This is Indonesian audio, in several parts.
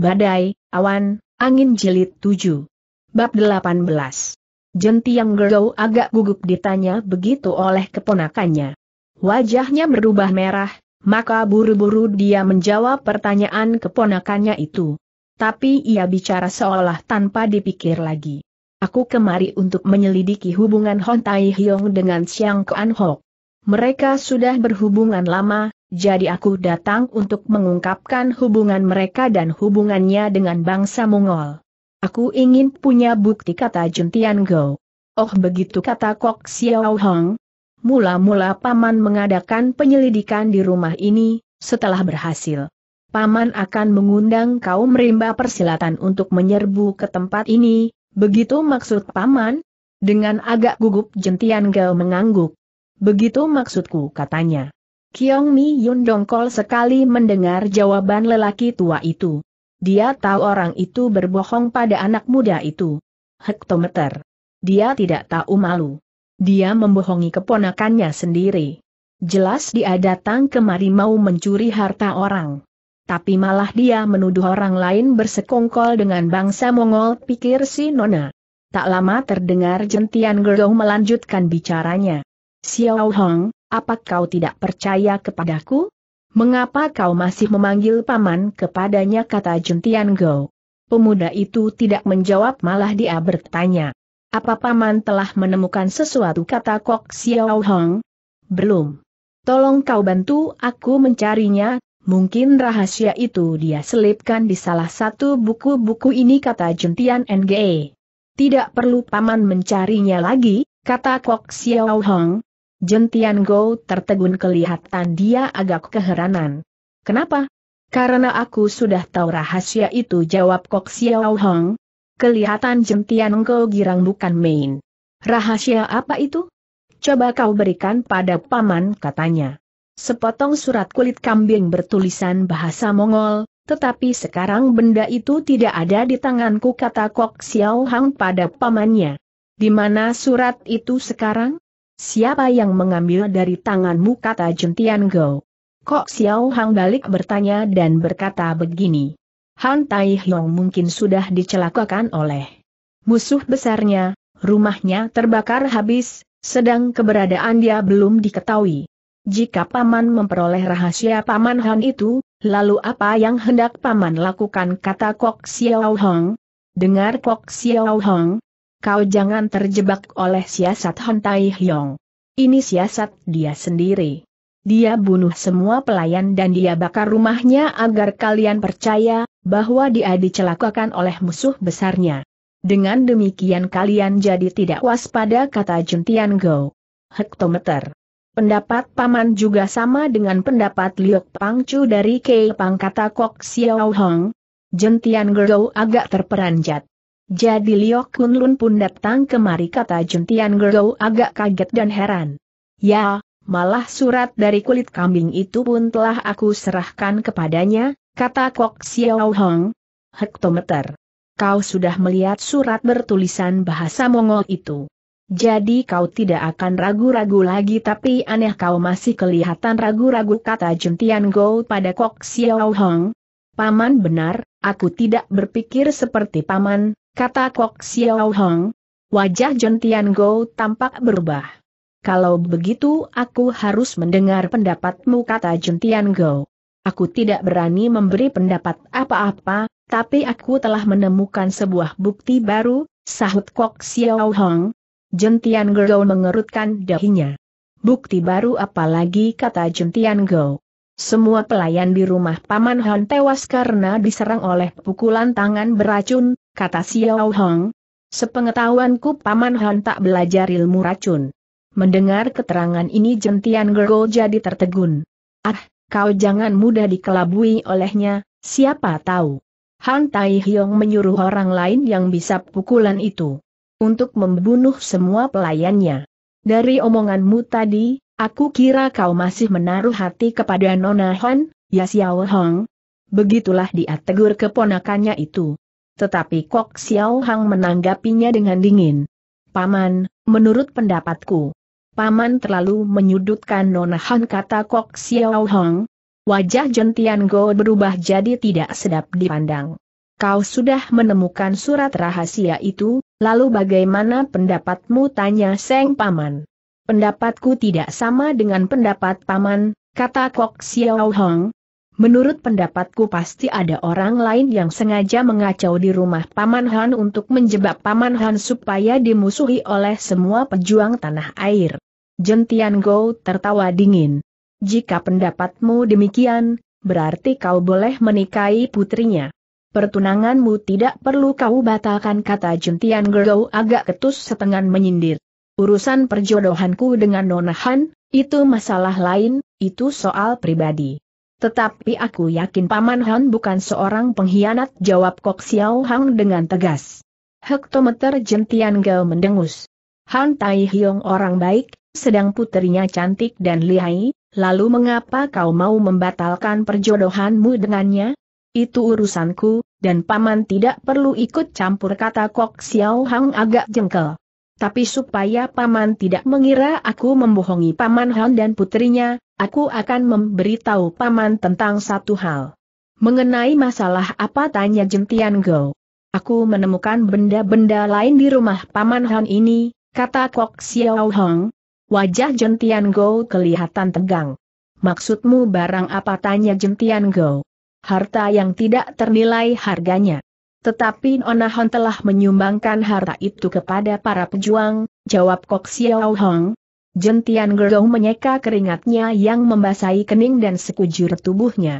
Badai, Awan, Angin Jilid 7. Bab 18. Jentiang Gerau agak gugup ditanya begitu oleh keponakannya. Wajahnya berubah merah, maka buru-buru dia menjawab pertanyaan keponakannya itu. Tapi ia bicara seolah tanpa dipikir lagi. Aku kemari untuk menyelidiki hubungan Hon Tai Hyong dengan Siang Kuan Hok. Mereka sudah berhubungan lama, jadi aku datang untuk mengungkapkan hubungan mereka dan hubungannya dengan bangsa Mongol. Aku ingin punya bukti kata Juntian Go. Oh begitu kata Kok Xiao Hong. Mula-mula Paman mengadakan penyelidikan di rumah ini, setelah berhasil. Paman akan mengundang kaum rimba persilatan untuk menyerbu ke tempat ini, begitu maksud Paman? Dengan agak gugup Jentian Gao mengangguk. Begitu maksudku katanya. Kiong Mi Yun dongkol sekali mendengar jawaban lelaki tua itu. Dia tahu orang itu berbohong pada anak muda itu. Hektometer. Dia tidak tahu malu. Dia membohongi keponakannya sendiri. Jelas dia datang kemari mau mencuri harta orang tapi malah dia menuduh orang lain bersekongkol dengan bangsa Mongol, pikir si Nona. Tak lama terdengar jentian Gerdoh melanjutkan bicaranya. Xiao Hong, apa kau tidak percaya kepadaku? Mengapa kau masih memanggil paman kepadanya kata Jun Tian Go? Pemuda itu tidak menjawab malah dia bertanya. Apa paman telah menemukan sesuatu kata Kok Xiao Hong? Belum. Tolong kau bantu aku mencarinya, mungkin rahasia itu dia selipkan di salah satu buku-buku ini kata Jun Tian NGE. Tidak perlu paman mencarinya lagi, kata Kok Xiao Hong, Jentian Go tertegun kelihatan dia agak keheranan. Kenapa? Karena aku sudah tahu rahasia itu jawab Kok Xiao Hong. Kelihatan Jentian Go girang bukan main. Rahasia apa itu? Coba kau berikan pada paman katanya. Sepotong surat kulit kambing bertulisan bahasa Mongol, tetapi sekarang benda itu tidak ada di tanganku kata Kok Xiao Hong pada pamannya. Di mana surat itu sekarang? Siapa yang mengambil dari tanganmu kata Jentian Go? Kok Xiao Hang balik bertanya dan berkata begini. Han Tai Hyong mungkin sudah dicelakakan oleh musuh besarnya, rumahnya terbakar habis, sedang keberadaan dia belum diketahui. Jika paman memperoleh rahasia paman Han itu, lalu apa yang hendak paman lakukan kata Kok Xiao Hong? Dengar Kok Xiao Hong, kau jangan terjebak oleh siasat Han Tai Hyong. Ini siasat dia sendiri. Dia bunuh semua pelayan dan dia bakar rumahnya agar kalian percaya bahwa dia dicelakakan oleh musuh besarnya. Dengan demikian kalian jadi tidak waspada kata Tian Go. Hektometer. Pendapat Paman juga sama dengan pendapat Liok Pangcu dari Kei Pang kata Kok Xiao Hong. Jentian Go agak terperanjat. Jadi Liu Kunlun pun datang kemari kata Juntian Gergau agak kaget dan heran. Ya, malah surat dari kulit kambing itu pun telah aku serahkan kepadanya, kata Kok Xiao Hong. Hektometer. Kau sudah melihat surat bertulisan bahasa Mongol itu. Jadi kau tidak akan ragu-ragu lagi tapi aneh kau masih kelihatan ragu-ragu kata Juntian Go pada Kok Xiao Hong. Paman benar, aku tidak berpikir seperti paman, Kata Kok Xiao Hong. Wajah John Tian Go tampak berubah. Kalau begitu aku harus mendengar pendapatmu kata John Tian Go. Aku tidak berani memberi pendapat apa-apa, tapi aku telah menemukan sebuah bukti baru, sahut Kok Xiao Hong. John Tian Go mengerutkan dahinya. Bukti baru apalagi kata Tian Go. Semua pelayan di rumah Paman Hon tewas karena diserang oleh pukulan tangan beracun, kata Xiao Hong. Sepengetahuanku Paman Hon tak belajar ilmu racun. Mendengar keterangan ini jentian Gergo jadi tertegun. Ah, kau jangan mudah dikelabui olehnya, siapa tahu. Han Tai Hyong menyuruh orang lain yang bisa pukulan itu. Untuk membunuh semua pelayannya. Dari omonganmu tadi, Aku kira kau masih menaruh hati kepada Nona Han, ya Xiao Hong. Begitulah dia tegur keponakannya itu. Tetapi Kok Xiao Hong menanggapinya dengan dingin. Paman, menurut pendapatku. Paman terlalu menyudutkan Nona Han kata Kok Xiao Hong. Wajah Jentian Go berubah jadi tidak sedap dipandang. Kau sudah menemukan surat rahasia itu, lalu bagaimana pendapatmu tanya Seng Paman. Pendapatku tidak sama dengan pendapat paman, kata Kok Xiao Hong. Menurut pendapatku pasti ada orang lain yang sengaja mengacau di rumah Paman Han untuk menjebak Paman Han supaya dimusuhi oleh semua pejuang tanah air. Jentian Go tertawa dingin. Jika pendapatmu demikian, berarti kau boleh menikahi putrinya. Pertunanganmu tidak perlu kau batalkan kata Jentian Go agak ketus setengah menyindir. Urusan perjodohanku dengan Nona Han, itu masalah lain, itu soal pribadi. Tetapi aku yakin Paman Han bukan seorang pengkhianat jawab Kok Xiao Hang dengan tegas. Hektometer jentian Gao mendengus. Han Tai Hiong orang baik, sedang putrinya cantik dan lihai, lalu mengapa kau mau membatalkan perjodohanmu dengannya? Itu urusanku, dan paman tidak perlu ikut campur kata Kok Xiao Hang agak jengkel. Tapi supaya Paman tidak mengira aku membohongi Paman Han dan putrinya, aku akan memberitahu Paman tentang satu hal. Mengenai masalah apa tanya Jentian Go. Aku menemukan benda-benda lain di rumah Paman Han ini, kata Kok Xiao Hong. Wajah Jentian Go kelihatan tegang. Maksudmu barang apa tanya Jentian Go? Harta yang tidak ternilai harganya. Tetapi Nona Hon telah menyumbangkan harta itu kepada para pejuang, jawab Kok Xiao Hong. Jentian Gerong menyeka keringatnya yang membasahi kening dan sekujur tubuhnya.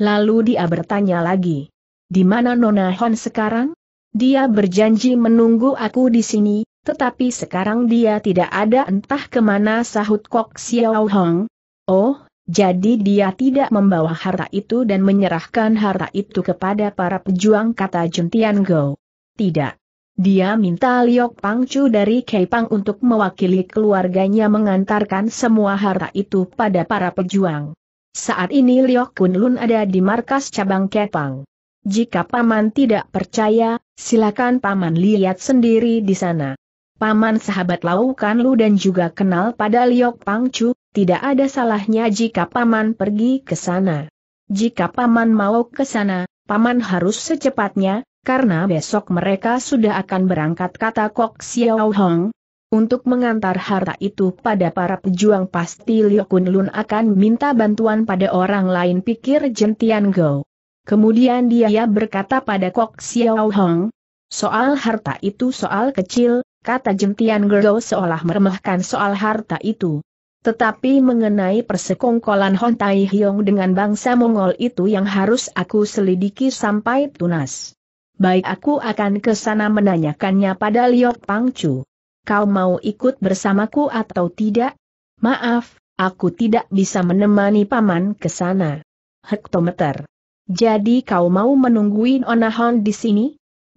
Lalu dia bertanya lagi, di mana Nona Hon sekarang? Dia berjanji menunggu aku di sini, tetapi sekarang dia tidak ada entah kemana sahut Kok Xiao Hong. Oh, jadi dia tidak membawa harta itu dan menyerahkan harta itu kepada para pejuang kata Juntian Go. Tidak. Dia minta Liok Pangcu dari Kepang untuk mewakili keluarganya mengantarkan semua harta itu pada para pejuang. Saat ini Liok Kunlun ada di markas cabang Kepang. Jika Paman tidak percaya, silakan Paman lihat sendiri di sana. Paman sahabat Lau Kanlu dan juga kenal pada Liok Pangcu, tidak ada salahnya jika Paman pergi ke sana. Jika Paman mau ke sana, Paman harus secepatnya, karena besok mereka sudah akan berangkat kata Kok Xiao Hong. Untuk mengantar harta itu pada para pejuang pasti Liu Lun akan minta bantuan pada orang lain pikir Jentian Go. Kemudian dia berkata pada Kok Xiao Hong, soal harta itu soal kecil, kata Jentian Go seolah meremehkan soal harta itu. Tetapi mengenai persekongkolan Hon Tai Hyong dengan bangsa Mongol itu yang harus aku selidiki sampai tunas. Baik aku akan ke sana menanyakannya pada Liok Pangcu. Kau mau ikut bersamaku atau tidak? Maaf, aku tidak bisa menemani paman ke sana. Hektometer. Jadi kau mau menungguin Onahon di sini?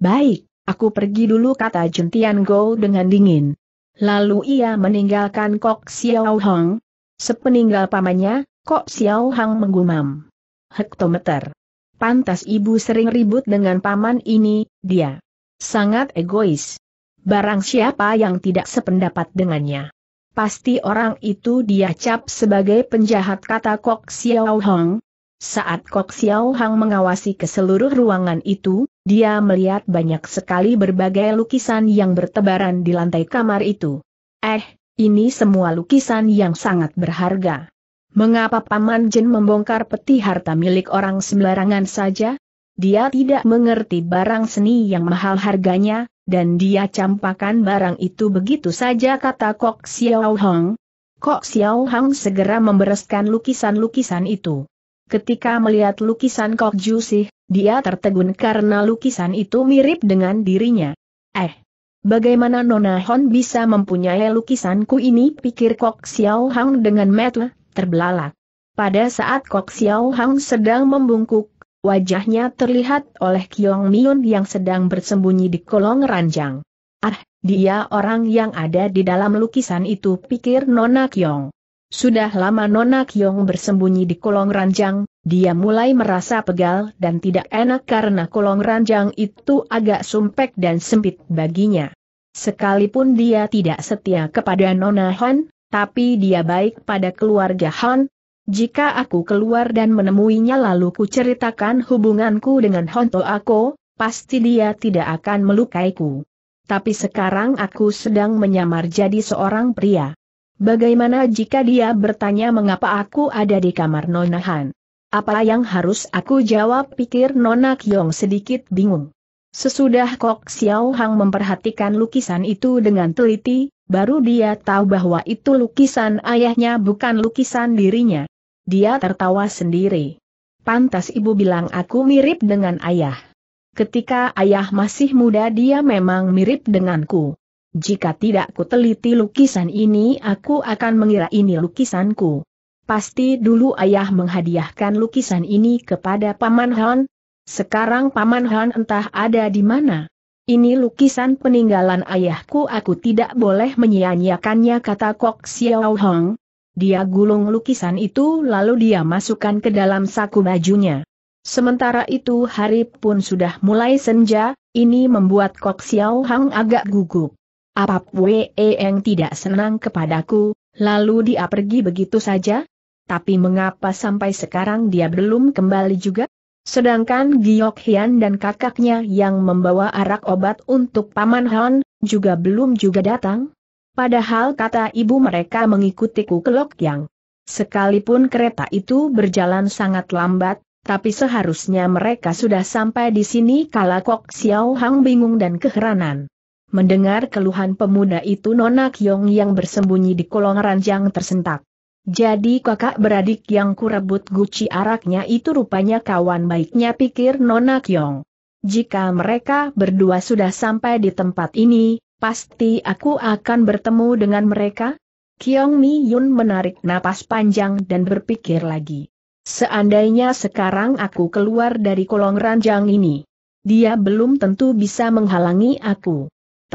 Baik, aku pergi dulu kata Juntian Go dengan dingin. Lalu ia meninggalkan Kok Xiao Hong. Sepeninggal pamannya, Kok Xiao Hong menggumam. Hektometer. Pantas ibu sering ribut dengan paman ini, dia sangat egois. Barang siapa yang tidak sependapat dengannya. Pasti orang itu dia cap sebagai penjahat kata Kok Xiao Hong, saat Kok Xiao Hang mengawasi ke seluruh ruangan itu, dia melihat banyak sekali berbagai lukisan yang bertebaran di lantai kamar itu. Eh, ini semua lukisan yang sangat berharga. Mengapa Paman Jin membongkar peti harta milik orang sembarangan saja? Dia tidak mengerti barang seni yang mahal harganya, dan dia campakan barang itu begitu saja kata Kok Xiao Hang. Kok Xiao Hang segera membereskan lukisan-lukisan itu. Ketika melihat lukisan Kok Jusih, dia tertegun karena lukisan itu mirip dengan dirinya. Eh, bagaimana Nona Hon bisa mempunyai lukisanku ini? Pikir Kok Xiao Hang dengan metu, terbelalak. Pada saat Kok Xiao Hang sedang membungkuk, wajahnya terlihat oleh Kiong Miun yang sedang bersembunyi di kolong ranjang. Ah, dia orang yang ada di dalam lukisan itu pikir Nona Kiong. Sudah lama Nona Kyong bersembunyi di kolong ranjang, dia mulai merasa pegal dan tidak enak karena kolong ranjang itu agak sumpek dan sempit baginya. Sekalipun dia tidak setia kepada Nona Han, tapi dia baik pada keluarga Han. Jika aku keluar dan menemuinya lalu ku ceritakan hubunganku dengan Honto Ako, pasti dia tidak akan melukaiku. Tapi sekarang aku sedang menyamar jadi seorang pria. Bagaimana jika dia bertanya mengapa aku ada di kamar Nona Han? Apa yang harus aku jawab pikir Nona Kyong sedikit bingung. Sesudah Kok Xiao Hang memperhatikan lukisan itu dengan teliti, baru dia tahu bahwa itu lukisan ayahnya bukan lukisan dirinya. Dia tertawa sendiri. Pantas ibu bilang aku mirip dengan ayah. Ketika ayah masih muda dia memang mirip denganku. Jika tidak ku teliti lukisan ini aku akan mengira ini lukisanku. Pasti dulu ayah menghadiahkan lukisan ini kepada Paman Han. Sekarang Paman Han entah ada di mana. Ini lukisan peninggalan ayahku aku tidak boleh menyia-nyiakannya kata Kok Xiao Hong. Dia gulung lukisan itu lalu dia masukkan ke dalam saku bajunya. Sementara itu hari pun sudah mulai senja, ini membuat Kok Xiao Hong agak gugup. Apa Wee yang tidak senang kepadaku, lalu dia pergi begitu saja? Tapi mengapa sampai sekarang dia belum kembali juga? Sedangkan Giok Hian dan kakaknya yang membawa arak obat untuk Paman Han, juga belum juga datang? Padahal kata ibu mereka mengikutiku ke Yang. Sekalipun kereta itu berjalan sangat lambat, tapi seharusnya mereka sudah sampai di sini kala Kok Xiao Hang bingung dan keheranan. Mendengar keluhan pemuda itu Nona Kyong yang bersembunyi di kolong ranjang tersentak. Jadi kakak beradik yang kurebut guci araknya itu rupanya kawan baiknya pikir Nona Kyong. Jika mereka berdua sudah sampai di tempat ini, pasti aku akan bertemu dengan mereka? Kyong Mi Yun menarik napas panjang dan berpikir lagi. Seandainya sekarang aku keluar dari kolong ranjang ini, dia belum tentu bisa menghalangi aku.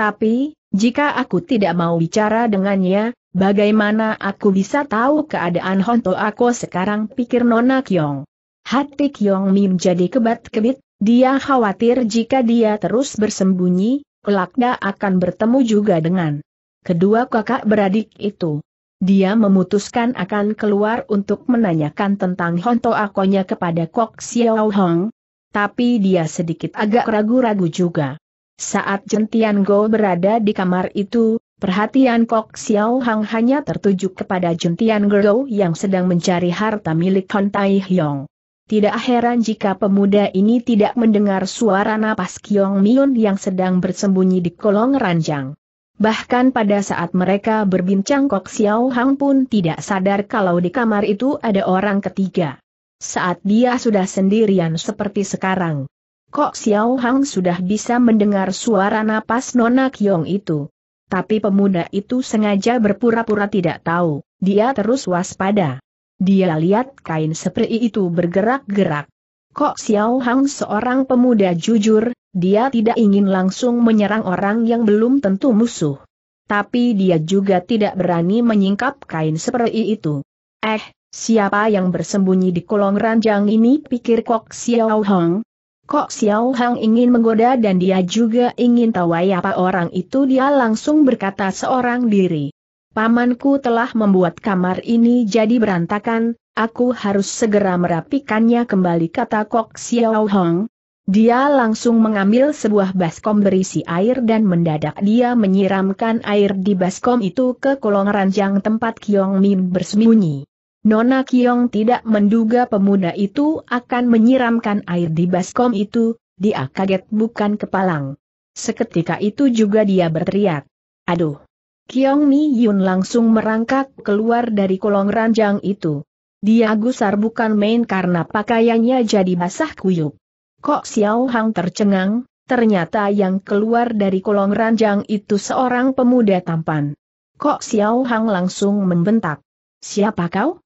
Tapi, jika aku tidak mau bicara dengannya, bagaimana aku bisa tahu keadaan Honto aku sekarang pikir Nona Kyong. Hati Kyong Mim jadi kebat-kebit, dia khawatir jika dia terus bersembunyi, kelaknya akan bertemu juga dengan kedua kakak beradik itu. Dia memutuskan akan keluar untuk menanyakan tentang Honto Akonya kepada Kok Xiao Hong. Tapi dia sedikit agak ragu-ragu juga. Saat Jentian Go berada di kamar itu, perhatian Kok Xiao Hang hanya tertuju kepada Jentian Go yang sedang mencari harta milik Hon Tai Hyong. Tidak heran jika pemuda ini tidak mendengar suara napas Kiong Miun yang sedang bersembunyi di kolong ranjang. Bahkan pada saat mereka berbincang Kok Xiao Hang pun tidak sadar kalau di kamar itu ada orang ketiga. Saat dia sudah sendirian seperti sekarang, Kok Xiao Hang sudah bisa mendengar suara napas Nona Kiong itu. Tapi pemuda itu sengaja berpura-pura tidak tahu, dia terus waspada. Dia lihat kain seperti itu bergerak-gerak. Kok Xiao Hang seorang pemuda jujur, dia tidak ingin langsung menyerang orang yang belum tentu musuh. Tapi dia juga tidak berani menyingkap kain seperti itu. Eh, siapa yang bersembunyi di kolong ranjang ini pikir Kok Xiao Hang? Kok Xiao Hang ingin menggoda dan dia juga ingin tahu apa orang itu dia langsung berkata seorang diri. Pamanku telah membuat kamar ini jadi berantakan, aku harus segera merapikannya kembali kata Kok Xiao Hang. Dia langsung mengambil sebuah baskom berisi air dan mendadak dia menyiramkan air di baskom itu ke kolong ranjang tempat Kiong Min bersembunyi. Nona Kiong tidak menduga pemuda itu akan menyiramkan air di baskom itu, dia kaget bukan kepalang. Seketika itu juga dia berteriak. Aduh! Kiong Mi Yun langsung merangkak keluar dari kolong ranjang itu. Dia gusar bukan main karena pakaiannya jadi basah kuyup. Kok Xiao Hang tercengang, ternyata yang keluar dari kolong ranjang itu seorang pemuda tampan. Kok Xiao Hang langsung membentak. Siapa kau?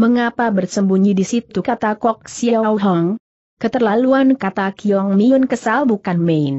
Mengapa bersembunyi di situ kata Kok Xiao Hong? Keterlaluan kata Kiong Miun kesal bukan main.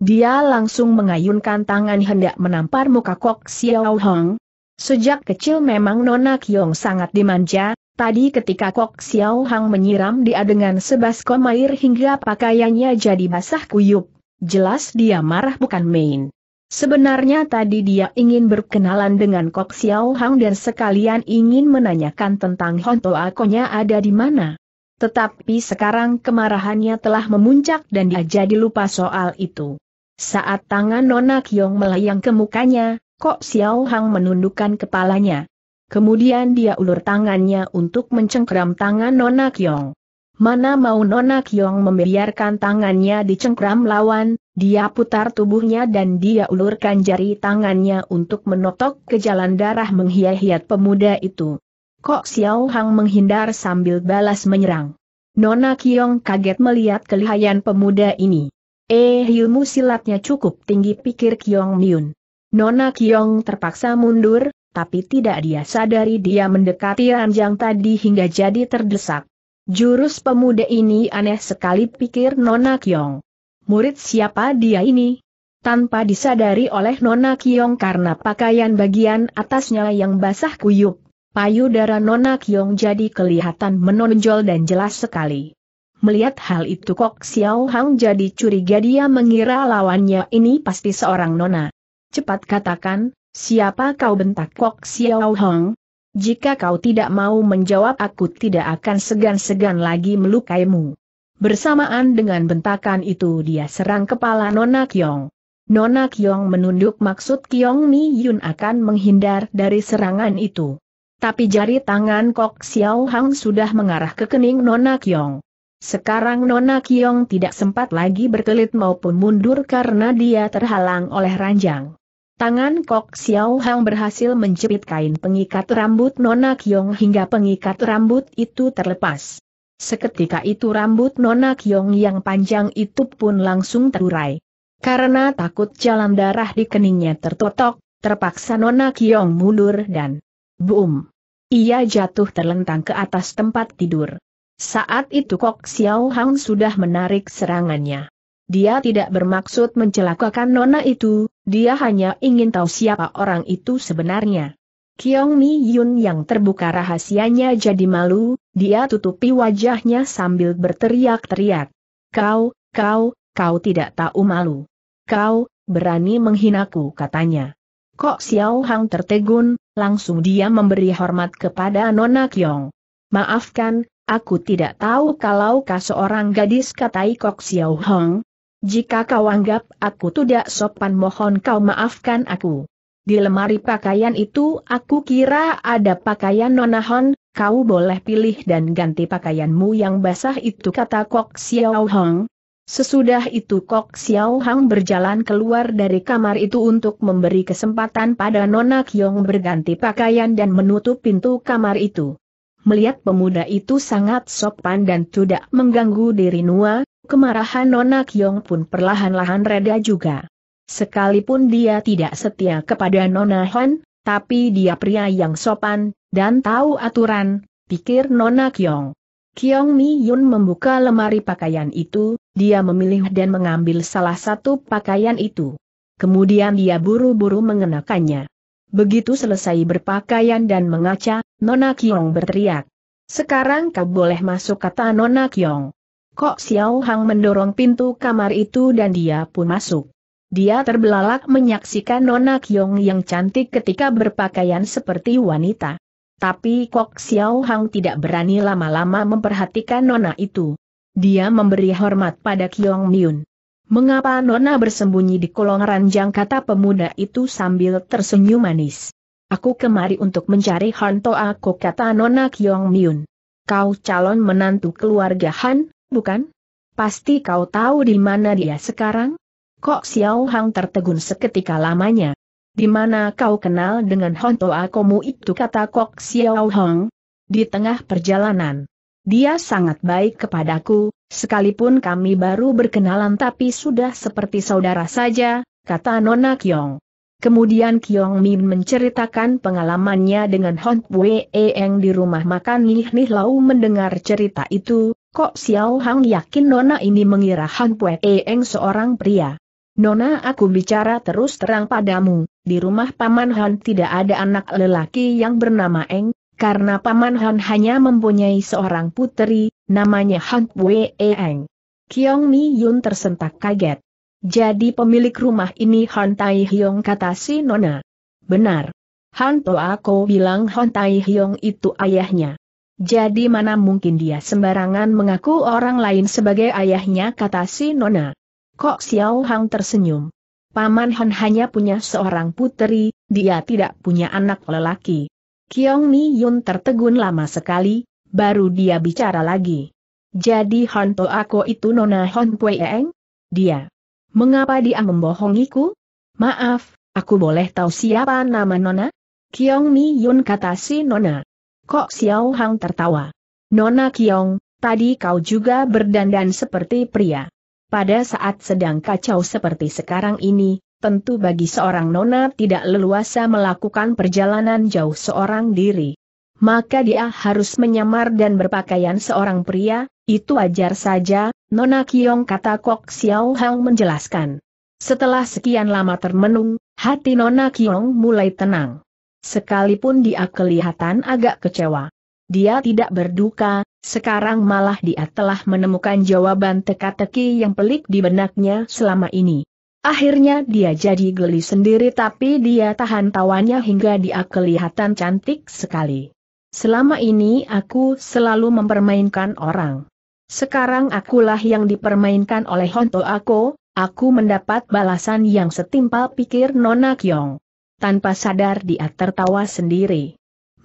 Dia langsung mengayunkan tangan hendak menampar muka Kok Xiao Hong. Sejak kecil memang Nona Kiong sangat dimanja, Tadi ketika Kok Xiao Hong menyiram dia dengan sebaskom air hingga pakaiannya jadi basah kuyup, jelas dia marah bukan main. Sebenarnya tadi dia ingin berkenalan dengan Kok Xiao Hang dan sekalian ingin menanyakan tentang Honto Akonya ada di mana. Tetapi sekarang kemarahannya telah memuncak dan dia jadi lupa soal itu. Saat tangan Nona Kyong melayang ke mukanya, Kok Xiao Hang menundukkan kepalanya. Kemudian dia ulur tangannya untuk mencengkram tangan Nona Kyong. Mana mau Nona Kyong membiarkan tangannya dicengkram lawan, dia putar tubuhnya dan dia ulurkan jari tangannya untuk menotok ke jalan darah menghiat-hiat pemuda itu. Kok Xiao Hang menghindar sambil balas menyerang. Nona Kyong kaget melihat kelihayan pemuda ini. Eh ilmu silatnya cukup tinggi pikir Kyong Myun. Nona Kyong terpaksa mundur, tapi tidak dia sadari dia mendekati ranjang tadi hingga jadi terdesak. Jurus pemuda ini aneh sekali pikir Nona Kiong. Murid siapa dia ini? Tanpa disadari oleh Nona Kiong karena pakaian bagian atasnya yang basah kuyup, payudara Nona Kiong jadi kelihatan menonjol dan jelas sekali. Melihat hal itu Kok Xiao Hang jadi curiga dia mengira lawannya ini pasti seorang Nona. Cepat katakan, siapa kau bentak Kok Xiao Hang? Jika kau tidak mau menjawab aku tidak akan segan-segan lagi melukaimu. Bersamaan dengan bentakan itu dia serang kepala Nona Kyong. Nona Kyong menunduk maksud Kyong Mi Yun akan menghindar dari serangan itu. Tapi jari tangan Kok Xiao Hang sudah mengarah ke kening Nona Kyong. Sekarang Nona Kyong tidak sempat lagi berkelit maupun mundur karena dia terhalang oleh ranjang. Tangan Kok Xiao Hang berhasil menjepit kain pengikat rambut Nona Kiong hingga pengikat rambut itu terlepas. Seketika itu rambut Nona Kiong yang panjang itu pun langsung terurai. Karena takut jalan darah di keningnya tertotok, terpaksa Nona Kiong mundur dan boom. Ia jatuh terlentang ke atas tempat tidur. Saat itu Kok Xiao Hang sudah menarik serangannya. Dia tidak bermaksud mencelakakan Nona itu, dia hanya ingin tahu siapa orang itu sebenarnya. Kiong Mi Yun yang terbuka rahasianya jadi malu, dia tutupi wajahnya sambil berteriak-teriak. Kau, kau, kau tidak tahu malu. Kau, berani menghinaku katanya. Kok Xiao Hang tertegun, langsung dia memberi hormat kepada Nona Kiong. Maafkan, aku tidak tahu kalau kau seorang gadis katai Kok Xiao Hang, jika kau anggap aku tidak sopan mohon kau maafkan aku. Di lemari pakaian itu aku kira ada pakaian nonahon, kau boleh pilih dan ganti pakaianmu yang basah itu kata Kok Xiao Hong. Sesudah itu Kok Xiao Hong berjalan keluar dari kamar itu untuk memberi kesempatan pada Nona Kyong berganti pakaian dan menutup pintu kamar itu. Melihat pemuda itu sangat sopan dan tidak mengganggu diri Nua, kemarahan Nona Kyong pun perlahan-lahan reda juga. Sekalipun dia tidak setia kepada Nona Han, tapi dia pria yang sopan, dan tahu aturan, pikir Nona Kyong. Kiong Mi Yun membuka lemari pakaian itu, dia memilih dan mengambil salah satu pakaian itu. Kemudian dia buru-buru mengenakannya. Begitu selesai berpakaian dan mengaca, Nona Kiong berteriak. Sekarang kau boleh masuk kata Nona Kiong. Kok Xiao Hang mendorong pintu kamar itu dan dia pun masuk. Dia terbelalak menyaksikan Nona Kyong yang cantik ketika berpakaian seperti wanita. Tapi Kok Xiao Hang tidak berani lama-lama memperhatikan Nona itu. Dia memberi hormat pada Kyong Myun. Mengapa Nona bersembunyi di kolong ranjang kata pemuda itu sambil tersenyum manis. Aku kemari untuk mencari Han aku kata Nona Kyong Myun. Kau calon menantu keluarga Han? bukan? Pasti kau tahu di mana dia sekarang? Kok Xiao Hang tertegun seketika lamanya. Di mana kau kenal dengan Honto Akomu itu kata Kok Xiao Hang? Di tengah perjalanan. Dia sangat baik kepadaku, sekalipun kami baru berkenalan tapi sudah seperti saudara saja, kata Nona Kiong. Kemudian Kiong Min menceritakan pengalamannya dengan Hon Wei Eng di rumah makan Nih Nih Lau mendengar cerita itu, Kok Xiao Hang yakin Nona ini mengira Han Pue Eng seorang pria? Nona aku bicara terus terang padamu, di rumah Paman Han tidak ada anak lelaki yang bernama Eng, karena Paman Han hanya mempunyai seorang putri, namanya Han Pue Eng. Kiong Mi Yun tersentak kaget. Jadi pemilik rumah ini Han Tai Hyong kata si Nona. Benar. Han Toa aku bilang Han Tai Hyong itu ayahnya. Jadi mana mungkin dia sembarangan mengaku orang lain sebagai ayahnya kata si Nona. Kok Xiao Hang tersenyum. Paman Han hanya punya seorang putri, dia tidak punya anak lelaki. Kiong Mi Yun tertegun lama sekali, baru dia bicara lagi. Jadi Han To Ako itu Nona Hon Pue Eng? Dia. Mengapa dia membohongiku? Maaf, aku boleh tahu siapa nama Nona? Kiong Mi Yun kata si Nona. Kok Xiao Hang tertawa. Nona Kiong, tadi kau juga berdandan seperti pria. Pada saat sedang kacau seperti sekarang ini, tentu bagi seorang nona tidak leluasa melakukan perjalanan jauh seorang diri. Maka dia harus menyamar dan berpakaian seorang pria, itu wajar saja, Nona Kiong kata Kok Xiao Hang menjelaskan. Setelah sekian lama termenung, hati Nona Kiong mulai tenang sekalipun dia kelihatan agak kecewa. Dia tidak berduka, sekarang malah dia telah menemukan jawaban teka-teki yang pelik di benaknya selama ini. Akhirnya dia jadi geli sendiri tapi dia tahan tawanya hingga dia kelihatan cantik sekali. Selama ini aku selalu mempermainkan orang. Sekarang akulah yang dipermainkan oleh Honto Ako, aku mendapat balasan yang setimpal pikir Nona Kyong tanpa sadar dia tertawa sendiri.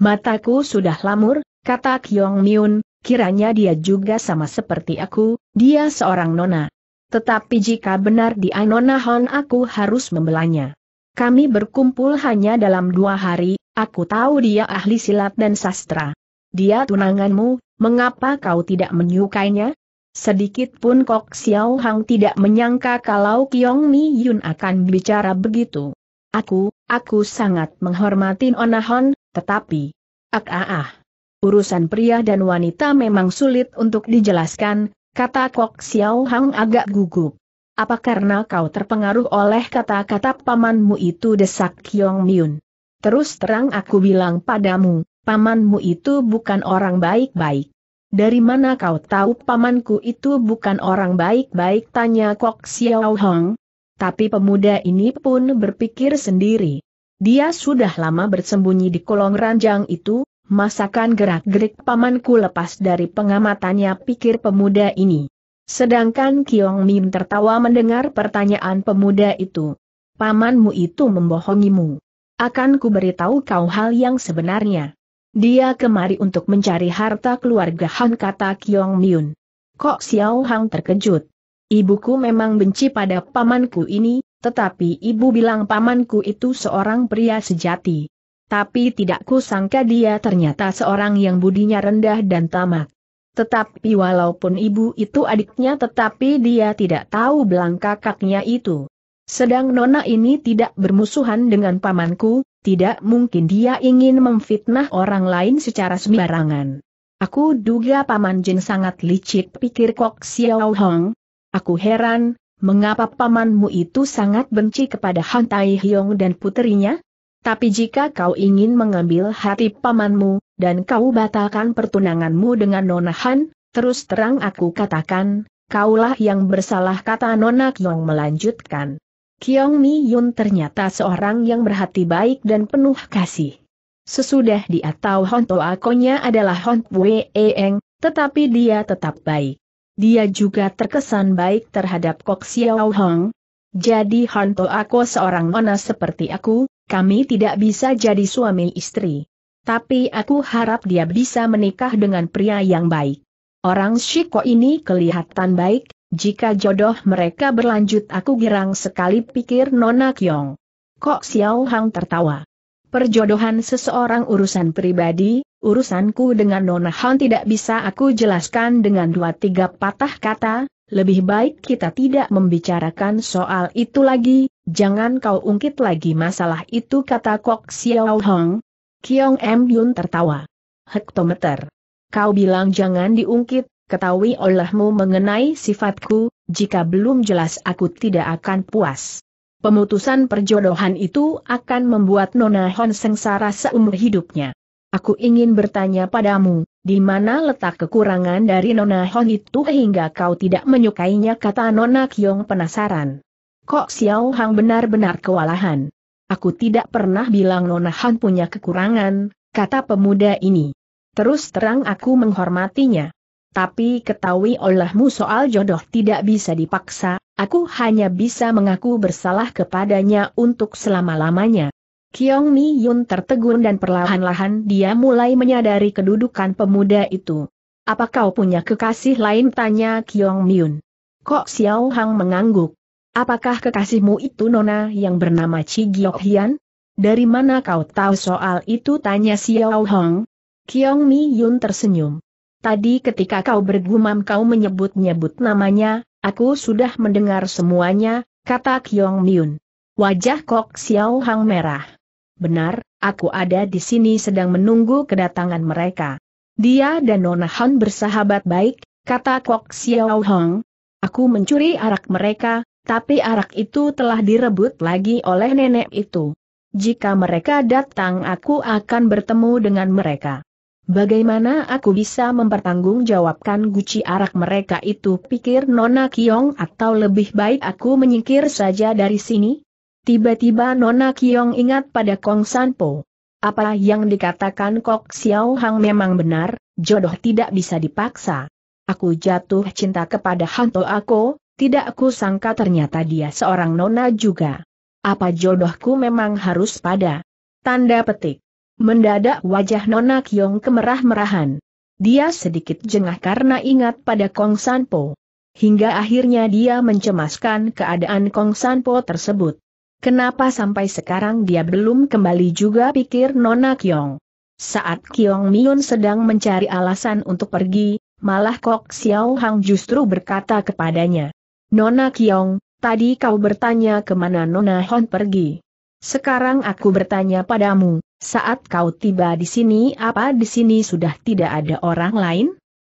Mataku sudah lamur, kata Kyong Miun, kiranya dia juga sama seperti aku, dia seorang nona. Tetapi jika benar dia nona Hon aku harus membelanya. Kami berkumpul hanya dalam dua hari, aku tahu dia ahli silat dan sastra. Dia tunanganmu, mengapa kau tidak menyukainya? Sedikit pun Kok Xiao Hang tidak menyangka kalau Kyong Mi Yun akan bicara begitu. Aku, Aku sangat menghormati Onahon, tetapi... Ak ah ah. Urusan pria dan wanita memang sulit untuk dijelaskan, kata Kok Xiao Hang agak gugup. Apa karena kau terpengaruh oleh kata-kata pamanmu itu desak Kyong Myun? Terus terang aku bilang padamu, pamanmu itu bukan orang baik-baik. Dari mana kau tahu pamanku itu bukan orang baik-baik tanya Kok Xiao Hong, tapi pemuda ini pun berpikir sendiri. Dia sudah lama bersembunyi di kolong ranjang itu, masakan gerak-gerik pamanku lepas dari pengamatannya pikir pemuda ini. Sedangkan Kiong Mim tertawa mendengar pertanyaan pemuda itu. Pamanmu itu membohongimu. Akan ku beritahu kau hal yang sebenarnya. Dia kemari untuk mencari harta keluarga Han kata Kiong Miun. Kok Xiao Hang terkejut. Ibuku memang benci pada pamanku ini, tetapi ibu bilang pamanku itu seorang pria sejati. Tapi tidak kusangka dia ternyata seorang yang budinya rendah dan tamak. Tetapi walaupun ibu itu adiknya tetapi dia tidak tahu belang kakaknya itu. Sedang Nona ini tidak bermusuhan dengan pamanku, tidak mungkin dia ingin memfitnah orang lain secara sembarangan. Aku duga Paman Jin sangat licik pikir Kok Xiao Hong, Aku heran, mengapa pamanmu itu sangat benci kepada Han Tai Hyong dan putrinya? Tapi jika kau ingin mengambil hati pamanmu, dan kau batalkan pertunanganmu dengan Nona Han, terus terang aku katakan, kaulah yang bersalah kata Nona Kyong melanjutkan. Kyong Mi Yun ternyata seorang yang berhati baik dan penuh kasih. Sesudah dia tahu Hon adalah Hon Pue Eeng, tetapi dia tetap baik. Dia juga terkesan baik terhadap Kok Xiao Hong. Jadi Hanto aku seorang nona seperti aku, kami tidak bisa jadi suami istri. Tapi aku harap dia bisa menikah dengan pria yang baik. Orang Shiko ini kelihatan baik, jika jodoh mereka berlanjut aku girang sekali pikir Nona Kyong. Kok Xiao Hong tertawa. Perjodohan seseorang urusan pribadi, urusanku dengan Nona Han tidak bisa aku jelaskan dengan dua tiga patah kata, lebih baik kita tidak membicarakan soal itu lagi, jangan kau ungkit lagi masalah itu kata Kok Xiao Hong. Kiong M. Yun tertawa. Hektometer. Kau bilang jangan diungkit, ketahui olehmu mengenai sifatku, jika belum jelas aku tidak akan puas. Pemutusan perjodohan itu akan membuat Nona Hon sengsara seumur hidupnya. Aku ingin bertanya padamu, di mana letak kekurangan dari Nona Hon itu hingga kau tidak menyukainya kata Nona Kiong penasaran. Kok Xiao Hang benar-benar kewalahan. Aku tidak pernah bilang Nona Hon punya kekurangan, kata pemuda ini. Terus terang aku menghormatinya. Tapi ketahui olehmu soal jodoh tidak bisa dipaksa, aku hanya bisa mengaku bersalah kepadanya untuk selama-lamanya. Kiong Mi Yun tertegun dan perlahan-lahan dia mulai menyadari kedudukan pemuda itu. Apa kau punya kekasih lain tanya Kiong Mi Yun. Kok Xiao Hang mengangguk. Apakah kekasihmu itu nona yang bernama Chi Giok Hian? Dari mana kau tahu soal itu tanya Xiao Hang. Kiong Mi Yun tersenyum. Tadi ketika kau bergumam kau menyebut-nyebut namanya, aku sudah mendengar semuanya, kata Kyong Myun. Wajah Kok Xiao Hang merah. Benar, aku ada di sini sedang menunggu kedatangan mereka. Dia dan Nona Han bersahabat baik, kata Kok Xiao Hang. Aku mencuri arak mereka, tapi arak itu telah direbut lagi oleh nenek itu. Jika mereka datang aku akan bertemu dengan mereka. Bagaimana aku bisa mempertanggungjawabkan guci arak mereka itu pikir Nona Kiong atau lebih baik aku menyingkir saja dari sini? Tiba-tiba Nona Kiong ingat pada Kong Sanpo. Apa yang dikatakan Kok Xiao Hang memang benar, jodoh tidak bisa dipaksa. Aku jatuh cinta kepada Hanto Ako, tidak aku sangka ternyata dia seorang nona juga. Apa jodohku memang harus pada? Tanda petik. Mendadak wajah Nona Kiong kemerah-merahan. Dia sedikit jengah karena ingat pada Kong Sanpo. Hingga akhirnya dia mencemaskan keadaan Kong Sanpo tersebut. Kenapa sampai sekarang dia belum kembali juga pikir Nona Kiong. Saat Kiong Myun sedang mencari alasan untuk pergi, malah Kok Xiao Hang justru berkata kepadanya. Nona Kiong, tadi kau bertanya kemana Nona Hon pergi. Sekarang aku bertanya padamu, saat kau tiba di sini apa di sini sudah tidak ada orang lain?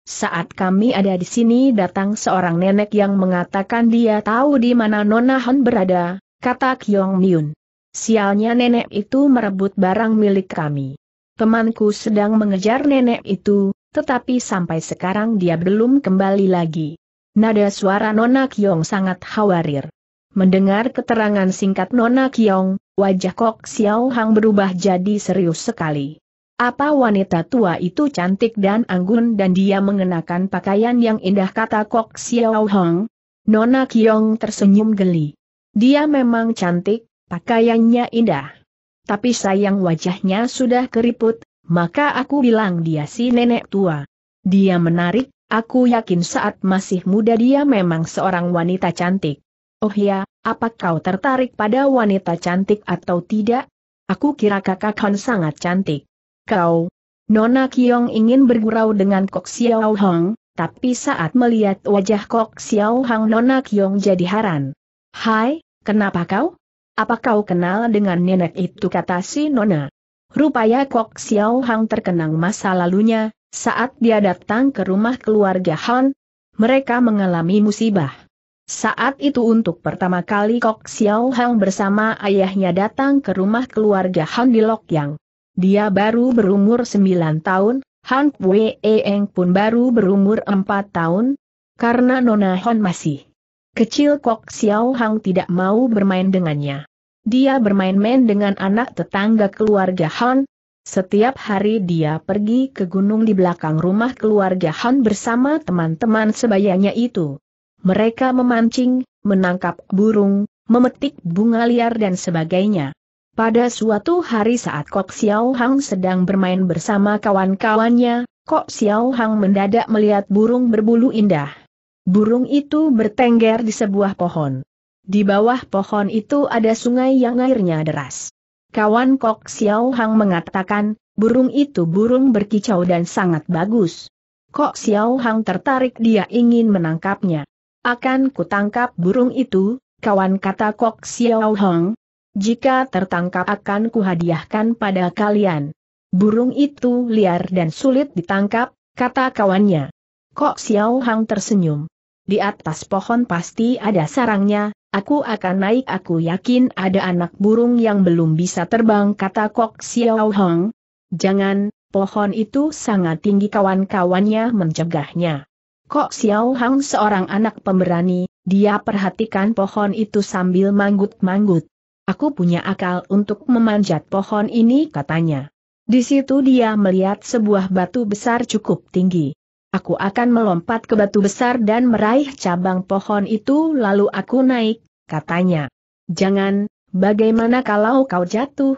Saat kami ada di sini datang seorang nenek yang mengatakan dia tahu di mana Nona Han berada, kata Kyong Myun. Sialnya nenek itu merebut barang milik kami. Temanku sedang mengejar nenek itu, tetapi sampai sekarang dia belum kembali lagi. Nada suara Nona Kyong sangat khawatir. Mendengar keterangan singkat Nona Kiong, wajah Kok Xiao Hang berubah jadi serius sekali. Apa wanita tua itu cantik dan anggun dan dia mengenakan pakaian yang indah kata Kok Xiao Hang? Nona Kiong tersenyum geli. Dia memang cantik, pakaiannya indah. Tapi sayang wajahnya sudah keriput, maka aku bilang dia si nenek tua. Dia menarik, aku yakin saat masih muda dia memang seorang wanita cantik. Oh ya, apa kau tertarik pada wanita cantik atau tidak? Aku kira kakak Han sangat cantik. Kau, Nona Kiong ingin bergurau dengan Kok Xiao Hong, tapi saat melihat wajah Kok Xiao Hong Nona Kiong jadi heran. Hai, kenapa kau? Apa kau kenal dengan nenek itu kata si Nona? Rupanya Kok Xiao Hong terkenang masa lalunya, saat dia datang ke rumah keluarga Han, mereka mengalami musibah. Saat itu untuk pertama kali Kok Xiao Hang bersama ayahnya datang ke rumah keluarga Han di Lok Yang. Dia baru berumur 9 tahun, Han Wei Eng pun baru berumur 4 tahun, karena Nona Han masih kecil Kok Xiao Hang tidak mau bermain dengannya. Dia bermain-main dengan anak tetangga keluarga Han, setiap hari dia pergi ke gunung di belakang rumah keluarga Han bersama teman-teman sebayanya itu. Mereka memancing, menangkap burung, memetik bunga liar dan sebagainya. Pada suatu hari saat Kok Xiao Hang sedang bermain bersama kawan-kawannya, Kok Xiao Hang mendadak melihat burung berbulu indah. Burung itu bertengger di sebuah pohon. Di bawah pohon itu ada sungai yang airnya deras. Kawan Kok Xiao Hang mengatakan, burung itu burung berkicau dan sangat bagus. Kok Xiao Hang tertarik dia ingin menangkapnya. Akan kutangkap burung itu, kawan kata Kok Xiao Hong. Jika tertangkap akan kuhadiahkan pada kalian. Burung itu liar dan sulit ditangkap, kata kawannya. Kok Xiao Hong tersenyum. Di atas pohon pasti ada sarangnya, aku akan naik aku yakin ada anak burung yang belum bisa terbang kata Kok Xiao Hong. Jangan, pohon itu sangat tinggi kawan-kawannya mencegahnya. Kok Xiao Hang seorang anak pemberani, dia perhatikan pohon itu sambil manggut-manggut. Aku punya akal untuk memanjat pohon ini katanya. Di situ dia melihat sebuah batu besar cukup tinggi. Aku akan melompat ke batu besar dan meraih cabang pohon itu lalu aku naik, katanya. Jangan, bagaimana kalau kau jatuh?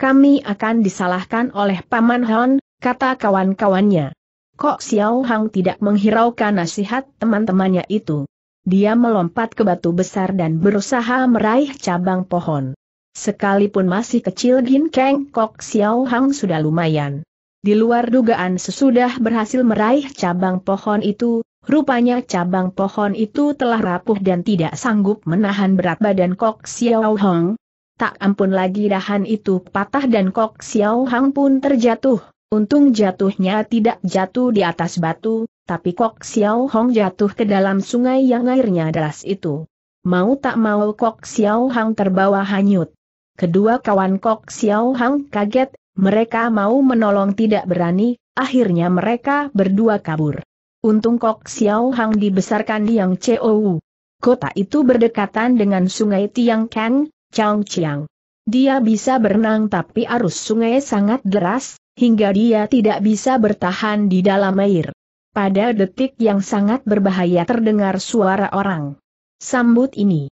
Kami akan disalahkan oleh Paman Hon, kata kawan-kawannya. Kok Xiao Hang tidak menghiraukan nasihat teman-temannya itu? Dia melompat ke batu besar dan berusaha meraih cabang pohon. Sekalipun masih kecil Gin Kang Kok Xiao Hang sudah lumayan. Di luar dugaan sesudah berhasil meraih cabang pohon itu, Rupanya cabang pohon itu telah rapuh dan tidak sanggup menahan berat badan Kok Xiao Hang. Tak ampun lagi dahan itu patah dan Kok Xiao Hang pun terjatuh. Untung jatuhnya tidak jatuh di atas batu, tapi Kok Xiao Hong jatuh ke dalam sungai yang airnya deras itu. Mau tak mau Kok Xiao Hong terbawa hanyut. Kedua kawan Kok Xiao Hong kaget, mereka mau menolong tidak berani, akhirnya mereka berdua kabur. Untung Kok Xiao Hong dibesarkan di Yang Chou. Kota itu berdekatan dengan sungai Tiang Kang, Chiang. Dia bisa berenang tapi arus sungai sangat deras, hingga dia tidak bisa bertahan di dalam air. Pada detik yang sangat berbahaya terdengar suara orang. Sambut ini.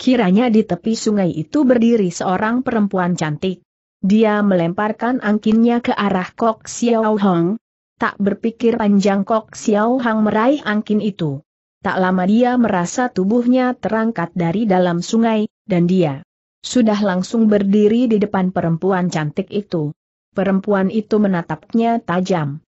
Kiranya di tepi sungai itu berdiri seorang perempuan cantik. Dia melemparkan angkinnya ke arah Kok Xiao Hong. Tak berpikir panjang Kok Xiao Hong meraih angkin itu. Tak lama dia merasa tubuhnya terangkat dari dalam sungai, dan dia sudah langsung berdiri di depan perempuan cantik itu. Perempuan itu menatapnya tajam.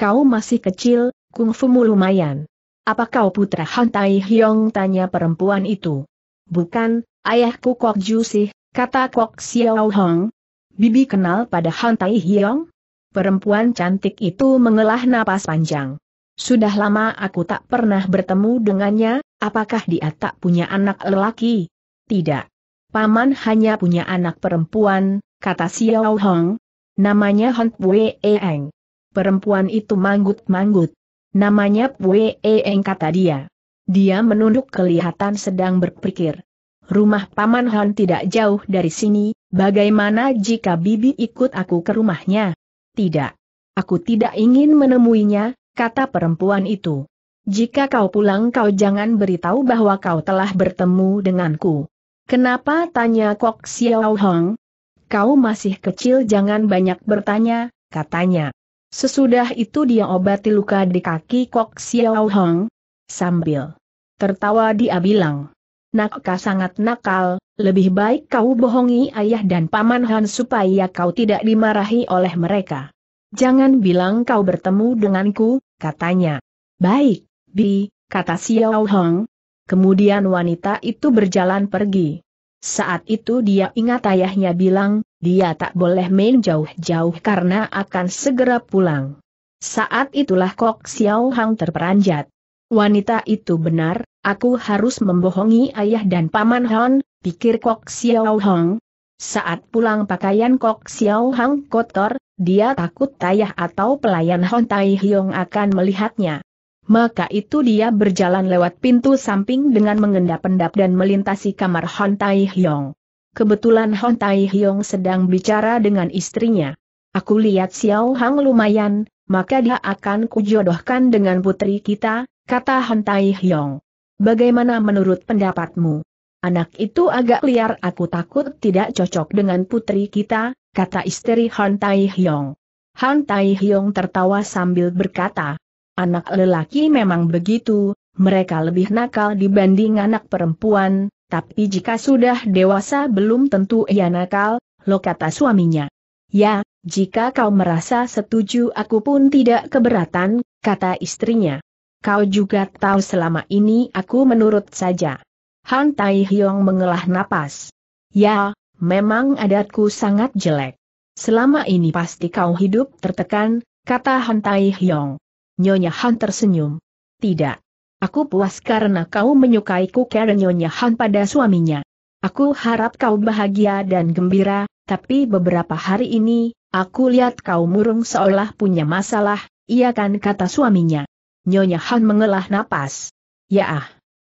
Kau masih kecil, kungfumu lumayan. Apa kau putra Han Tai Hyong tanya perempuan itu? Bukan, ayahku Kok Ju sih, kata Kok Xiao Hong. Bibi kenal pada Han Tai Hyong? Perempuan cantik itu mengelah napas panjang. Sudah lama aku tak pernah bertemu dengannya, apakah dia tak punya anak lelaki? Tidak. Paman hanya punya anak perempuan, kata Xiao Hong, Namanya Hon Pue Eng. Perempuan itu manggut-manggut. Namanya Pue Eng kata dia. Dia menunduk kelihatan sedang berpikir. Rumah Paman Hon tidak jauh dari sini, bagaimana jika Bibi ikut aku ke rumahnya? Tidak. Aku tidak ingin menemuinya, kata perempuan itu. Jika kau pulang kau jangan beritahu bahwa kau telah bertemu denganku. Kenapa tanya Kok Xiao Hong? kau masih kecil jangan banyak bertanya, katanya. Sesudah itu dia obati luka di kaki Kok Xiao Hong. Sambil tertawa dia bilang, Nakka sangat nakal, lebih baik kau bohongi ayah dan paman Han supaya kau tidak dimarahi oleh mereka. Jangan bilang kau bertemu denganku, katanya. Baik, Bi, kata Xiao Hong. Kemudian wanita itu berjalan pergi. Saat itu dia ingat ayahnya bilang, dia tak boleh main jauh-jauh karena akan segera pulang. Saat itulah Kok Xiao Hang terperanjat. Wanita itu benar, aku harus membohongi ayah dan paman Hon, pikir Kok Xiao Hang. Saat pulang pakaian Kok Xiao Hang kotor, dia takut ayah atau pelayan Hon Tai Hyong akan melihatnya. Maka itu dia berjalan lewat pintu samping dengan mengendap-endap dan melintasi kamar Hon Tai Hyong. Kebetulan Hon Tai Hyong sedang bicara dengan istrinya. Aku lihat Xiao Hang lumayan, maka dia akan kujodohkan dengan putri kita, kata Hon Tai Hyong. Bagaimana menurut pendapatmu? Anak itu agak liar aku takut tidak cocok dengan putri kita, kata istri Hon Tai Hyong. Han Tai Hyong tertawa sambil berkata, Anak lelaki memang begitu, mereka lebih nakal dibanding anak perempuan, tapi jika sudah dewasa belum tentu ia nakal, lo kata suaminya. Ya, jika kau merasa setuju aku pun tidak keberatan, kata istrinya. Kau juga tahu selama ini aku menurut saja. Han Tai Hyong mengelah napas. Ya, memang adatku sangat jelek. Selama ini pasti kau hidup tertekan, kata Han Tai Hyong. Nyonya Han tersenyum. Tidak. Aku puas karena kau menyukaiku karena Nyonya Han pada suaminya. Aku harap kau bahagia dan gembira, tapi beberapa hari ini, aku lihat kau murung seolah punya masalah, iya kan kata suaminya. Nyonya Han mengelah napas. Ya ah.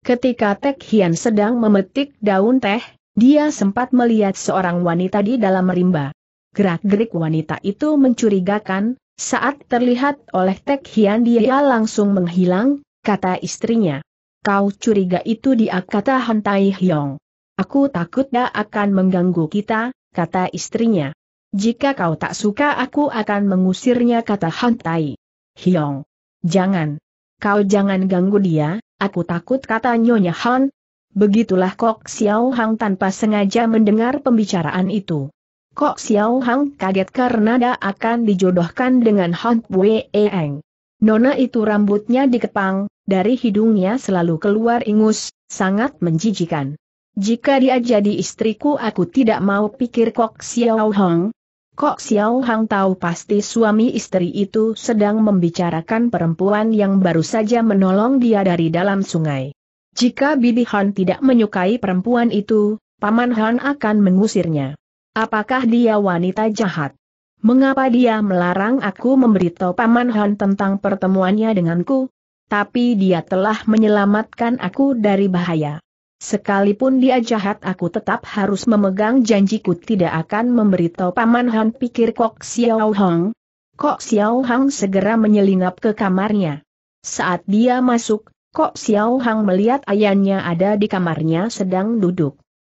Ketika Tek Hian sedang memetik daun teh, dia sempat melihat seorang wanita di dalam rimba. Gerak-gerik wanita itu mencurigakan, saat terlihat oleh Tek Hian dia langsung menghilang, kata istrinya. Kau curiga itu dia kata Han Tai Hyong. Aku takut dia akan mengganggu kita, kata istrinya. Jika kau tak suka aku akan mengusirnya kata Han Tai. Hyong. Jangan. Kau jangan ganggu dia, aku takut kata Nyonya Han. Begitulah Kok Xiao Hang tanpa sengaja mendengar pembicaraan itu. Kok Xiao Hang kaget karena dia akan dijodohkan dengan Han Wei Eng. Nona itu rambutnya dikepang, dari hidungnya selalu keluar ingus, sangat menjijikan. Jika dia jadi istriku aku tidak mau pikir Kok Xiao Hang. Kok Xiao Hang tahu pasti suami istri itu sedang membicarakan perempuan yang baru saja menolong dia dari dalam sungai. Jika Bibi Han tidak menyukai perempuan itu, Paman Han akan mengusirnya. Apakah dia wanita jahat? Mengapa dia melarang aku memberitahu Paman Han tentang pertemuannya denganku? Tapi dia telah menyelamatkan aku dari bahaya. Sekalipun dia jahat aku tetap harus memegang janjiku tidak akan memberitahu Paman Han pikir Kok Xiao Hong. Kok Xiao Hang segera menyelinap ke kamarnya. Saat dia masuk, Kok Xiao Hang melihat ayahnya ada di kamarnya sedang duduk.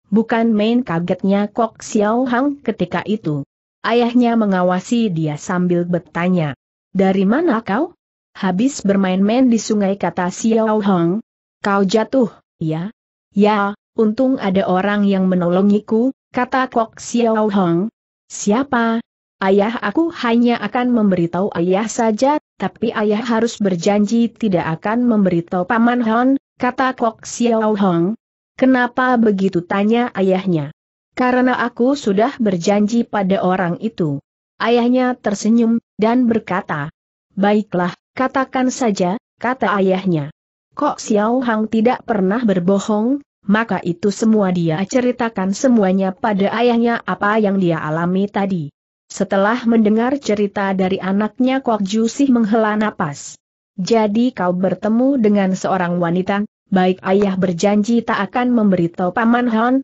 Bukan main kagetnya Kok Xiao Hang ketika itu. Ayahnya mengawasi dia sambil bertanya. Dari mana kau? Habis bermain-main di sungai kata Xiao Hang. Kau jatuh, ya? Ya, untung ada orang yang menolongiku, kata Kok Xiao Hang. Siapa? Ayah aku hanya akan memberitahu ayah saja, tapi ayah harus berjanji tidak akan memberitahu Paman Hon, kata Kok Xiao Hong. Kenapa begitu tanya ayahnya? Karena aku sudah berjanji pada orang itu. Ayahnya tersenyum, dan berkata, Baiklah, katakan saja, kata ayahnya. Kok Xiao Hang tidak pernah berbohong, maka itu semua dia ceritakan semuanya pada ayahnya apa yang dia alami tadi. Setelah mendengar cerita dari anaknya Kok Ju menghela napas. Jadi kau bertemu dengan seorang wanita, baik ayah berjanji tak akan memberitahu Paman Han.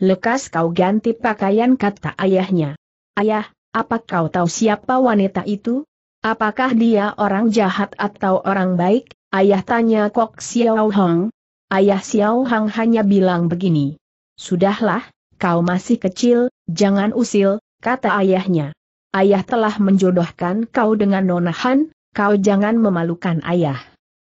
Lekas kau ganti pakaian kata ayahnya. Ayah, apa kau tahu siapa wanita itu? Apakah dia orang jahat atau orang baik? Ayah tanya Kok Xiao Hong. Ayah Xiao Hong hanya bilang begini. Sudahlah, kau masih kecil, jangan usil, kata ayahnya. Ayah telah menjodohkan kau dengan Nona Han, kau jangan memalukan ayah.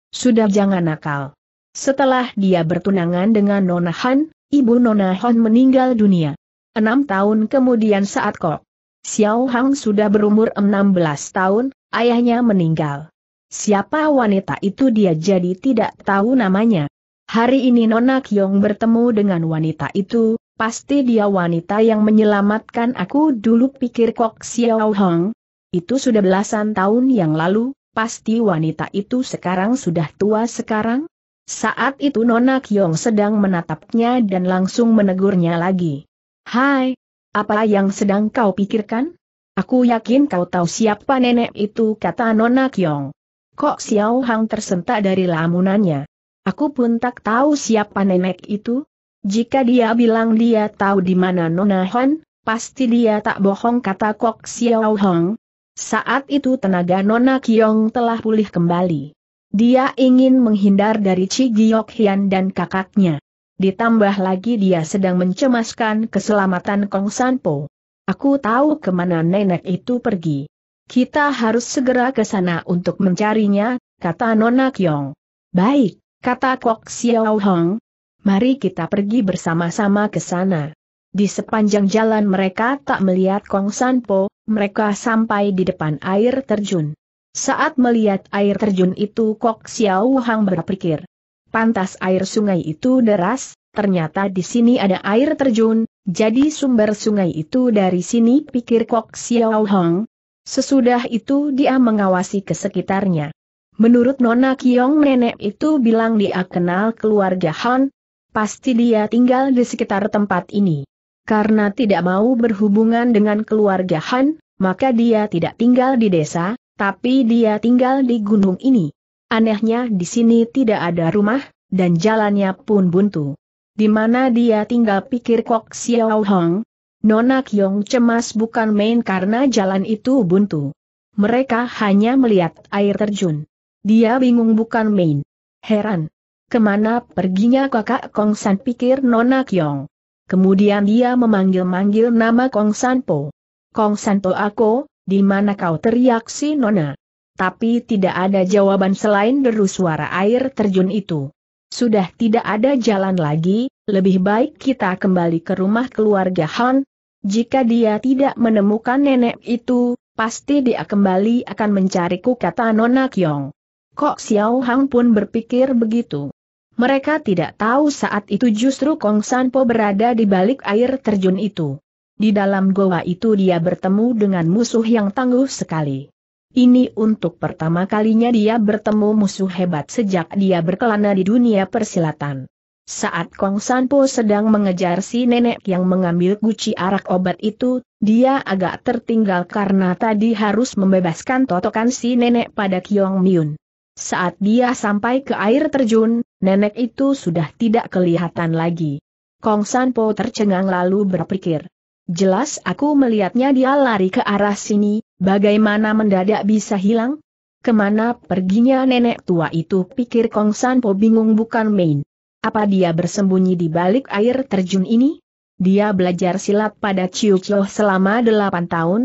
Sudah jangan nakal. Setelah dia bertunangan dengan Nona Han, ibu Nona Han meninggal dunia. Enam tahun kemudian saat Kok Xiao Hang sudah berumur 16 tahun, ayahnya meninggal. Siapa wanita itu dia jadi tidak tahu namanya. Hari ini Nona Kyong bertemu dengan wanita itu, pasti dia wanita yang menyelamatkan aku dulu pikir Kok Xiao Hang. Itu sudah belasan tahun yang lalu, pasti wanita itu sekarang sudah tua sekarang, saat itu Nona Kyong sedang menatapnya dan langsung menegurnya lagi. Hai, apa yang sedang kau pikirkan? Aku yakin kau tahu siapa nenek itu kata Nona Kyong. Kok Xiao Hang tersentak dari lamunannya? Aku pun tak tahu siapa nenek itu. Jika dia bilang dia tahu di mana Nona Han, pasti dia tak bohong kata Kok Xiao Hang. Saat itu tenaga Nona Kiong telah pulih kembali. Dia ingin menghindar dari Chi Giok Hian dan kakaknya. Ditambah lagi dia sedang mencemaskan keselamatan Kong San Po. Aku tahu kemana nenek itu pergi. Kita harus segera ke sana untuk mencarinya, kata Nona Kyong. Baik, kata Kok Xiao Hong. Mari kita pergi bersama-sama ke sana. Di sepanjang jalan mereka tak melihat Kong San Po. mereka sampai di depan air terjun. Saat melihat air terjun itu Kok Xiao Hang berpikir. Pantas air sungai itu deras, ternyata di sini ada air terjun, jadi sumber sungai itu dari sini pikir Kok Xiao Hang. Sesudah itu dia mengawasi ke sekitarnya. Menurut Nona Kiong nenek itu bilang dia kenal keluarga Han, pasti dia tinggal di sekitar tempat ini. Karena tidak mau berhubungan dengan keluarga Han, maka dia tidak tinggal di desa, tapi dia tinggal di gunung ini. Anehnya di sini tidak ada rumah, dan jalannya pun buntu. Di mana dia tinggal pikir Kok Xiao Hong? Nona Kyong cemas bukan main karena jalan itu buntu. Mereka hanya melihat air terjun. Dia bingung bukan main. Heran. Kemana perginya kakak Kong San pikir Nona Kyong. Kemudian dia memanggil-manggil nama Kong San Po. Kong San Po aku, di mana kau teriak si Nona? Tapi tidak ada jawaban selain deru suara air terjun itu. Sudah tidak ada jalan lagi, lebih baik kita kembali ke rumah keluarga Han. Jika dia tidak menemukan nenek itu, pasti dia kembali akan mencariku kata Nona Kyong. Kok Xiao Hang pun berpikir begitu. Mereka tidak tahu saat itu justru Kong Sanpo berada di balik air terjun itu. Di dalam goa itu dia bertemu dengan musuh yang tangguh sekali. Ini untuk pertama kalinya dia bertemu musuh hebat sejak dia berkelana di dunia persilatan. Saat Kong Sanpo sedang mengejar si nenek yang mengambil guci arak obat itu, dia agak tertinggal karena tadi harus membebaskan totokan si nenek pada Kiong Myun. Saat dia sampai ke air terjun, nenek itu sudah tidak kelihatan lagi. Kong Sanpo tercengang lalu berpikir, Jelas aku melihatnya dia lari ke arah sini, bagaimana mendadak bisa hilang? Kemana perginya nenek tua itu pikir Kong Sanpo bingung bukan main. Apa dia bersembunyi di balik air terjun ini? Dia belajar silat pada Chiu Chiu selama delapan tahun.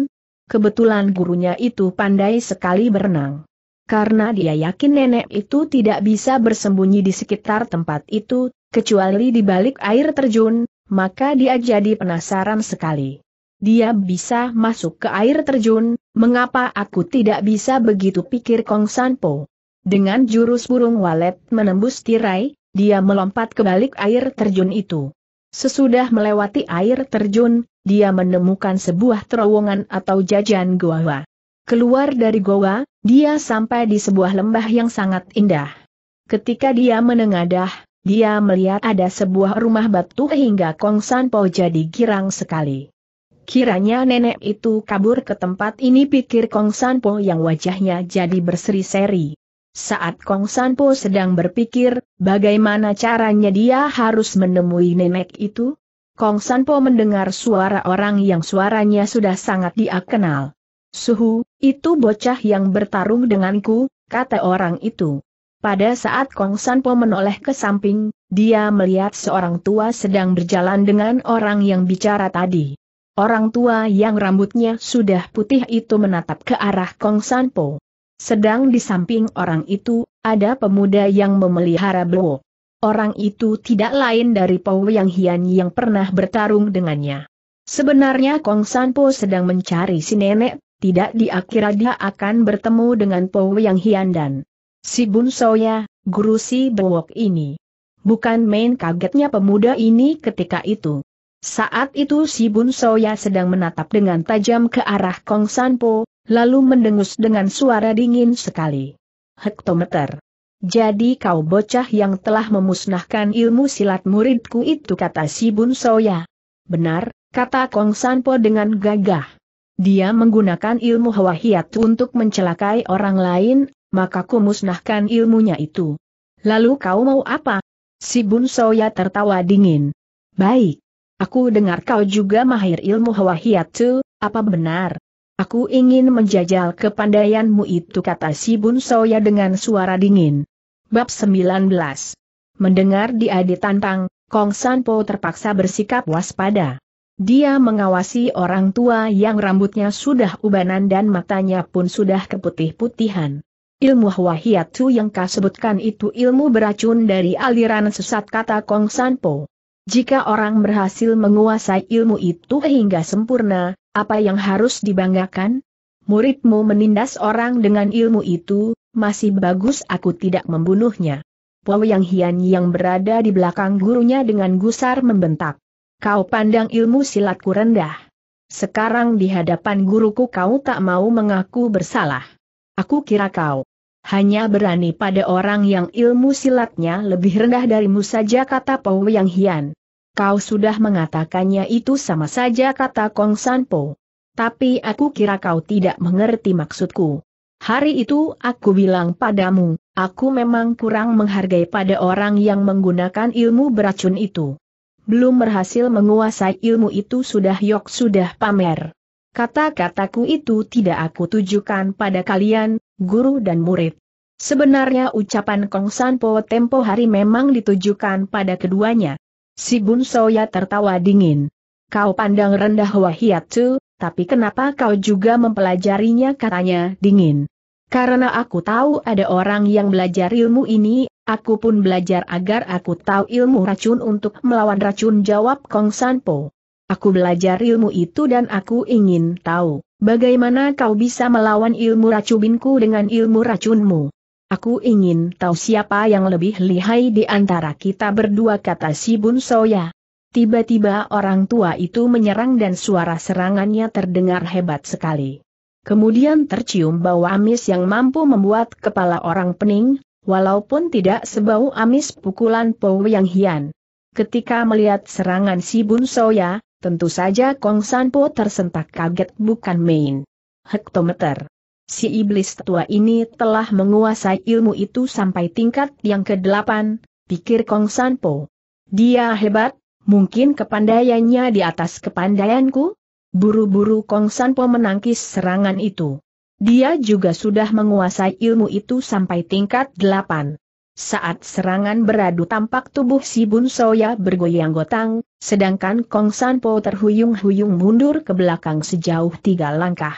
Kebetulan gurunya itu pandai sekali berenang. Karena dia yakin nenek itu tidak bisa bersembunyi di sekitar tempat itu, kecuali di balik air terjun, maka dia jadi penasaran sekali. Dia bisa masuk ke air terjun, mengapa aku tidak bisa begitu pikir Kong Sanpo? Dengan jurus burung walet menembus tirai, dia melompat ke balik air terjun itu. Sesudah melewati air terjun, dia menemukan sebuah terowongan atau jajan goa. Keluar dari goa, dia sampai di sebuah lembah yang sangat indah. Ketika dia menengadah, dia melihat ada sebuah rumah batu hingga Kong Sanpo jadi girang sekali. Kiranya nenek itu kabur ke tempat ini pikir Kong Sanpo yang wajahnya jadi berseri-seri. Saat Kong Sanpo sedang berpikir, bagaimana caranya dia harus menemui nenek itu? Kong Sanpo mendengar suara orang yang suaranya sudah sangat dia kenal. Suhu, itu bocah yang bertarung denganku, kata orang itu. Pada saat Kong Sanpo menoleh ke samping, dia melihat seorang tua sedang berjalan dengan orang yang bicara tadi. Orang tua yang rambutnya sudah putih itu menatap ke arah Kong Sanpo. Sedang di samping orang itu, ada pemuda yang memelihara blow. Orang itu tidak lain dari Po Yang Hian yang pernah bertarung dengannya. Sebenarnya Kong Sanpo sedang mencari si nenek, tidak akhirat dia akan bertemu dengan Po Yang Hian dan Si Bun Soya, guru si Bewok ini. Bukan main kagetnya pemuda ini ketika itu. Saat itu si Bun Soya sedang menatap dengan tajam ke arah Kong Sanpo, lalu mendengus dengan suara dingin sekali. Hektometer. Jadi kau bocah yang telah memusnahkan ilmu silat muridku itu kata si Bun Soya. Benar, kata Kong Sanpo dengan gagah. Dia menggunakan ilmu hawa hiat untuk mencelakai orang lain, maka ku musnahkan ilmunya itu. Lalu kau mau apa? Si Bun Soya tertawa dingin. Baik. Aku dengar kau juga mahir ilmu Hwa Hiatsu, apa benar? Aku ingin menjajal kepandaianmu itu kata si Bun Soya dengan suara dingin. Bab 19 Mendengar dia ditantang, Kong Po terpaksa bersikap waspada. Dia mengawasi orang tua yang rambutnya sudah ubanan dan matanya pun sudah keputih-putihan. Ilmu tuh yang kau itu ilmu beracun dari aliran sesat kata Kong Sanpo. Jika orang berhasil menguasai ilmu itu hingga sempurna, apa yang harus dibanggakan? Muridmu menindas orang dengan ilmu itu, masih bagus aku tidak membunuhnya. Pau Yang Hian yang berada di belakang gurunya dengan gusar membentak. Kau pandang ilmu silatku rendah. Sekarang di hadapan guruku kau tak mau mengaku bersalah. Aku kira kau hanya berani pada orang yang ilmu silatnya lebih rendah darimu saja kata Po Yang Hian. Kau sudah mengatakannya itu sama saja kata Kong San Po. Tapi aku kira kau tidak mengerti maksudku. Hari itu aku bilang padamu, aku memang kurang menghargai pada orang yang menggunakan ilmu beracun itu. Belum berhasil menguasai ilmu itu sudah yok sudah pamer. Kata-kataku itu tidak aku tujukan pada kalian, guru dan murid. Sebenarnya ucapan Kong Sanpo tempo hari memang ditujukan pada keduanya. Si Bun Soya tertawa dingin. Kau pandang rendah Wahiatsu, tapi kenapa kau juga mempelajarinya katanya dingin. Karena aku tahu ada orang yang belajar ilmu ini, aku pun belajar agar aku tahu ilmu racun untuk melawan racun jawab Kong Sanpo. Aku belajar ilmu itu dan aku ingin tahu. Bagaimana kau bisa melawan ilmu racubinku dengan ilmu racunmu? Aku ingin tahu siapa yang lebih lihai di antara kita berdua kata si Bun Soya. Tiba-tiba orang tua itu menyerang dan suara serangannya terdengar hebat sekali. Kemudian tercium bau amis yang mampu membuat kepala orang pening, walaupun tidak sebau amis pukulan Pou Yang Hian. Ketika melihat serangan si Bun Soya, Tentu saja Kong Sanpo tersentak kaget bukan main. Hektometer. Si iblis tua ini telah menguasai ilmu itu sampai tingkat yang ke-8, pikir Kong Sanpo. Dia hebat, mungkin kepandaiannya di atas kepandaianku? Buru-buru Kong Sanpo menangkis serangan itu. Dia juga sudah menguasai ilmu itu sampai tingkat 8. Saat serangan beradu tampak tubuh si Bun Soya bergoyang gotang, sedangkan Kong San Po terhuyung-huyung mundur ke belakang sejauh tiga langkah.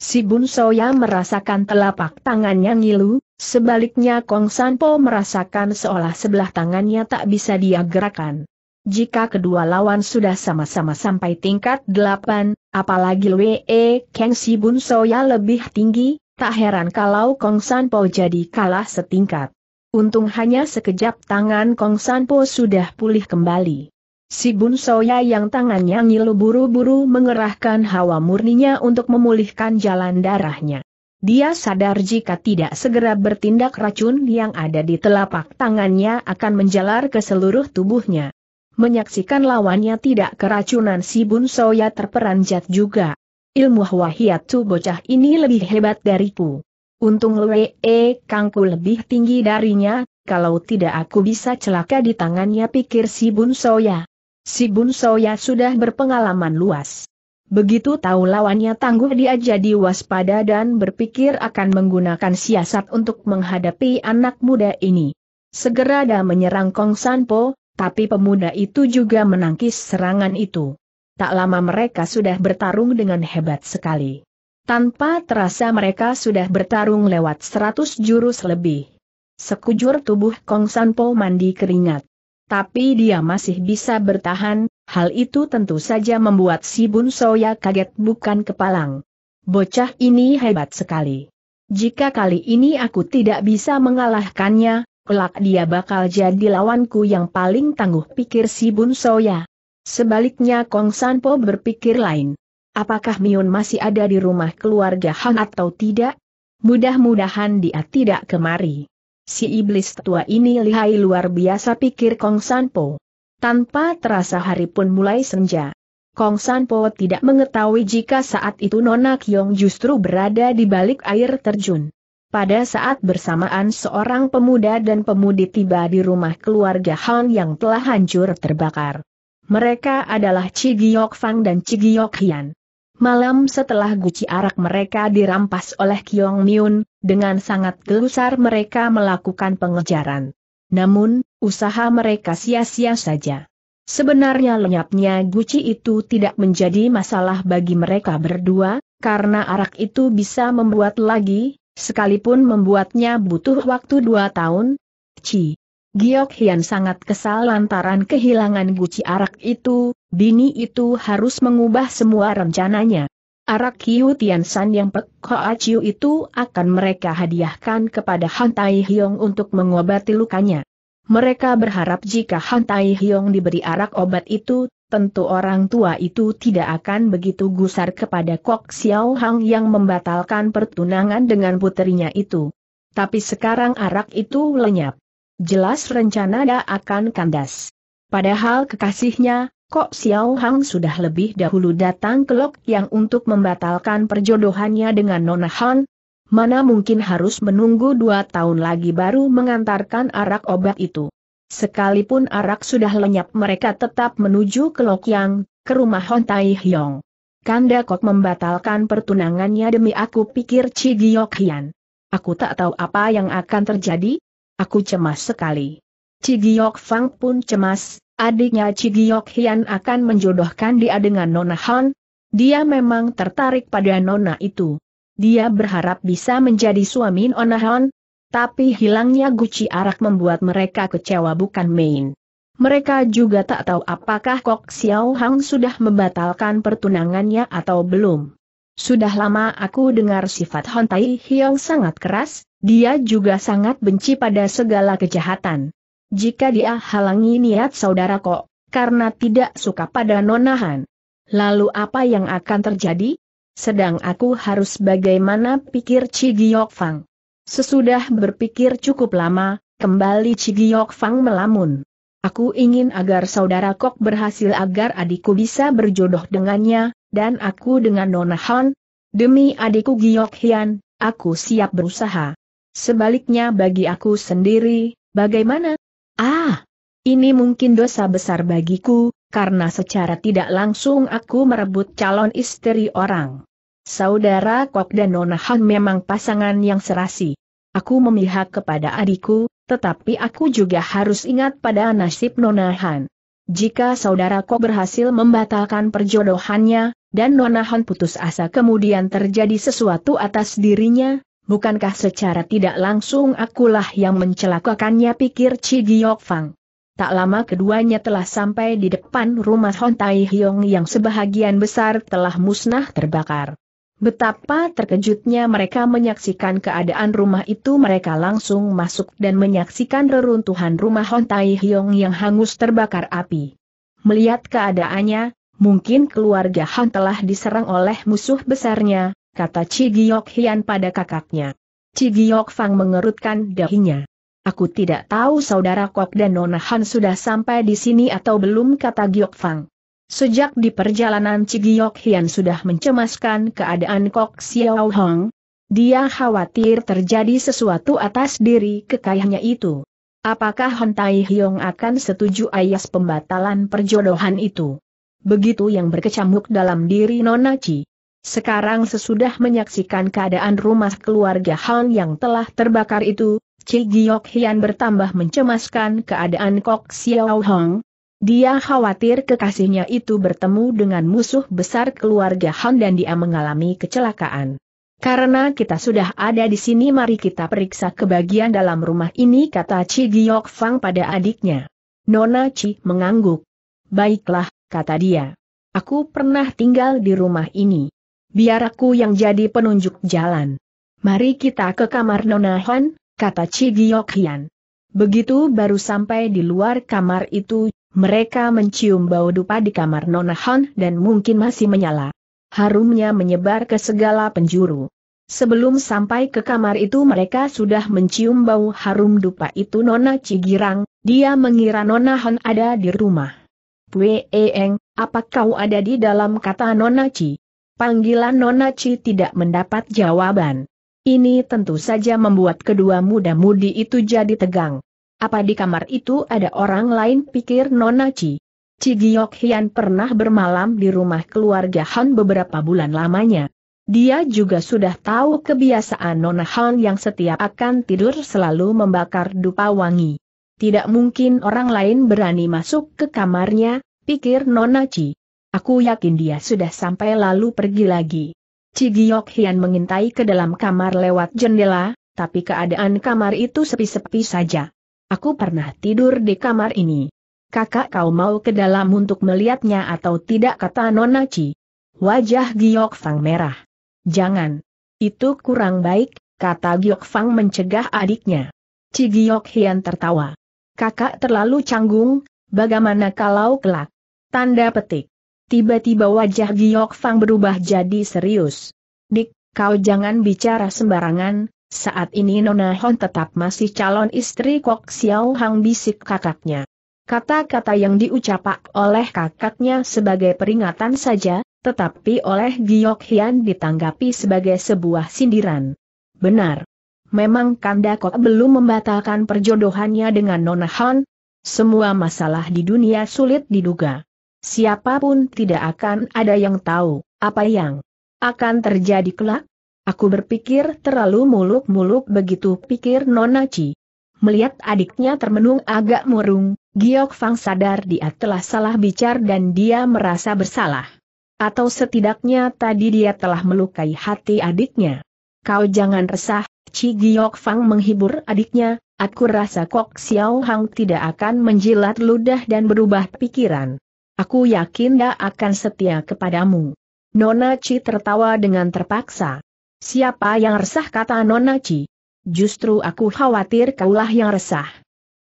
Si Bun Soya merasakan telapak tangannya ngilu, sebaliknya Kong San Po merasakan seolah sebelah tangannya tak bisa dia gerakan. Jika kedua lawan sudah sama-sama sampai tingkat delapan, apalagi Wee Kang Si Bun Soya lebih tinggi, tak heran kalau Kong San Po jadi kalah setingkat. Untung hanya sekejap tangan Kong Sanpo sudah pulih kembali. Si Bun Soya yang tangannya ngilu buru-buru mengerahkan hawa murninya untuk memulihkan jalan darahnya. Dia sadar jika tidak segera bertindak racun yang ada di telapak tangannya akan menjalar ke seluruh tubuhnya. Menyaksikan lawannya tidak keracunan si Bun Soya terperanjat juga. Ilmu Hwahiatsu bocah ini lebih hebat dariku. Untung Lue E Kangku lebih tinggi darinya, kalau tidak aku bisa celaka di tangannya pikir si Bun Soya. Si Bun Soya sudah berpengalaman luas. Begitu tahu lawannya tangguh dia jadi waspada dan berpikir akan menggunakan siasat untuk menghadapi anak muda ini. Segera dia menyerang Kong Sanpo, tapi pemuda itu juga menangkis serangan itu. Tak lama mereka sudah bertarung dengan hebat sekali. Tanpa terasa mereka sudah bertarung lewat seratus jurus lebih. Sekujur tubuh Kong Sanpo mandi keringat. Tapi dia masih bisa bertahan, hal itu tentu saja membuat si Bun Soya kaget bukan kepalang. Bocah ini hebat sekali. Jika kali ini aku tidak bisa mengalahkannya, kelak dia bakal jadi lawanku yang paling tangguh pikir si Bun Soya. Sebaliknya Kong Sanpo berpikir lain. Apakah Miun masih ada di rumah keluarga Han atau tidak? Mudah-mudahan dia tidak kemari. Si iblis tua ini lihai luar biasa pikir Kong Sanpo. Tanpa terasa hari pun mulai senja. Kong Sanpo tidak mengetahui jika saat itu Nona Kyong justru berada di balik air terjun. Pada saat bersamaan seorang pemuda dan pemudi tiba di rumah keluarga Han yang telah hancur terbakar. Mereka adalah Cigiok Fang dan Cigiok Hian. Malam setelah guci arak mereka dirampas oleh Kiong Miun, dengan sangat gelusar mereka melakukan pengejaran. Namun, usaha mereka sia-sia saja. Sebenarnya lenyapnya guci itu tidak menjadi masalah bagi mereka berdua, karena arak itu bisa membuat lagi, sekalipun membuatnya butuh waktu dua tahun. Ci. Giok Hian sangat kesal lantaran kehilangan guci arak itu, Bini itu harus mengubah semua rencananya. Arak Hiu Tian San yang Pek Hoa Chiu itu akan mereka hadiahkan kepada Han Tai Hiong untuk mengobati lukanya. Mereka berharap jika Han Tai Hiong diberi arak obat itu, tentu orang tua itu tidak akan begitu gusar kepada Kok Xiao Hang yang membatalkan pertunangan dengan putrinya itu. Tapi sekarang arak itu lenyap. Jelas rencana dia akan kandas. Padahal kekasihnya, Kok Xiao Hang sudah lebih dahulu datang ke Lok Yang untuk membatalkan perjodohannya dengan Nona Han? Mana mungkin harus menunggu dua tahun lagi baru mengantarkan arak obat itu. Sekalipun arak sudah lenyap mereka tetap menuju ke Lok Yang, ke rumah Hon Tai Hyong. Kanda Kok membatalkan pertunangannya demi aku pikir Chi Giok Hian. Aku tak tahu apa yang akan terjadi. Aku cemas sekali. Chi Giok Fang pun cemas, adiknya Cigiok Hian akan menjodohkan dia dengan Nona Han. Dia memang tertarik pada Nona itu. Dia berharap bisa menjadi suami Nona Han, tapi hilangnya guci arak membuat mereka kecewa bukan main. Mereka juga tak tahu apakah Kok Xiao Hang sudah membatalkan pertunangannya atau belum. Sudah lama aku dengar sifat Hon Tai Hiong sangat keras, dia juga sangat benci pada segala kejahatan jika dia halangi niat saudara kok, karena tidak suka pada nonahan. Lalu apa yang akan terjadi? Sedang aku harus bagaimana pikir Cigiok Fang. Sesudah berpikir cukup lama, kembali Cigiok Fang melamun. Aku ingin agar saudara Kok berhasil agar adikku bisa berjodoh dengannya, dan aku dengan Nonahan. Demi adikku Giyok Hian, aku siap berusaha. Sebaliknya bagi aku sendiri, bagaimana? Ah, ini mungkin dosa besar bagiku, karena secara tidak langsung aku merebut calon istri orang. Saudara Kok dan Nona Han memang pasangan yang serasi. Aku memihak kepada adikku, tetapi aku juga harus ingat pada nasib Nona Han. Jika saudara Kok berhasil membatalkan perjodohannya, dan Nona Han putus asa kemudian terjadi sesuatu atas dirinya, bukankah secara tidak langsung akulah yang mencelakakannya pikir Chi Giok Fang. Tak lama keduanya telah sampai di depan rumah Hon Tai Hyong yang sebahagian besar telah musnah terbakar. Betapa terkejutnya mereka menyaksikan keadaan rumah itu mereka langsung masuk dan menyaksikan reruntuhan rumah Hon Tai Hyong yang hangus terbakar api. Melihat keadaannya, mungkin keluarga Han telah diserang oleh musuh besarnya, kata Cigiok Hian pada kakaknya. Cigiok Fang mengerutkan dahinya. Aku tidak tahu saudara Kok dan Nona Han sudah sampai di sini atau belum kata Giok Fang. Sejak di perjalanan Cigiok Hian sudah mencemaskan keadaan Kok Xiao Hong. Dia khawatir terjadi sesuatu atas diri kekayahnya itu. Apakah Hon Tai Hyong akan setuju ayas pembatalan perjodohan itu? Begitu yang berkecamuk dalam diri Nona Ci. Sekarang sesudah menyaksikan keadaan rumah keluarga Han yang telah terbakar itu, Chi Giok Hian bertambah mencemaskan keadaan Kok Xiao Hong. Dia khawatir kekasihnya itu bertemu dengan musuh besar keluarga Han dan dia mengalami kecelakaan. Karena kita sudah ada di sini mari kita periksa kebagian dalam rumah ini kata Chi Giok Fang pada adiknya. Nona Chi mengangguk. Baiklah, kata dia. Aku pernah tinggal di rumah ini biar aku yang jadi penunjuk jalan. Mari kita ke kamar Nona Han, kata Chi Giok Hian. Begitu baru sampai di luar kamar itu, mereka mencium bau dupa di kamar Nona Han dan mungkin masih menyala. Harumnya menyebar ke segala penjuru. Sebelum sampai ke kamar itu mereka sudah mencium bau harum dupa itu Nona Cigirang, dia mengira Nona Han ada di rumah. Pue apa kau ada di dalam kata Nona Cigirang? Panggilan Nona Chi tidak mendapat jawaban. Ini tentu saja membuat kedua muda-mudi itu jadi tegang. Apa di kamar itu ada orang lain pikir Nona Chi? Cigiyok Hian pernah bermalam di rumah keluarga Han beberapa bulan lamanya. Dia juga sudah tahu kebiasaan Nona Han yang setiap akan tidur selalu membakar dupa wangi. Tidak mungkin orang lain berani masuk ke kamarnya, pikir Nona Chi. Aku yakin dia sudah sampai lalu pergi lagi. Cigiok Hian mengintai ke dalam kamar lewat jendela, tapi keadaan kamar itu sepi-sepi saja. Aku pernah tidur di kamar ini. Kakak kau mau ke dalam untuk melihatnya atau tidak kata Nonaci. Wajah Giok Fang merah. Jangan. Itu kurang baik, kata Giok Fang mencegah adiknya. Cigiok Hian tertawa. Kakak terlalu canggung, bagaimana kalau kelak? Tanda petik. Tiba-tiba wajah Giok Fang berubah jadi serius. Dik, kau jangan bicara sembarangan, saat ini Nona Hon tetap masih calon istri Kok Xiao Hang bisik kakaknya. Kata-kata yang diucapak oleh kakaknya sebagai peringatan saja, tetapi oleh Giok Hian ditanggapi sebagai sebuah sindiran. Benar. Memang Kanda Kok belum membatalkan perjodohannya dengan Nona Hon? Semua masalah di dunia sulit diduga. Siapapun tidak akan ada yang tahu, apa yang akan terjadi kelak? Aku berpikir terlalu muluk-muluk begitu pikir Nonaci. Melihat adiknya termenung agak murung, Giok Fang sadar dia telah salah bicara dan dia merasa bersalah. Atau setidaknya tadi dia telah melukai hati adiknya. Kau jangan resah, Ci Giok Fang menghibur adiknya, aku rasa Kok Xiao Hang tidak akan menjilat ludah dan berubah pikiran. Aku yakin dia akan setia kepadamu. Nona Chi tertawa dengan terpaksa. Siapa yang resah kata Nona Chi? Justru aku khawatir kaulah yang resah.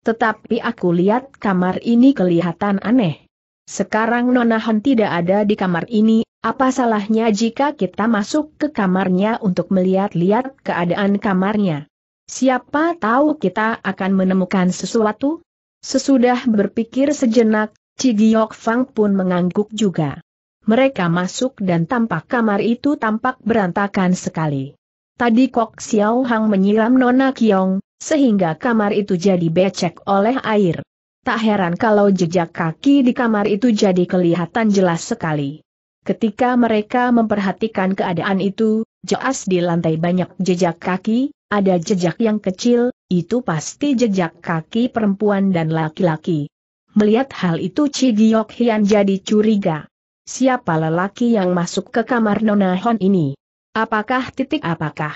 Tetapi aku lihat kamar ini kelihatan aneh. Sekarang Nona Han tidak ada di kamar ini, apa salahnya jika kita masuk ke kamarnya untuk melihat-lihat keadaan kamarnya? Siapa tahu kita akan menemukan sesuatu? Sesudah berpikir sejenak, Cigiok Fang pun mengangguk juga. Mereka masuk dan tampak kamar itu tampak berantakan sekali. Tadi Kok Xiao Hang menyiram Nona Kiong, sehingga kamar itu jadi becek oleh air. Tak heran kalau jejak kaki di kamar itu jadi kelihatan jelas sekali. Ketika mereka memperhatikan keadaan itu, jelas di lantai banyak jejak kaki, ada jejak yang kecil, itu pasti jejak kaki perempuan dan laki-laki. Melihat hal itu Chi Giok Hian jadi curiga. Siapa lelaki yang masuk ke kamar Nona Hon ini? Apakah titik apakah?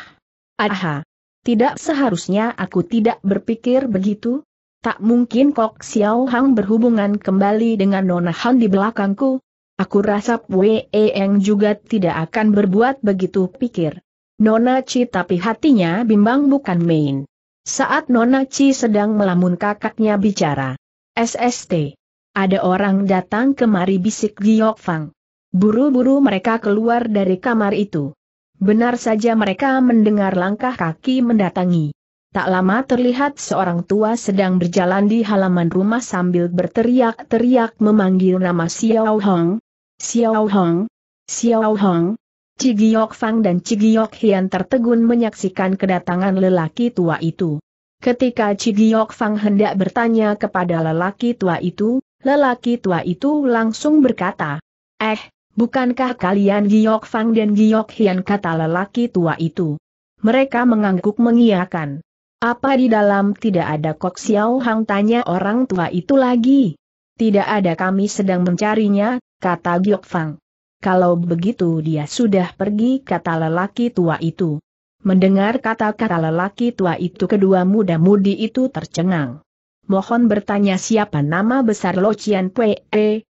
Aha. Tidak seharusnya aku tidak berpikir begitu? Tak mungkin Kok Xiao Hang berhubungan kembali dengan Nona Hon di belakangku. Aku rasa Wei Eng juga tidak akan berbuat begitu pikir. Nona Chi tapi hatinya bimbang bukan main. Saat Nona Chi sedang melamun kakaknya bicara. SST. Ada orang datang kemari bisik Giok Fang. Buru-buru mereka keluar dari kamar itu. Benar saja mereka mendengar langkah kaki mendatangi. Tak lama terlihat seorang tua sedang berjalan di halaman rumah sambil berteriak-teriak memanggil nama Xiao Hong. Xiao Hong. Xiao Hong. Cigiok Fang dan Cigiok Hian tertegun menyaksikan kedatangan lelaki tua itu. Ketika Cigiok Fang hendak bertanya kepada lelaki tua itu, lelaki tua itu langsung berkata, Eh, bukankah kalian Giok Fang dan Giok Hian kata lelaki tua itu? Mereka mengangguk mengiyakan. Apa di dalam tidak ada Kok Xiao Hang tanya orang tua itu lagi? Tidak ada kami sedang mencarinya, kata Giok Fang. Kalau begitu dia sudah pergi kata lelaki tua itu. Mendengar kata-kata lelaki tua itu kedua muda-mudi itu tercengang. Mohon bertanya siapa nama besar Lo Cian Pue,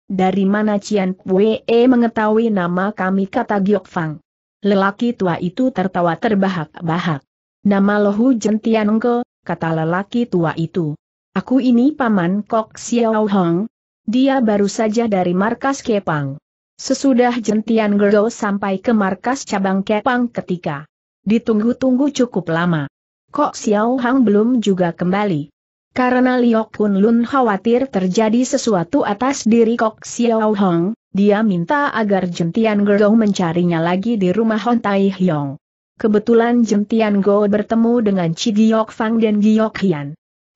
dari mana Cian Pue mengetahui nama kami kata Giok Fang. Lelaki tua itu tertawa terbahak-bahak. Nama Lohu Jentianengke, kata lelaki tua itu. Aku ini paman Kok Xiao Hong. Dia baru saja dari markas Kepang. Sesudah Jentian Gerdo sampai ke markas cabang Kepang ketika Ditunggu-tunggu cukup lama. Kok Xiao Hang belum juga kembali. Karena Liok Kun Lun khawatir terjadi sesuatu atas diri Kok Xiao Hang, dia minta agar Jentian Go mencarinya lagi di rumah Hon Tai Hyong. Kebetulan Jentian Go bertemu dengan Chi Giok Fang dan Giok Hian.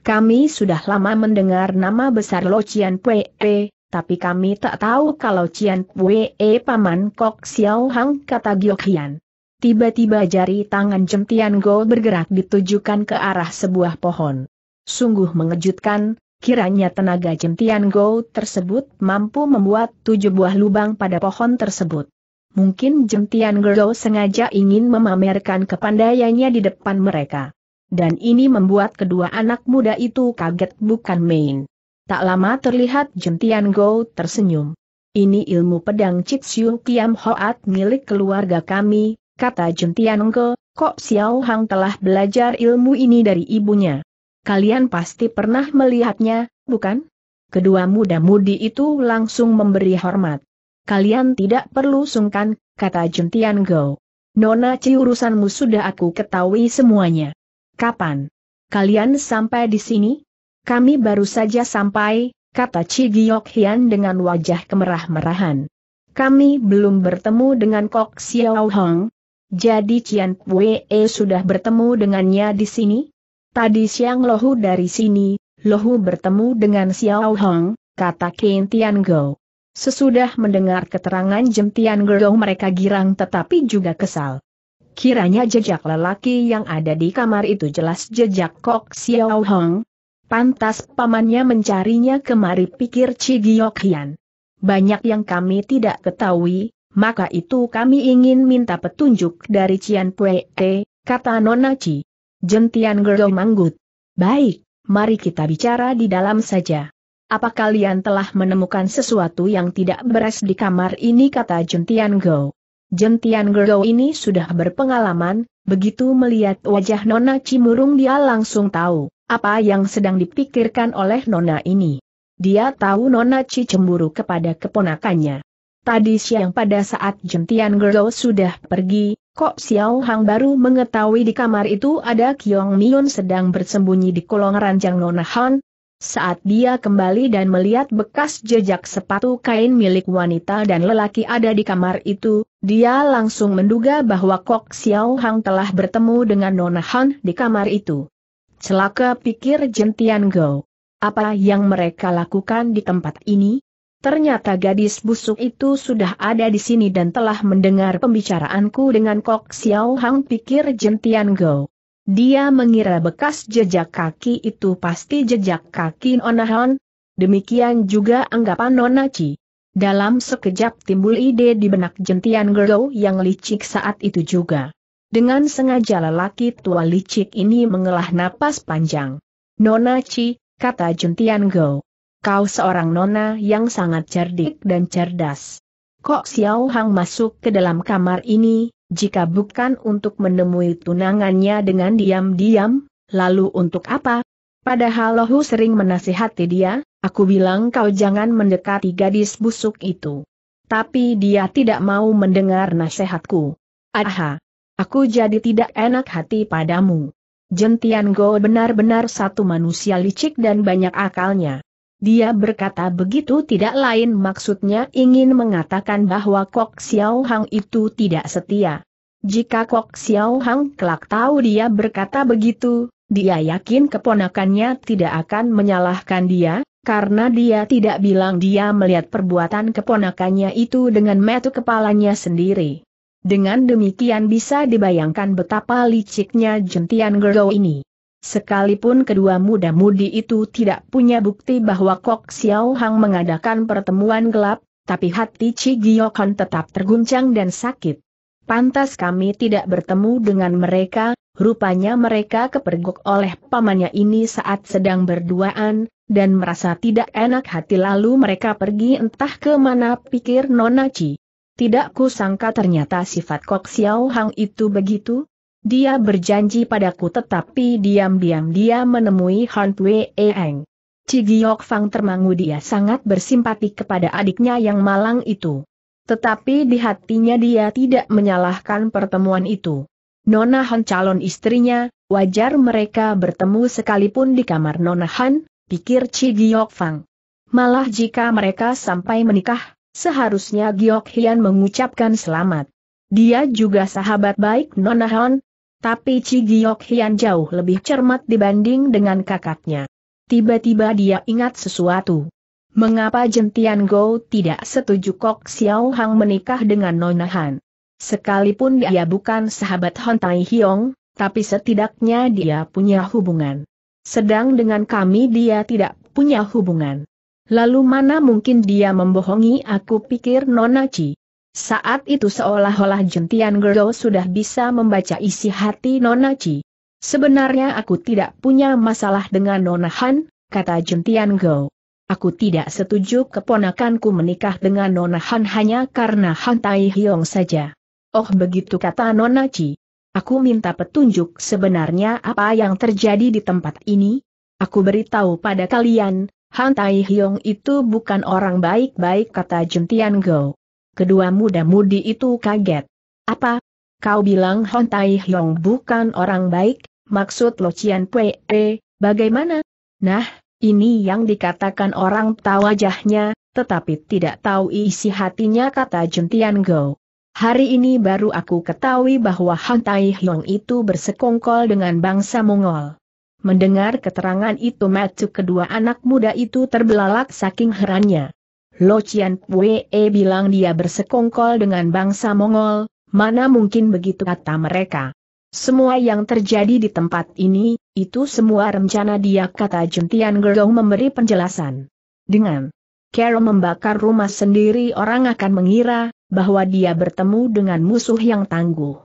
Kami sudah lama mendengar nama besar Lo Cian Pue, tapi kami tak tahu kalau Cian Pue paman Kok Xiao Hang kata Giok Hian. Tiba-tiba jari tangan Jentian Go bergerak ditujukan ke arah sebuah pohon. Sungguh mengejutkan, kiranya tenaga Jentian Go tersebut mampu membuat tujuh buah lubang pada pohon tersebut. Mungkin Jentian Go sengaja ingin memamerkan kepandaiannya di depan mereka. Dan ini membuat kedua anak muda itu kaget bukan main. Tak lama terlihat Jentian Go tersenyum. Ini ilmu pedang Chitsiu Kiam Hoat milik keluarga kami, kata Jun Tianengke, Kok Xiao Hang telah belajar ilmu ini dari ibunya. Kalian pasti pernah melihatnya, bukan? Kedua muda-mudi itu langsung memberi hormat. Kalian tidak perlu sungkan, kata Jun Tianengke. Nona Ci urusanmu sudah aku ketahui semuanya. Kapan? Kalian sampai di sini? Kami baru saja sampai, kata Ci Giok Hian dengan wajah kemerah-merahan. Kami belum bertemu dengan Kok Xiao Hong, jadi Cian Pue sudah bertemu dengannya di sini? Tadi siang Lohu dari sini, Lohu bertemu dengan Xiao Hong, kata Ken Tian Gou. Sesudah mendengar keterangan Jem Tian Gou mereka girang tetapi juga kesal. Kiranya jejak lelaki yang ada di kamar itu jelas jejak Kok Xiao Hong. Pantas pamannya mencarinya kemari pikir Ci Giok Hian. Banyak yang kami tidak ketahui, maka itu kami ingin minta petunjuk dari Cian Pue kata Nona Ci. Jentian Gerdo Manggut. Baik, mari kita bicara di dalam saja. Apa kalian telah menemukan sesuatu yang tidak beres di kamar ini kata Jentian Go. Jentian Gerdo ini sudah berpengalaman, begitu melihat wajah Nona murung dia langsung tahu, apa yang sedang dipikirkan oleh Nona ini. Dia tahu Nona Ci cemburu kepada keponakannya. Tadi siang pada saat jentian Girl sudah pergi, Kok Xiao Hang baru mengetahui di kamar itu ada Kiong Mion sedang bersembunyi di kolong ranjang Nona Han. Saat dia kembali dan melihat bekas jejak sepatu kain milik wanita dan lelaki ada di kamar itu, dia langsung menduga bahwa Kok Xiao Hang telah bertemu dengan Nona Han di kamar itu. Celaka pikir Jentian Go. Apa yang mereka lakukan di tempat ini? Ternyata gadis busuk itu sudah ada di sini dan telah mendengar pembicaraanku dengan Kok Xiao Hang pikir Jentian Go. Dia mengira bekas jejak kaki itu pasti jejak kaki Nona Demikian juga anggapan Nona Dalam sekejap timbul ide di benak Jentian Go yang licik saat itu juga. Dengan sengaja lelaki tua licik ini mengelah napas panjang. Nona kata Jentian Go kau seorang nona yang sangat cerdik dan cerdas. Kok Xiao Hang masuk ke dalam kamar ini, jika bukan untuk menemui tunangannya dengan diam-diam, lalu untuk apa? Padahal Lohu sering menasihati dia, aku bilang kau jangan mendekati gadis busuk itu. Tapi dia tidak mau mendengar nasihatku. Aha! Aku jadi tidak enak hati padamu. Jentian Go benar-benar satu manusia licik dan banyak akalnya. Dia berkata begitu tidak lain maksudnya ingin mengatakan bahwa Kok Xiao Hang itu tidak setia. Jika Kok Xiao Hang kelak tahu dia berkata begitu, dia yakin keponakannya tidak akan menyalahkan dia, karena dia tidak bilang dia melihat perbuatan keponakannya itu dengan metu kepalanya sendiri. Dengan demikian bisa dibayangkan betapa liciknya jentian Gergo ini. Sekalipun kedua muda-mudi itu tidak punya bukti bahwa Kok Xiao Hang mengadakan pertemuan gelap, tapi hati Chi Giokon tetap terguncang dan sakit. Pantas kami tidak bertemu dengan mereka, rupanya mereka kepergok oleh pamannya ini saat sedang berduaan, dan merasa tidak enak hati lalu mereka pergi entah ke mana pikir Nona Chi. Tidak kusangka ternyata sifat Kok Xiao Hang itu begitu, dia berjanji padaku tetapi diam-diam dia menemui Han Pui Eng. Cigiok Fang termangu dia sangat bersimpati kepada adiknya yang malang itu. Tetapi di hatinya dia tidak menyalahkan pertemuan itu. Nona Han calon istrinya, wajar mereka bertemu sekalipun di kamar Nona Han, pikir Cigiok Fang. Malah jika mereka sampai menikah, seharusnya Giok Hian mengucapkan selamat. Dia juga sahabat baik Nona Han, tapi Cigiok Giok Hian jauh lebih cermat dibanding dengan kakaknya. Tiba-tiba dia ingat sesuatu. Mengapa Jentian Go tidak setuju Kok Xiao Hang menikah dengan Nona Han? Sekalipun dia bukan sahabat Hon Tai Hiong, tapi setidaknya dia punya hubungan. Sedang dengan kami dia tidak punya hubungan. Lalu mana mungkin dia membohongi aku pikir Nona Chi. Saat itu seolah-olah jentian Gerdo sudah bisa membaca isi hati Nona Chi. Sebenarnya aku tidak punya masalah dengan Nona Han, kata jentian Go. Aku tidak setuju keponakanku menikah dengan Nona Han hanya karena Han Tai Hyong saja. Oh begitu kata Nona Chi. Aku minta petunjuk sebenarnya apa yang terjadi di tempat ini. Aku beritahu pada kalian, Han Tai Hyong itu bukan orang baik-baik kata jentian Go. Kedua muda-mudi itu kaget. Apa? Kau bilang Hon Tai Hyong bukan orang baik, maksud Lo Chian Pue, eh, bagaimana? Nah, ini yang dikatakan orang tahu wajahnya, tetapi tidak tahu isi hatinya kata Jun Tian Go. Hari ini baru aku ketahui bahwa Han Tai Hyong itu bersekongkol dengan bangsa Mongol. Mendengar keterangan itu matu kedua anak muda itu terbelalak saking herannya. Lo Chian Pue e bilang dia bersekongkol dengan bangsa Mongol, mana mungkin begitu kata mereka. Semua yang terjadi di tempat ini, itu semua rencana dia kata Jentian Gerdong memberi penjelasan. Dengan Carol membakar rumah sendiri orang akan mengira, bahwa dia bertemu dengan musuh yang tangguh.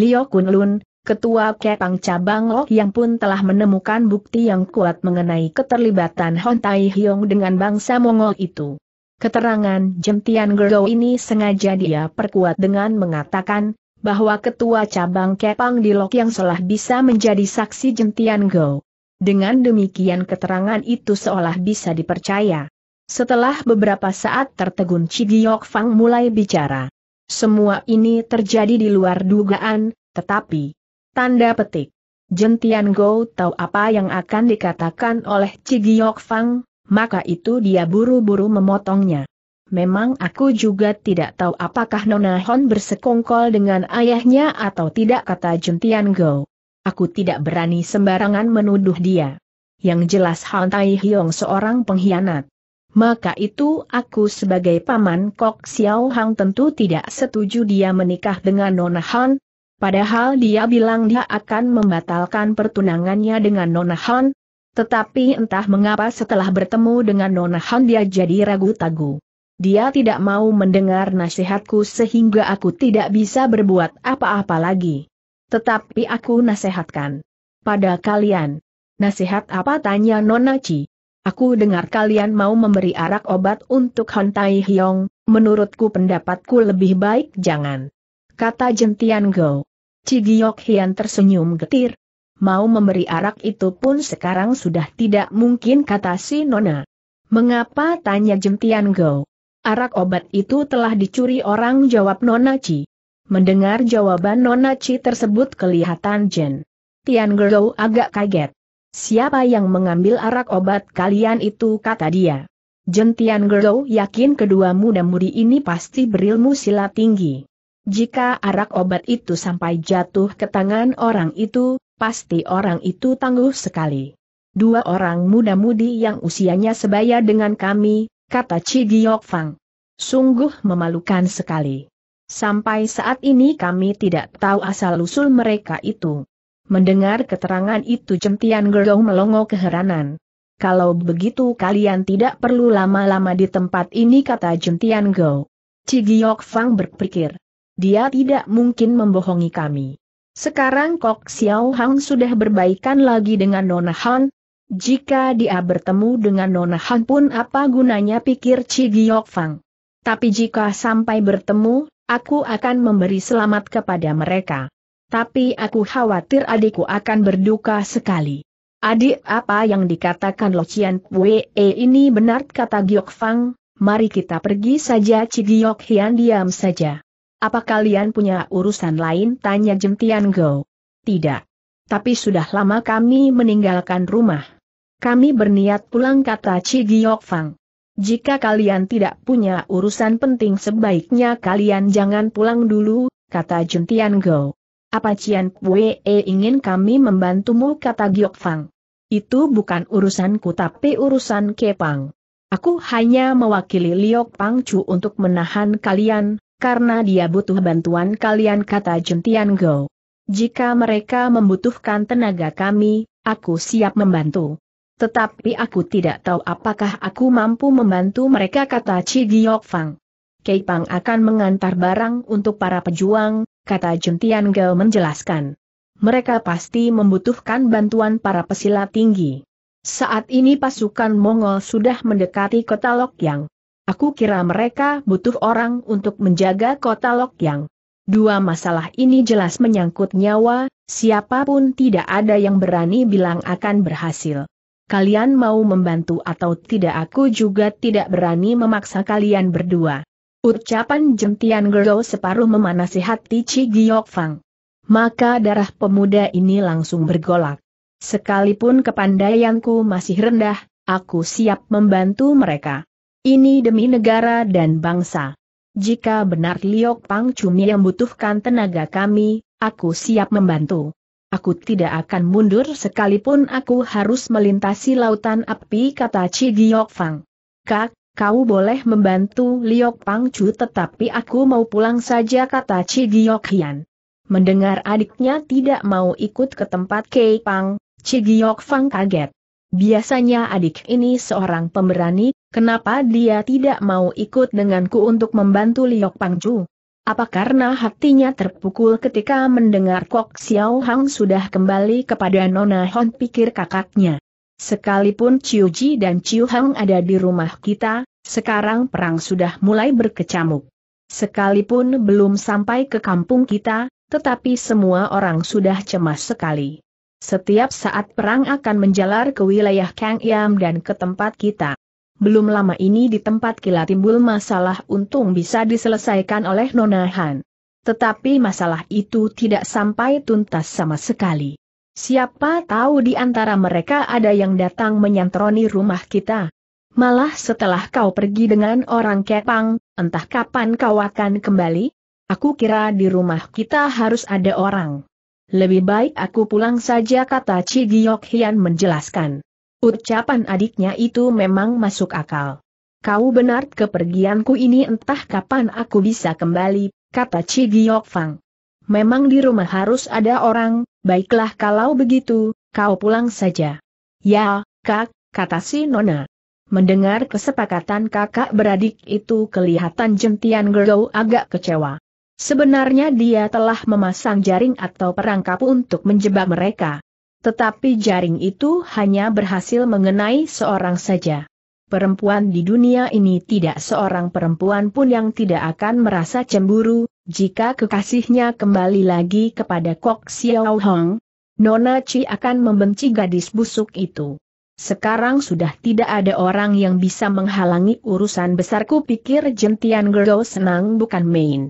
Lio Kunlun, ketua Kepang Cabang Lok yang pun telah menemukan bukti yang kuat mengenai keterlibatan Hon Tai Hyong dengan bangsa Mongol itu. Keterangan jentian Gerdo ini sengaja dia perkuat dengan mengatakan, bahwa ketua cabang Kepang di Lok yang seolah bisa menjadi saksi jentian Go. Dengan demikian keterangan itu seolah bisa dipercaya. Setelah beberapa saat tertegun Cigiok Fang mulai bicara. Semua ini terjadi di luar dugaan, tetapi... Tanda petik. Jentian Go tahu apa yang akan dikatakan oleh Cigiok Fang, maka itu dia buru-buru memotongnya. Memang aku juga tidak tahu apakah Nona Hon bersekongkol dengan ayahnya atau tidak kata Juntian Go. Aku tidak berani sembarangan menuduh dia. Yang jelas Han Tai Hyong seorang pengkhianat. Maka itu aku sebagai paman Kok Xiao Hang tentu tidak setuju dia menikah dengan Nona Han. Padahal dia bilang dia akan membatalkan pertunangannya dengan Nona Han, tetapi entah mengapa setelah bertemu dengan Nona Han dia jadi ragu-tagu. Dia tidak mau mendengar nasihatku sehingga aku tidak bisa berbuat apa-apa lagi. Tetapi aku nasihatkan. Pada kalian. Nasihat apa tanya Nona Chi? Aku dengar kalian mau memberi arak obat untuk Han Tai Hyong, menurutku pendapatku lebih baik jangan. Kata Jentian Go. Cigiok Hian tersenyum getir, mau memberi arak itu pun sekarang sudah tidak mungkin kata si Nona. Mengapa tanya Jemtian Go? Arak obat itu telah dicuri orang jawab Nona Ci. Mendengar jawaban Nona Ci tersebut kelihatan Jen. Tian Go agak kaget. Siapa yang mengambil arak obat kalian itu kata dia. Jentian Go yakin kedua muda-mudi ini pasti berilmu silat tinggi. Jika arak obat itu sampai jatuh ke tangan orang itu, pasti orang itu tangguh sekali. Dua orang muda-mudi yang usianya sebaya dengan kami, kata Cigi Giok Fang. Sungguh memalukan sekali. Sampai saat ini kami tidak tahu asal-usul mereka itu. Mendengar keterangan itu Jentian Gerong melongo keheranan. Kalau begitu kalian tidak perlu lama-lama di tempat ini kata Jentian Go. Cigiok Fang berpikir. Dia tidak mungkin membohongi kami. Sekarang Kok Xiao Hang sudah berbaikan lagi dengan Nona Han. Jika dia bertemu dengan Nona Han pun apa gunanya pikir Chi Giok Fang. Tapi jika sampai bertemu, aku akan memberi selamat kepada mereka. Tapi aku khawatir adikku akan berduka sekali. Adik apa yang dikatakan Lo Chian Pue eh, ini benar kata Giok Fang, mari kita pergi saja Chi Giok Hian diam saja. Apa kalian punya urusan lain? Tanya Jentian Go. Tidak. Tapi sudah lama kami meninggalkan rumah. Kami berniat pulang kata Chi Fang. Jika kalian tidak punya urusan penting sebaiknya kalian jangan pulang dulu, kata Jentian Go. Apa Cian Pue ingin kami membantumu kata Giok Fang. Itu bukan urusanku tapi urusan Kepang. Aku hanya mewakili Liok Pangcu untuk menahan kalian, karena dia butuh bantuan kalian kata Jentian Go. Jika mereka membutuhkan tenaga kami, aku siap membantu. Tetapi aku tidak tahu apakah aku mampu membantu mereka kata Chi Giok Fang. Kei akan mengantar barang untuk para pejuang, kata Jentian Go menjelaskan. Mereka pasti membutuhkan bantuan para pesilat tinggi. Saat ini pasukan Mongol sudah mendekati kota Lokyang. Aku kira mereka butuh orang untuk menjaga kota Lok Yang. Dua masalah ini jelas menyangkut nyawa, siapapun tidak ada yang berani bilang akan berhasil. Kalian mau membantu atau tidak aku juga tidak berani memaksa kalian berdua. Ucapan jentian Gergo separuh memanasi hati Chi Giok Fang. Maka darah pemuda ini langsung bergolak. Sekalipun kepandaianku masih rendah, aku siap membantu mereka. Ini demi negara dan bangsa. Jika benar Liok Pang Cumi yang butuhkan tenaga kami, aku siap membantu. Aku tidak akan mundur sekalipun aku harus melintasi lautan api kata Chi Giok Fang. Kak, kau boleh membantu Liok Pang Chu tetapi aku mau pulang saja kata Chi Giok Hian. Mendengar adiknya tidak mau ikut ke tempat Kei Pang, Chi Giok Fang kaget. Biasanya adik ini seorang pemberani, Kenapa dia tidak mau ikut denganku untuk membantu Liok Pangcu? Apa karena hatinya terpukul ketika mendengar Kok Xiao Hang sudah kembali kepada Nona Hon pikir kakaknya. Sekalipun Chiu Ji dan Chiu Hang ada di rumah kita, sekarang perang sudah mulai berkecamuk. Sekalipun belum sampai ke kampung kita, tetapi semua orang sudah cemas sekali. Setiap saat perang akan menjalar ke wilayah Kang Yam dan ke tempat kita belum lama ini di tempat kilat timbul masalah untung bisa diselesaikan oleh Nona Han. Tetapi masalah itu tidak sampai tuntas sama sekali. Siapa tahu di antara mereka ada yang datang menyantroni rumah kita. Malah setelah kau pergi dengan orang Kepang, entah kapan kau akan kembali? Aku kira di rumah kita harus ada orang. Lebih baik aku pulang saja kata Chi Giok Hian menjelaskan. Ucapan adiknya itu memang masuk akal. Kau benar kepergianku ini entah kapan aku bisa kembali, kata Chi Fang. Memang di rumah harus ada orang, baiklah kalau begitu, kau pulang saja. Ya, kak, kata si Nona. Mendengar kesepakatan kakak beradik itu kelihatan jentian Gergau agak kecewa. Sebenarnya dia telah memasang jaring atau perangkap untuk menjebak mereka. Tetapi jaring itu hanya berhasil mengenai seorang saja. Perempuan di dunia ini tidak seorang perempuan pun yang tidak akan merasa cemburu, jika kekasihnya kembali lagi kepada Kok Xiao Hong, Nona Chi akan membenci gadis busuk itu. Sekarang sudah tidak ada orang yang bisa menghalangi urusan besarku pikir jentian girl senang bukan main.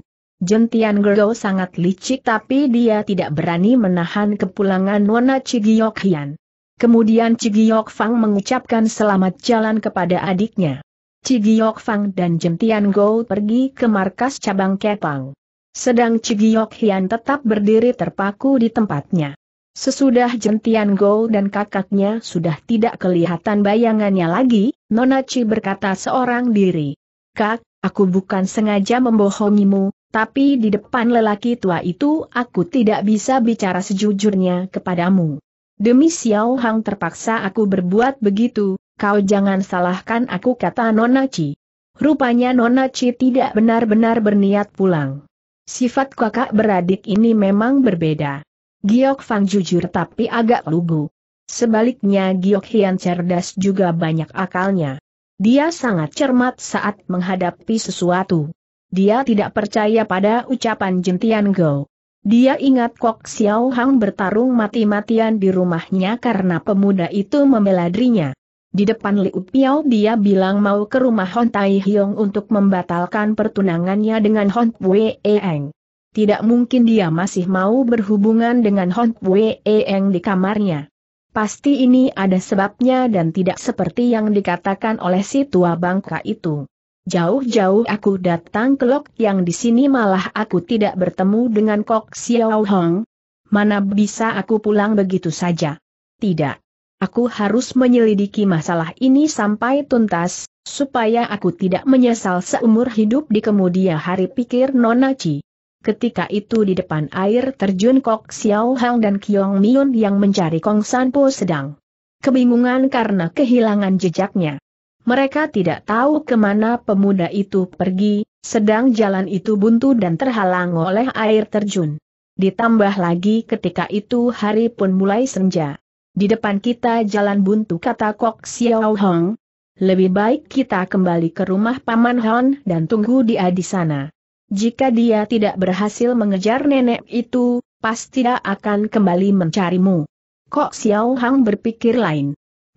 Jentian Gerdo sangat licik tapi dia tidak berani menahan kepulangan Nona Cigiok Hian. Kemudian Cigiok Fang mengucapkan selamat jalan kepada adiknya. Cigiok Fang dan Jentian Go pergi ke markas cabang Kepang. Sedang Cigiok Hian tetap berdiri terpaku di tempatnya. Sesudah Jentian Go dan kakaknya sudah tidak kelihatan bayangannya lagi, Nona Ci berkata seorang diri. Kak, aku bukan sengaja membohongimu, tapi di depan lelaki tua itu aku tidak bisa bicara sejujurnya kepadamu. Demi Xiao Hang terpaksa aku berbuat begitu, kau jangan salahkan aku kata Nona Chi. Rupanya Nona Chi tidak benar-benar berniat pulang. Sifat kakak beradik ini memang berbeda. Giok Fang jujur tapi agak lugu. Sebaliknya Giok Hian cerdas juga banyak akalnya. Dia sangat cermat saat menghadapi sesuatu. Dia tidak percaya pada ucapan Jentian Go. Dia ingat Kok Xiao Hang bertarung mati-matian di rumahnya karena pemuda itu membela dirinya. Di depan Liu Piao dia bilang mau ke rumah Hon Tai Hiong untuk membatalkan pertunangannya dengan Hon Pue Eng. Tidak mungkin dia masih mau berhubungan dengan Hon Pue Eng di kamarnya. Pasti ini ada sebabnya dan tidak seperti yang dikatakan oleh si tua bangka itu. Jauh-jauh aku datang ke Lok yang di sini malah aku tidak bertemu dengan Kok Xiao Hong. Mana bisa aku pulang begitu saja? Tidak. Aku harus menyelidiki masalah ini sampai tuntas, supaya aku tidak menyesal seumur hidup di kemudian hari pikir Nona Nonaci. Ketika itu di depan air terjun Kok Xiao Hong dan Kiong Mion yang mencari Kong San Po sedang kebingungan karena kehilangan jejaknya. Mereka tidak tahu kemana pemuda itu pergi, sedang jalan itu buntu dan terhalang oleh air terjun. Ditambah lagi ketika itu hari pun mulai senja. Di depan kita jalan buntu kata Kok Xiao Hong. Lebih baik kita kembali ke rumah Paman Hon dan tunggu dia di sana. Jika dia tidak berhasil mengejar nenek itu, pasti dia akan kembali mencarimu. Kok Xiao Hong berpikir lain.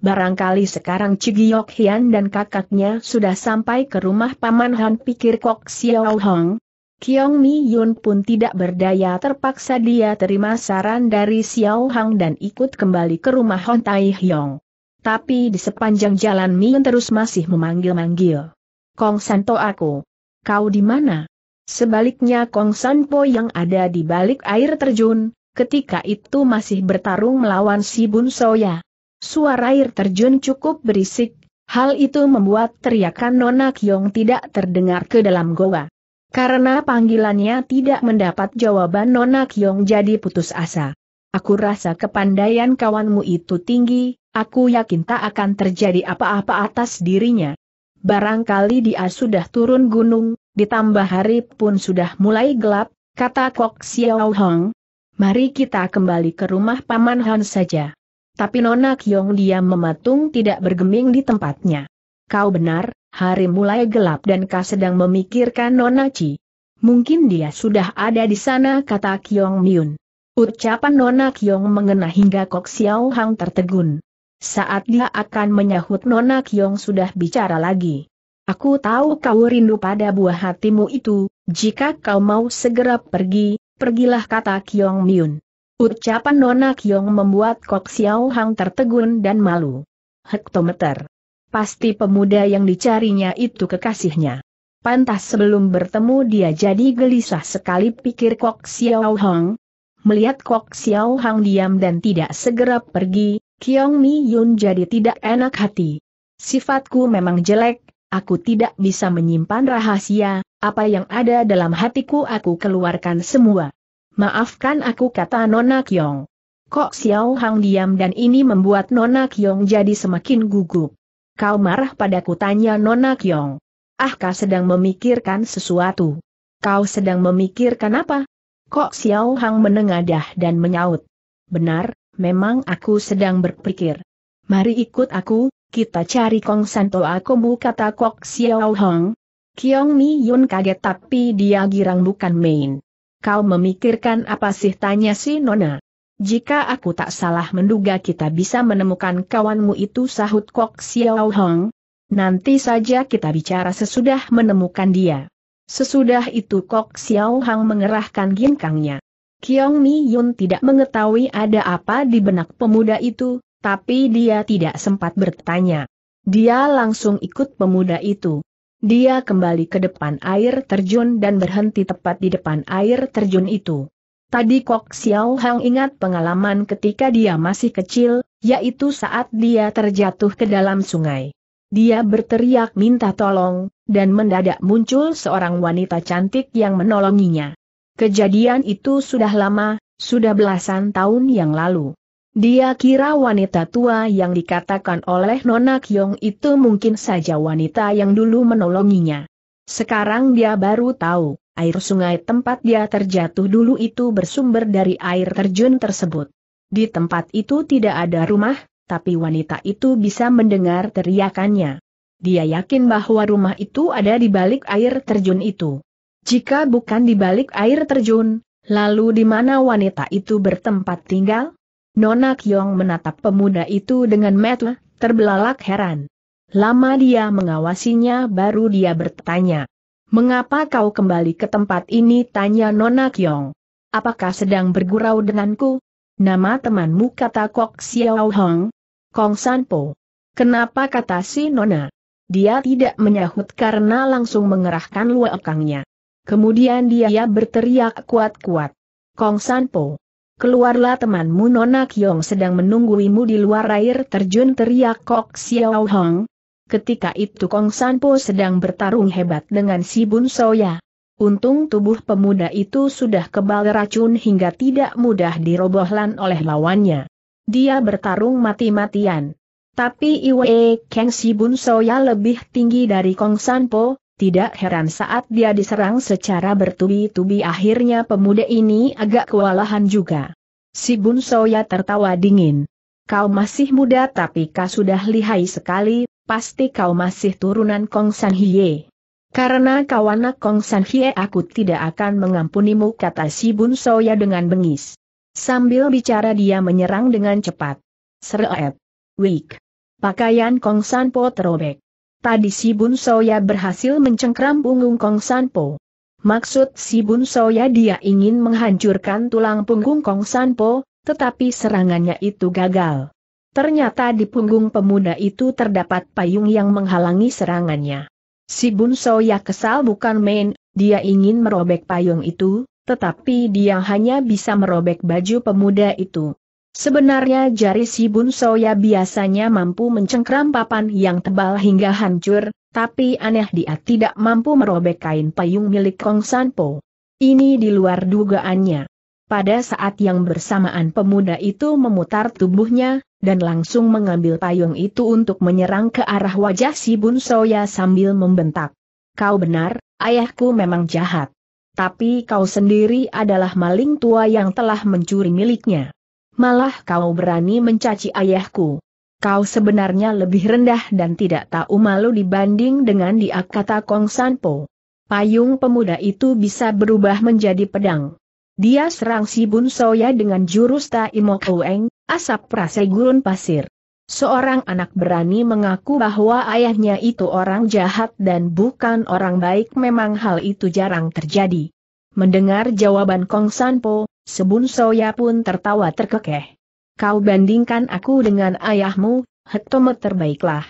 Barangkali sekarang Cigiok Hian dan kakaknya sudah sampai ke rumah Paman Han pikir Kok Xiao Hong. Kiong Mi Yun pun tidak berdaya terpaksa dia terima saran dari Xiao Hong dan ikut kembali ke rumah Hon Tai Hyong. Tapi di sepanjang jalan Mi Yun terus masih memanggil-manggil. Kong Santo aku. Kau di mana? Sebaliknya Kong Sanpo yang ada di balik air terjun, ketika itu masih bertarung melawan si Bun Soya. Suara air terjun cukup berisik, hal itu membuat teriakan Nona Kyong tidak terdengar ke dalam goa. Karena panggilannya tidak mendapat jawaban Nona Kyong jadi putus asa. Aku rasa kepandaian kawanmu itu tinggi, aku yakin tak akan terjadi apa-apa atas dirinya. Barangkali dia sudah turun gunung, ditambah hari pun sudah mulai gelap, kata Kok Xiao Hong. Mari kita kembali ke rumah Paman Han saja. Tapi Nona Kyong diam mematung tidak bergeming di tempatnya. Kau benar, hari mulai gelap dan kau sedang memikirkan Nona Chi. Mungkin dia sudah ada di sana kata Kyong Myun. Ucapan Nona Kyong mengena hingga Kok Xiao Hang tertegun. Saat dia akan menyahut Nona Kyong sudah bicara lagi. Aku tahu kau rindu pada buah hatimu itu, jika kau mau segera pergi, pergilah kata Kyong Myun. Ucapan Nona Kyong membuat Kok Xiao Hang tertegun dan malu. Hektometer. Pasti pemuda yang dicarinya itu kekasihnya. Pantas sebelum bertemu dia jadi gelisah sekali pikir Kok Xiao Hang. Melihat Kok Xiao Hang diam dan tidak segera pergi, Kyong Mi Yun jadi tidak enak hati. Sifatku memang jelek, aku tidak bisa menyimpan rahasia, apa yang ada dalam hatiku aku keluarkan semua. Maafkan aku kata Nona Kiong. Kok Xiao Hang diam dan ini membuat Nona Kiong jadi semakin gugup. Kau marah padaku tanya Nona Kiong. Ah kau sedang memikirkan sesuatu. Kau sedang memikirkan apa? Kok Xiao Hang menengadah dan menyaut. Benar, memang aku sedang berpikir. Mari ikut aku, kita cari Kong Santo Akomu kata Kok Xiao Hang. Kiong Mi Yun kaget tapi dia girang bukan main. Kau memikirkan apa sih tanya si Nona? Jika aku tak salah menduga kita bisa menemukan kawanmu itu sahut Kok Xiao Hong. Nanti saja kita bicara sesudah menemukan dia. Sesudah itu Kok Xiao Hong mengerahkan ginkangnya. Kiong Mi Yun tidak mengetahui ada apa di benak pemuda itu, tapi dia tidak sempat bertanya. Dia langsung ikut pemuda itu. Dia kembali ke depan air terjun dan berhenti tepat di depan air terjun itu. Tadi Kok Xiao Hang ingat pengalaman ketika dia masih kecil, yaitu saat dia terjatuh ke dalam sungai. Dia berteriak minta tolong, dan mendadak muncul seorang wanita cantik yang menolonginya. Kejadian itu sudah lama, sudah belasan tahun yang lalu. Dia kira wanita tua yang dikatakan oleh Nona Kyong itu mungkin saja wanita yang dulu menolonginya. Sekarang dia baru tahu, air sungai tempat dia terjatuh dulu itu bersumber dari air terjun tersebut. Di tempat itu tidak ada rumah, tapi wanita itu bisa mendengar teriakannya. Dia yakin bahwa rumah itu ada di balik air terjun itu. Jika bukan di balik air terjun, lalu di mana wanita itu bertempat tinggal? Nona Kyong menatap pemuda itu dengan mata terbelalak heran. Lama dia mengawasinya baru dia bertanya. Mengapa kau kembali ke tempat ini? Tanya Nona Kyong. Apakah sedang bergurau denganku? Nama temanmu kata Kok Xiao Hong. Kong Sanpo. Kenapa kata si Nona? Dia tidak menyahut karena langsung mengerahkan luakangnya. Kemudian dia berteriak kuat-kuat. Kong Sanpo keluarlah temanmu Nona Kyong sedang menungguimu di luar air terjun teriak Kok Xiao Hong. Ketika itu Kong Sanpo sedang bertarung hebat dengan si Bun Soya. Untung tubuh pemuda itu sudah kebal racun hingga tidak mudah dirobohkan oleh lawannya. Dia bertarung mati-matian. Tapi Iwe Kang Si Bun Soya lebih tinggi dari Kong Sanpo, tidak heran saat dia diserang secara bertubi-tubi akhirnya pemuda ini agak kewalahan juga. Si Bun Soya tertawa dingin. Kau masih muda tapi kau sudah lihai sekali, pasti kau masih turunan Kong San Hye. Karena kau anak Kong San Hye aku tidak akan mengampunimu kata si Bun Soya dengan bengis. Sambil bicara dia menyerang dengan cepat. Seret. Wik. Pakaian Kong San Po terobek. Tadi si Bun Soya berhasil mencengkram punggung Kong Sanpo. Maksud si Bun Soya dia ingin menghancurkan tulang punggung Kong Sanpo, tetapi serangannya itu gagal. Ternyata di punggung pemuda itu terdapat payung yang menghalangi serangannya. Si Bun Soya kesal bukan main, dia ingin merobek payung itu, tetapi dia hanya bisa merobek baju pemuda itu. Sebenarnya jari si Soya biasanya mampu mencengkram papan yang tebal hingga hancur, tapi aneh dia tidak mampu merobek kain payung milik Kong Sanpo. Ini di luar dugaannya. Pada saat yang bersamaan pemuda itu memutar tubuhnya, dan langsung mengambil payung itu untuk menyerang ke arah wajah si Soya sambil membentak. Kau benar, ayahku memang jahat. Tapi kau sendiri adalah maling tua yang telah mencuri miliknya malah kau berani mencaci ayahku. Kau sebenarnya lebih rendah dan tidak tahu malu dibanding dengan dia kata Kong Sanpo. Payung pemuda itu bisa berubah menjadi pedang. Dia serang si Bun Soya dengan jurus Taimo Kueng, asap rase gurun pasir. Seorang anak berani mengaku bahwa ayahnya itu orang jahat dan bukan orang baik memang hal itu jarang terjadi. Mendengar jawaban Kong Sanpo, Sebun Soya pun tertawa terkekeh. Kau bandingkan aku dengan ayahmu, Hektomet terbaiklah.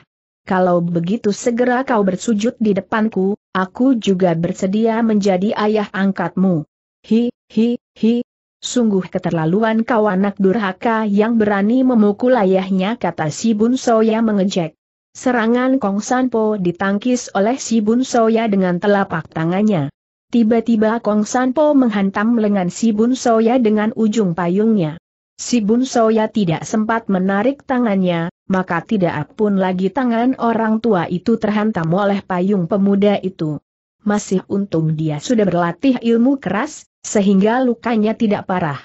Kalau begitu segera kau bersujud di depanku, aku juga bersedia menjadi ayah angkatmu. Hi, hi, hi. Sungguh keterlaluan kau anak durhaka yang berani memukul ayahnya kata si Bun Soya mengejek. Serangan Kong Sanpo ditangkis oleh si Bun Soya dengan telapak tangannya. Tiba-tiba Kong Sanpo menghantam lengan si Bun Soya dengan ujung payungnya. Si Bun Soya tidak sempat menarik tangannya, maka tidak pun lagi tangan orang tua itu terhantam oleh payung pemuda itu. Masih untung dia sudah berlatih ilmu keras, sehingga lukanya tidak parah.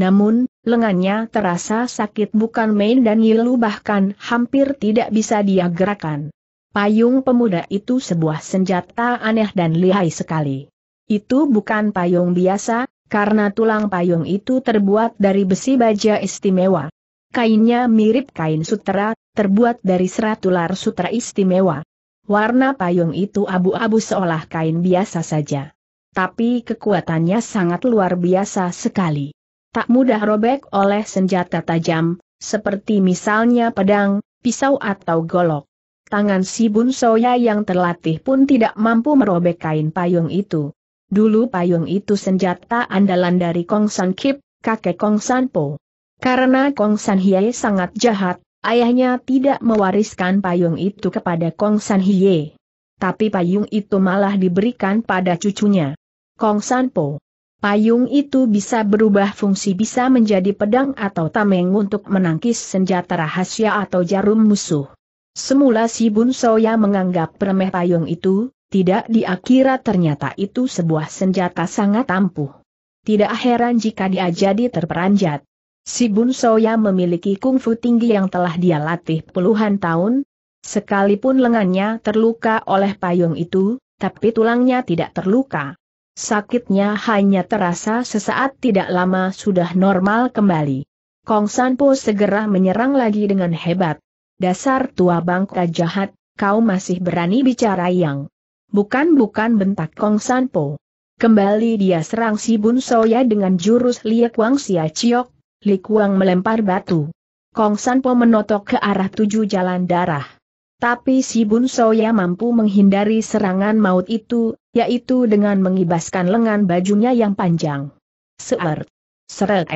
Namun, lengannya terasa sakit bukan main dan Yilu bahkan hampir tidak bisa dia gerakan. Payung pemuda itu sebuah senjata aneh dan lihai sekali. Itu bukan payung biasa, karena tulang payung itu terbuat dari besi baja istimewa. Kainnya mirip kain sutera, terbuat dari serat ular sutra istimewa. Warna payung itu abu-abu seolah kain biasa saja. Tapi kekuatannya sangat luar biasa sekali. Tak mudah robek oleh senjata tajam, seperti misalnya pedang, pisau atau golok. Tangan si Bun Soya yang terlatih pun tidak mampu merobek kain payung itu. Dulu payung itu senjata andalan dari Kong San Kip, kakek Kong San Po. Karena Kong San Hye sangat jahat, ayahnya tidak mewariskan payung itu kepada Kong San Hye. Tapi payung itu malah diberikan pada cucunya. Kong San Po. Payung itu bisa berubah fungsi bisa menjadi pedang atau tameng untuk menangkis senjata rahasia atau jarum musuh. Semula si Bun Soya menganggap remeh payung itu, tidak diakira ternyata itu sebuah senjata sangat ampuh. Tidak heran jika dia jadi terperanjat. Si Bun Soya memiliki kungfu tinggi yang telah dia latih puluhan tahun, sekalipun lengannya terluka oleh payung itu, tapi tulangnya tidak terluka. Sakitnya hanya terasa sesaat tidak lama sudah normal kembali. Kong Sanpo segera menyerang lagi dengan hebat. Dasar tua bangka jahat, kau masih berani bicara yang Bukan-bukan bentak Kong Sanpo. Kembali dia serang si Bun Soya dengan jurus Lia Kuang Sia Chiok, Li Kuang melempar batu. Kong Sanpo menotok ke arah tujuh jalan darah. Tapi si Bun Soya mampu menghindari serangan maut itu, yaitu dengan mengibaskan lengan bajunya yang panjang. Seert. Seret.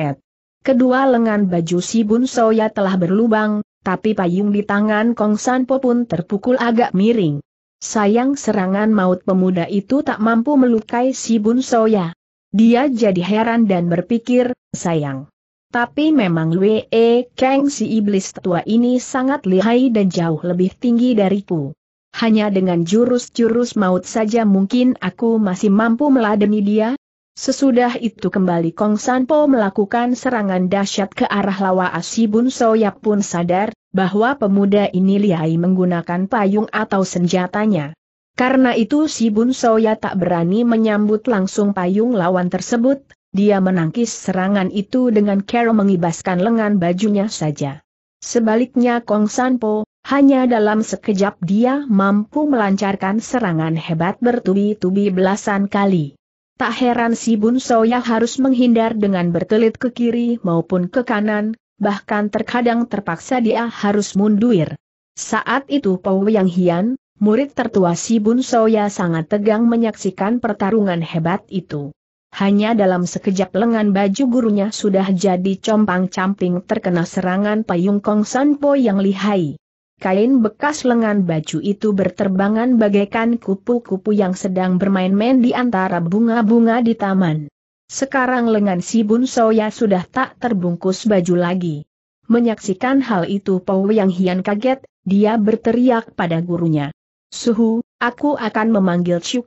Kedua lengan baju si Bun Soya telah berlubang, tapi payung di tangan Kong Sanpo pun terpukul agak miring. Sayang serangan maut pemuda itu tak mampu melukai si Bun Soya. Dia jadi heran dan berpikir, sayang. Tapi memang Lue e Kang si iblis tua ini sangat lihai dan jauh lebih tinggi dariku. Hanya dengan jurus-jurus maut saja mungkin aku masih mampu meladeni dia. Sesudah itu kembali Kong Sanpo melakukan serangan dahsyat ke arah Lawa Asibun Soya pun sadar, bahwa pemuda ini lihai menggunakan payung atau senjatanya. Karena itu si Bun Soya tak berani menyambut langsung payung lawan tersebut, dia menangkis serangan itu dengan cara mengibaskan lengan bajunya saja. Sebaliknya Kong Sanpo, hanya dalam sekejap dia mampu melancarkan serangan hebat bertubi-tubi belasan kali. Tak heran si Bun Soya harus menghindar dengan bertelit ke kiri maupun ke kanan, bahkan terkadang terpaksa dia harus mundur. Saat itu Pau Yang Hian, murid tertua si Bun Soya sangat tegang menyaksikan pertarungan hebat itu. Hanya dalam sekejap lengan baju gurunya sudah jadi compang-camping terkena serangan payung Kong Po yang lihai. Kain bekas lengan baju itu berterbangan bagaikan kupu-kupu yang sedang bermain-main di antara bunga-bunga di taman. Sekarang lengan si Bun Soya sudah tak terbungkus baju lagi. Menyaksikan hal itu Pau Yang Hian kaget, dia berteriak pada gurunya. Suhu, aku akan memanggil Chu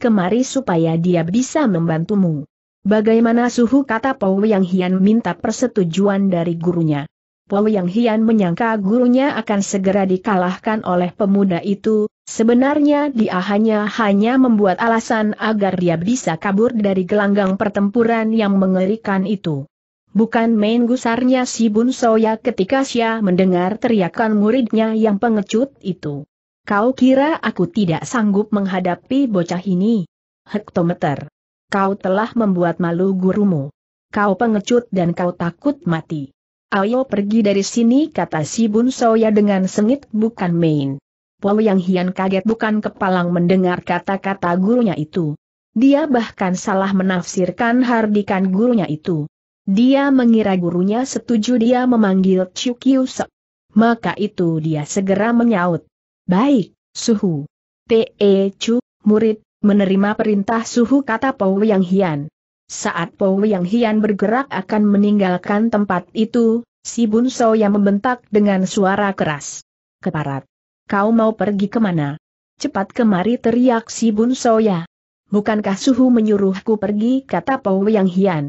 kemari supaya dia bisa membantumu. Bagaimana Suhu kata Pau Yang Hian minta persetujuan dari gurunya. Pau Yang Hian menyangka gurunya akan segera dikalahkan oleh pemuda itu, Sebenarnya dia hanya hanya membuat alasan agar dia bisa kabur dari gelanggang pertempuran yang mengerikan itu. Bukan main gusarnya si Bun Soya ketika Xia mendengar teriakan muridnya yang pengecut itu. Kau kira aku tidak sanggup menghadapi bocah ini? Hektometer. Kau telah membuat malu gurumu. Kau pengecut dan kau takut mati. Ayo pergi dari sini kata si Bun Soya dengan sengit bukan main. Po Yang Hian kaget bukan kepalang mendengar kata-kata gurunya itu. Dia bahkan salah menafsirkan hardikan gurunya itu. Dia mengira gurunya setuju dia memanggil Chiu Kiu Sek. Maka itu dia segera menyaut. Baik, Suhu. T.E. Chu, murid, menerima perintah Suhu kata Po Yang Hian. Saat Po Yang Hian bergerak akan meninggalkan tempat itu, si So yang membentak dengan suara keras. Keparat kau mau pergi kemana? Cepat kemari teriak si Bun Soya. Bukankah suhu menyuruhku pergi kata Pau Yang Hian.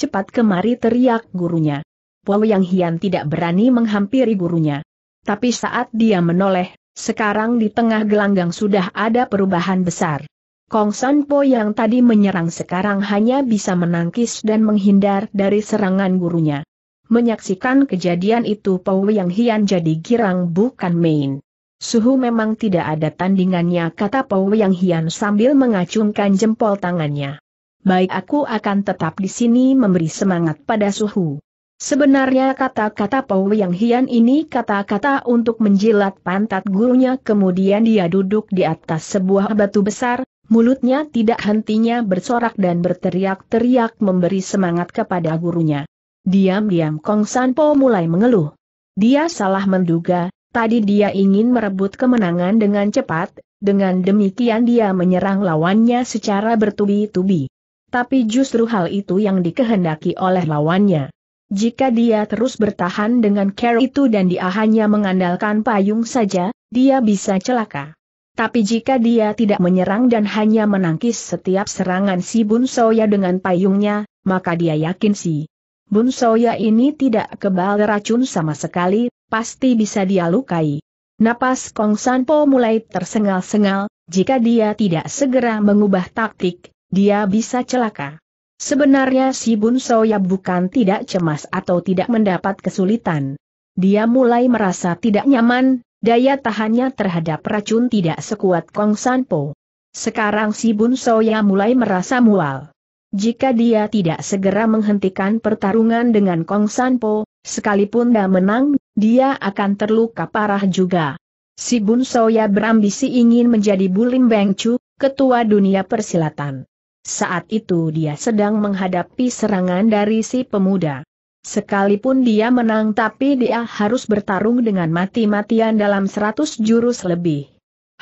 Cepat kemari teriak gurunya. Pau Yang Hian tidak berani menghampiri gurunya. Tapi saat dia menoleh, sekarang di tengah gelanggang sudah ada perubahan besar. Kong San Po yang tadi menyerang sekarang hanya bisa menangkis dan menghindar dari serangan gurunya. Menyaksikan kejadian itu Pau Yang Hian jadi girang bukan main. Suhu memang tidak ada tandingannya kata Pou Yang Hian sambil mengacungkan jempol tangannya. Baik aku akan tetap di sini memberi semangat pada Suhu. Sebenarnya kata-kata Pau Yang Hian ini kata-kata untuk menjilat pantat gurunya kemudian dia duduk di atas sebuah batu besar, mulutnya tidak hentinya bersorak dan berteriak-teriak memberi semangat kepada gurunya. Diam-diam Kong San Po mulai mengeluh. Dia salah menduga, Tadi dia ingin merebut kemenangan dengan cepat, dengan demikian dia menyerang lawannya secara bertubi-tubi. Tapi justru hal itu yang dikehendaki oleh lawannya. Jika dia terus bertahan dengan care itu dan dia hanya mengandalkan payung saja, dia bisa celaka. Tapi jika dia tidak menyerang dan hanya menangkis setiap serangan si Bun Soya dengan payungnya, maka dia yakin si Bun Soya ini tidak kebal racun sama sekali, pasti bisa dia lukai. Napas Kong Sanpo mulai tersengal-sengal, jika dia tidak segera mengubah taktik, dia bisa celaka. Sebenarnya si Bun Soya bukan tidak cemas atau tidak mendapat kesulitan. Dia mulai merasa tidak nyaman, daya tahannya terhadap racun tidak sekuat Kong Sanpo. Sekarang si Bun Soya mulai merasa mual. Jika dia tidak segera menghentikan pertarungan dengan Kong Sanpo, sekalipun dia menang, dia akan terluka parah juga. Si Bun Soya berambisi ingin menjadi Bulim Beng Chu, ketua dunia persilatan. Saat itu dia sedang menghadapi serangan dari si pemuda. Sekalipun dia menang tapi dia harus bertarung dengan mati-matian dalam seratus jurus lebih.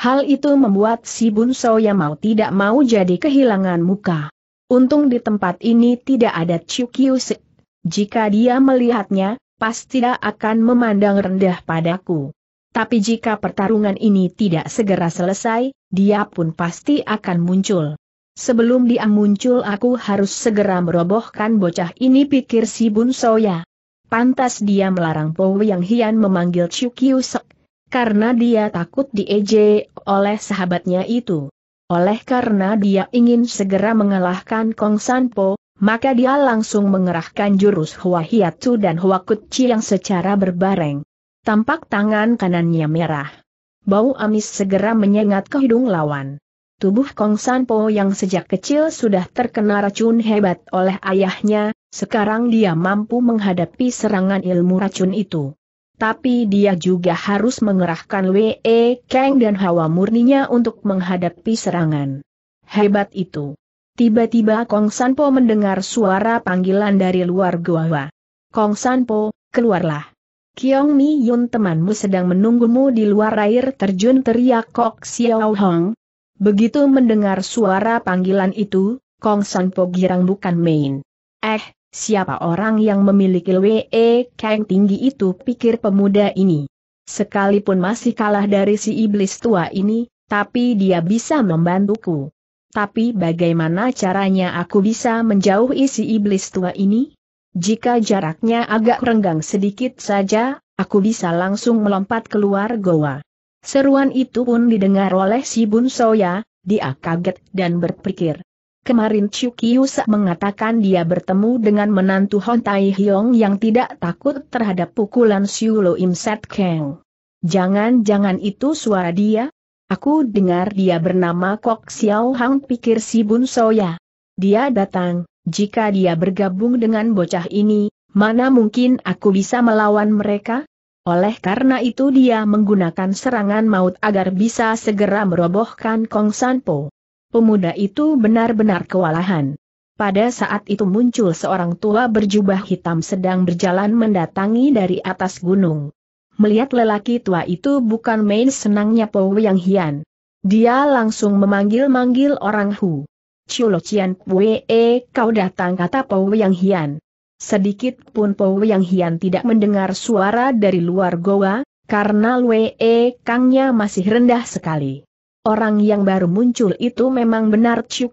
Hal itu membuat si Bun Soya mau tidak mau jadi kehilangan muka. Untung di tempat ini tidak ada Chukyuse. Jika dia melihatnya, pasti tidak akan memandang rendah padaku. Tapi jika pertarungan ini tidak segera selesai, dia pun pasti akan muncul. Sebelum dia muncul aku harus segera merobohkan bocah ini pikir si Bun Soya. Pantas dia melarang Po Yang Hian memanggil Chukyusek, karena dia takut diejek oleh sahabatnya itu. Oleh karena dia ingin segera mengalahkan Kong Sanpo, maka dia langsung mengerahkan jurus Hua Hiatu dan Hua Kutci yang secara berbareng. Tampak tangan kanannya merah. Bau amis segera menyengat ke hidung lawan. Tubuh Kong Sanpo yang sejak kecil sudah terkena racun hebat oleh ayahnya, sekarang dia mampu menghadapi serangan ilmu racun itu tapi dia juga harus mengerahkan W.E. Kang dan hawa murninya untuk menghadapi serangan. Hebat itu. Tiba-tiba Kong Sanpo mendengar suara panggilan dari luar gua. Kong Sanpo, keluarlah. Kiong Mi Yun temanmu sedang menunggumu di luar air terjun teriak Kok Xiao Hong. Begitu mendengar suara panggilan itu, Kong Sanpo girang bukan main. Eh, Siapa orang yang memiliki LWE Kang tinggi itu pikir pemuda ini. Sekalipun masih kalah dari si iblis tua ini, tapi dia bisa membantuku. Tapi bagaimana caranya aku bisa menjauhi si iblis tua ini? Jika jaraknya agak renggang sedikit saja, aku bisa langsung melompat keluar goa. Seruan itu pun didengar oleh si Bun Soya, dia kaget dan berpikir. Kemarin Chiu sa mengatakan dia bertemu dengan menantu Hon Tai Hyong yang tidak takut terhadap pukulan Siu Lo Im Set Kang. Jangan-jangan itu suara dia? Aku dengar dia bernama Kok Xiao Hang pikir si Bun Soya. Dia datang, jika dia bergabung dengan bocah ini, mana mungkin aku bisa melawan mereka? Oleh karena itu dia menggunakan serangan maut agar bisa segera merobohkan Kong San Po. Pemuda itu benar-benar kewalahan. Pada saat itu muncul seorang tua berjubah hitam sedang berjalan mendatangi dari atas gunung. Melihat lelaki tua itu bukan main senangnya Po Yang Hian. Dia langsung memanggil-manggil orang Hu. Chulo Chian Pue, kau datang kata Po Yang Hian. Sedikit pun Po Yang Hian tidak mendengar suara dari luar goa, karena Lue Kangnya masih rendah sekali. Orang yang baru muncul itu memang benar Chu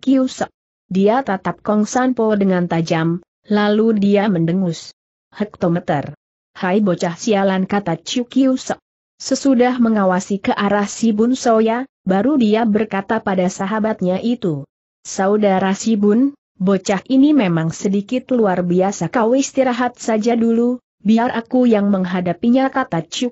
Dia tatap Kong Po dengan tajam, lalu dia mendengus. Hektometer. Hai bocah sialan kata Chu Sesudah mengawasi ke arah si Bun Soya, baru dia berkata pada sahabatnya itu. Saudara si Bun, bocah ini memang sedikit luar biasa kau istirahat saja dulu, biar aku yang menghadapinya kata Chu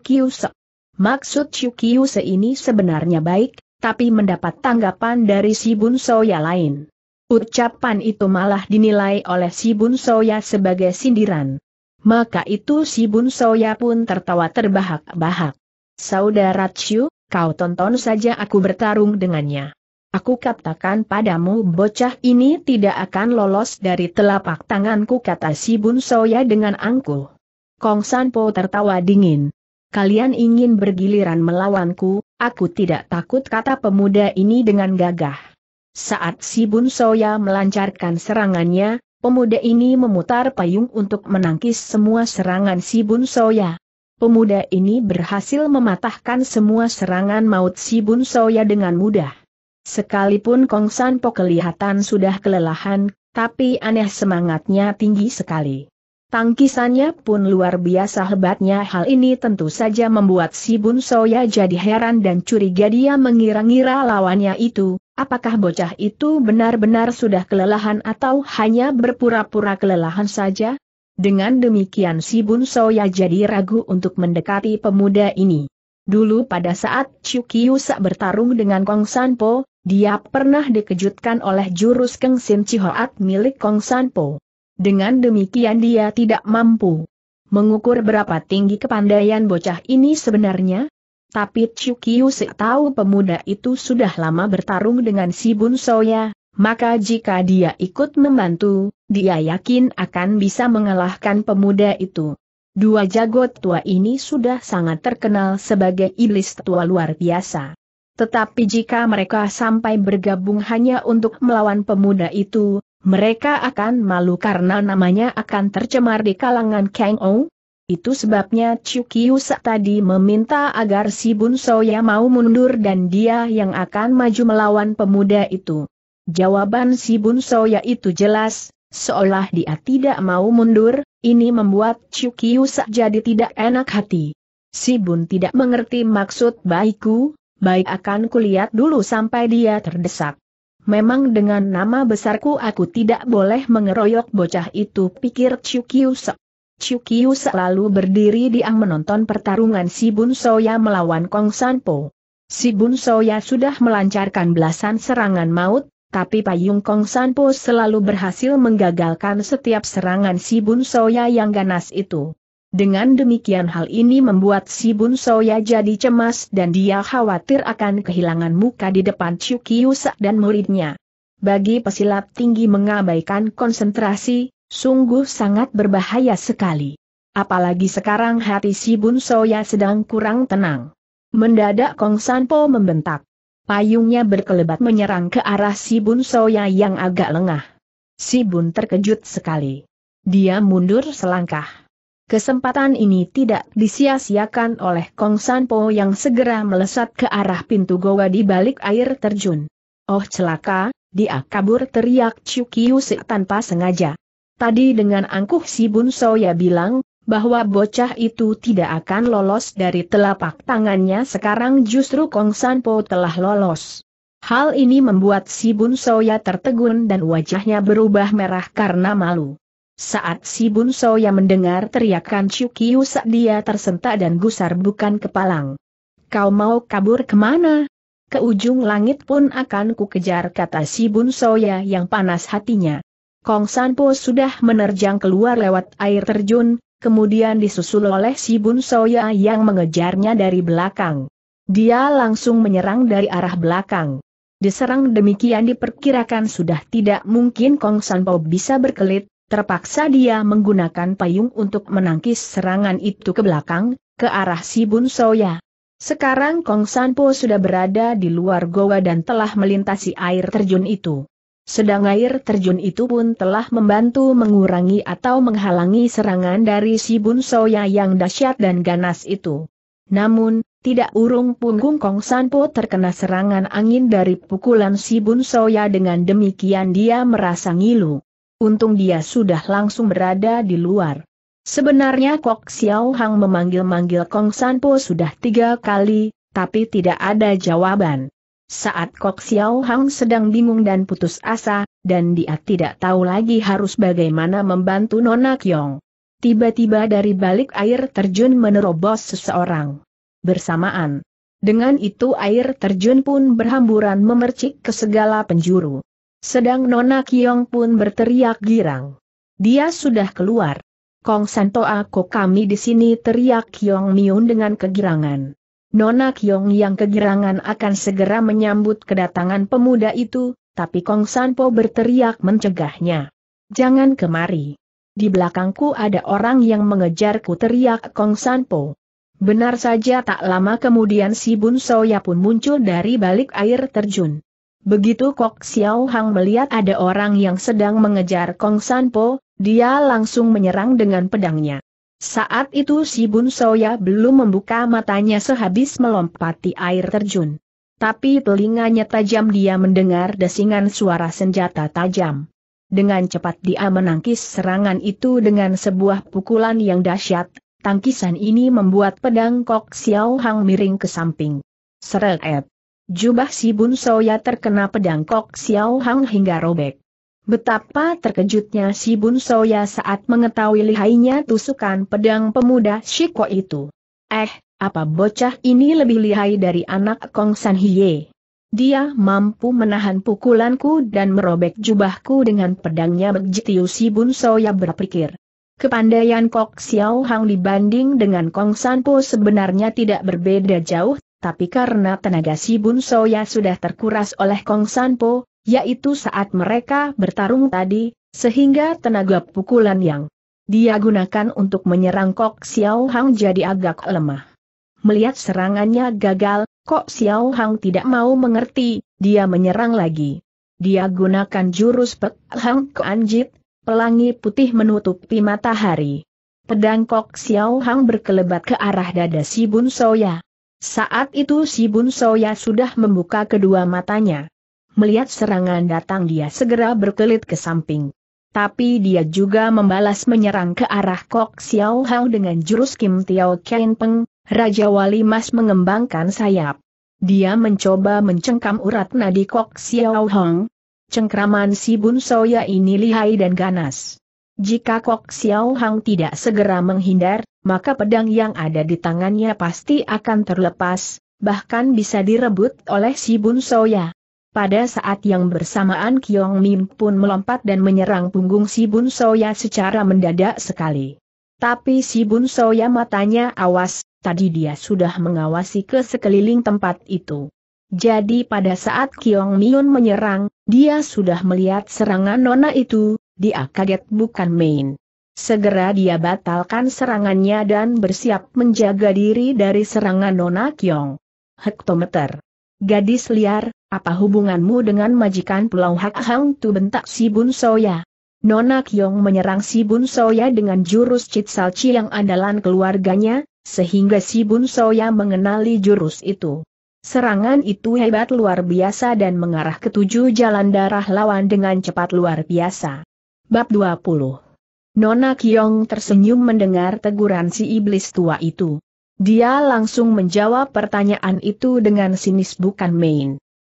Maksud Chukiuse ini sebenarnya baik, tapi mendapat tanggapan dari si Bun Soya lain. Ucapan itu malah dinilai oleh si Bun Soya sebagai sindiran. Maka itu si Bun Soya pun tertawa terbahak-bahak. Saudara Chiu, kau tonton saja aku bertarung dengannya. Aku katakan padamu bocah ini tidak akan lolos dari telapak tanganku kata si Bun Soya dengan angkuh. Kong San Po tertawa dingin. Kalian ingin bergiliran melawanku, Aku tidak takut kata pemuda ini dengan gagah. Saat si Bun Soya melancarkan serangannya, pemuda ini memutar payung untuk menangkis semua serangan si Bun Soya. Pemuda ini berhasil mematahkan semua serangan maut si Bun Soya dengan mudah. Sekalipun Kong Sanpo kelihatan sudah kelelahan, tapi aneh semangatnya tinggi sekali. Tangkisannya pun luar biasa hebatnya hal ini tentu saja membuat si Bun Soya jadi heran dan curiga dia mengira-ngira lawannya itu, apakah bocah itu benar-benar sudah kelelahan atau hanya berpura-pura kelelahan saja? Dengan demikian si Bun Soya jadi ragu untuk mendekati pemuda ini. Dulu pada saat Chukiu Sak bertarung dengan Kong Po, dia pernah dikejutkan oleh jurus Keng Sin Cihoat milik Kong Po. Dengan demikian dia tidak mampu mengukur berapa tinggi kepandaian bocah ini sebenarnya. Tapi Chukyusik tahu pemuda itu sudah lama bertarung dengan si Bun Soya, maka jika dia ikut membantu, dia yakin akan bisa mengalahkan pemuda itu. Dua jagot tua ini sudah sangat terkenal sebagai iblis tua luar biasa. Tetapi jika mereka sampai bergabung hanya untuk melawan pemuda itu, mereka akan malu karena namanya akan tercemar di kalangan Kang Ou. Itu sebabnya Chu saat tadi meminta agar si Bun Soya mau mundur dan dia yang akan maju melawan pemuda itu. Jawaban si Bun Soya itu jelas, seolah dia tidak mau mundur, ini membuat Chu saat jadi tidak enak hati. Si Bun tidak mengerti maksud baikku, baik akan kulihat dulu sampai dia terdesak. Memang dengan nama besarku aku tidak boleh mengeroyok bocah itu pikir Chukiusek. Se lalu berdiri diang menonton pertarungan si Bun Soya melawan Kong Sanpo. Si Bun Soya sudah melancarkan belasan serangan maut, tapi payung Kong Sanpo selalu berhasil menggagalkan setiap serangan si Bun Soya yang ganas itu. Dengan demikian hal ini membuat si Bun Soya jadi cemas dan dia khawatir akan kehilangan muka di depan Chu Kiyusa dan muridnya. Bagi pesilat tinggi mengabaikan konsentrasi, sungguh sangat berbahaya sekali. Apalagi sekarang hati si Bun Soya sedang kurang tenang. Mendadak Kong Sanpo membentak. Payungnya berkelebat menyerang ke arah si Bun Soya yang agak lengah. Si Bun terkejut sekali. Dia mundur selangkah. Kesempatan ini tidak disia-siakan oleh Kong Sanpo yang segera melesat ke arah pintu goa di balik air terjun. Oh celaka, dia kabur teriak si tanpa sengaja. Tadi dengan angkuh si Bun Soya bilang, bahwa bocah itu tidak akan lolos dari telapak tangannya sekarang justru Kong Sanpo telah lolos. Hal ini membuat si Bun Soya tertegun dan wajahnya berubah merah karena malu. Saat si Bunso yang mendengar teriakan Chukiu saat dia tersentak dan gusar bukan kepalang. Kau mau kabur kemana? Ke ujung langit pun akan ku kejar kata si Bunsoya yang panas hatinya. Kong Sanpo sudah menerjang keluar lewat air terjun, kemudian disusul oleh si Bunsoya yang mengejarnya dari belakang. Dia langsung menyerang dari arah belakang. Diserang demikian diperkirakan sudah tidak mungkin Kong Sanpo bisa berkelit, Terpaksa dia menggunakan payung untuk menangkis serangan itu ke belakang, ke arah Bun Soya. Sekarang Kong Sanpo sudah berada di luar goa dan telah melintasi air terjun itu. Sedang air terjun itu pun telah membantu mengurangi atau menghalangi serangan dari si Bun Soya yang dahsyat dan ganas itu. Namun, tidak urung punggung Kong Sanpo terkena serangan angin dari pukulan si Bun Soya dengan demikian dia merasa ngilu. Untung dia sudah langsung berada di luar. Sebenarnya Kok Xiao Hang memanggil-manggil Kong Sanpo sudah tiga kali, tapi tidak ada jawaban. Saat Kok Xiao Hang sedang bingung dan putus asa, dan dia tidak tahu lagi harus bagaimana membantu Nona Kyong. Tiba-tiba dari balik air terjun menerobos seseorang. Bersamaan. Dengan itu air terjun pun berhamburan memercik ke segala penjuru. Sedang Nona Kiong pun berteriak girang. Dia sudah keluar. Kong Santo aku kami di sini teriak Kiong Miun dengan kegirangan. Nona Kiong yang kegirangan akan segera menyambut kedatangan pemuda itu, tapi Kong Sanpo berteriak mencegahnya. Jangan kemari. Di belakangku ada orang yang mengejarku teriak Kong Sanpo. Benar saja tak lama kemudian si Bun Soya pun muncul dari balik air terjun. Begitu Kok Xiao Hang melihat ada orang yang sedang mengejar Kong San Po, dia langsung menyerang dengan pedangnya. Saat itu si Bun Soya belum membuka matanya sehabis melompati air terjun. Tapi telinganya tajam dia mendengar desingan suara senjata tajam. Dengan cepat dia menangkis serangan itu dengan sebuah pukulan yang dahsyat, tangkisan ini membuat pedang Kok Xiao Hang miring ke samping. Seret. Jubah si Bun Soya terkena pedang Kok Xiao Hang hingga robek. Betapa terkejutnya si Bun Soya saat mengetahui lihainya tusukan pedang pemuda Shiko itu. Eh, apa bocah ini lebih lihai dari anak Kong San Hye? Dia mampu menahan pukulanku dan merobek jubahku dengan pedangnya Begitu si Bun Soya berpikir. Kepandaian Kok Xiao Hang dibanding dengan Kong San Po sebenarnya tidak berbeda jauh tapi karena tenaga si Bun Soya sudah terkuras oleh Kong Sanpo, yaitu saat mereka bertarung tadi, sehingga tenaga pukulan yang dia gunakan untuk menyerang Kok Xiao Hang jadi agak lemah. Melihat serangannya gagal, Kok Xiao Hang tidak mau mengerti, dia menyerang lagi. Dia gunakan jurus Pek Hang Anjit, pelangi putih menutupi matahari. Pedang Kok Xiao Hang berkelebat ke arah dada si Bun Soya. Saat itu si Bun Soya sudah membuka kedua matanya. Melihat serangan datang dia segera berkelit ke samping. Tapi dia juga membalas menyerang ke arah Kok Xiao Hao dengan jurus Kim Tiao Ken Peng, Raja Wali Mas mengembangkan sayap. Dia mencoba mencengkam urat nadi Kok Xiao Hong. Cengkraman si Bun Soya ini lihai dan ganas. Jika Kok Xiao Hang tidak segera menghindar, maka pedang yang ada di tangannya pasti akan terlepas, bahkan bisa direbut oleh si Bun Soya. Pada saat yang bersamaan Kiong Min pun melompat dan menyerang punggung si Bun Soya secara mendadak sekali. Tapi si Bun Soya matanya awas, tadi dia sudah mengawasi ke sekeliling tempat itu. Jadi pada saat Kiong Min menyerang, dia sudah melihat serangan Nona itu, dia kaget bukan main. Segera dia batalkan serangannya dan bersiap menjaga diri dari serangan Nona Kyong. Hektometer. Gadis liar, apa hubunganmu dengan majikan Pulau Hak Hang Tu bentak si Bun Soya? Nona Kyong menyerang si Bun Soya dengan jurus Salci yang andalan keluarganya, sehingga si Bun Soya mengenali jurus itu. Serangan itu hebat luar biasa dan mengarah ke tujuh jalan darah lawan dengan cepat luar biasa. Bab 20 Nona Kiong tersenyum mendengar teguran si iblis tua itu. Dia langsung menjawab pertanyaan itu dengan sinis bukan main.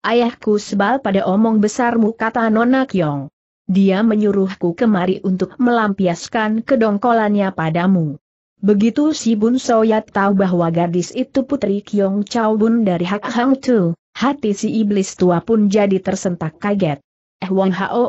Ayahku sebal pada omong besarmu kata Nona Kiong. Dia menyuruhku kemari untuk melampiaskan kedongkolannya padamu. Begitu si Bun Soyat tahu bahwa gadis itu putri Kiong Chao Bun dari Hak Hang Tu, hati si iblis tua pun jadi tersentak kaget eh Wang Hao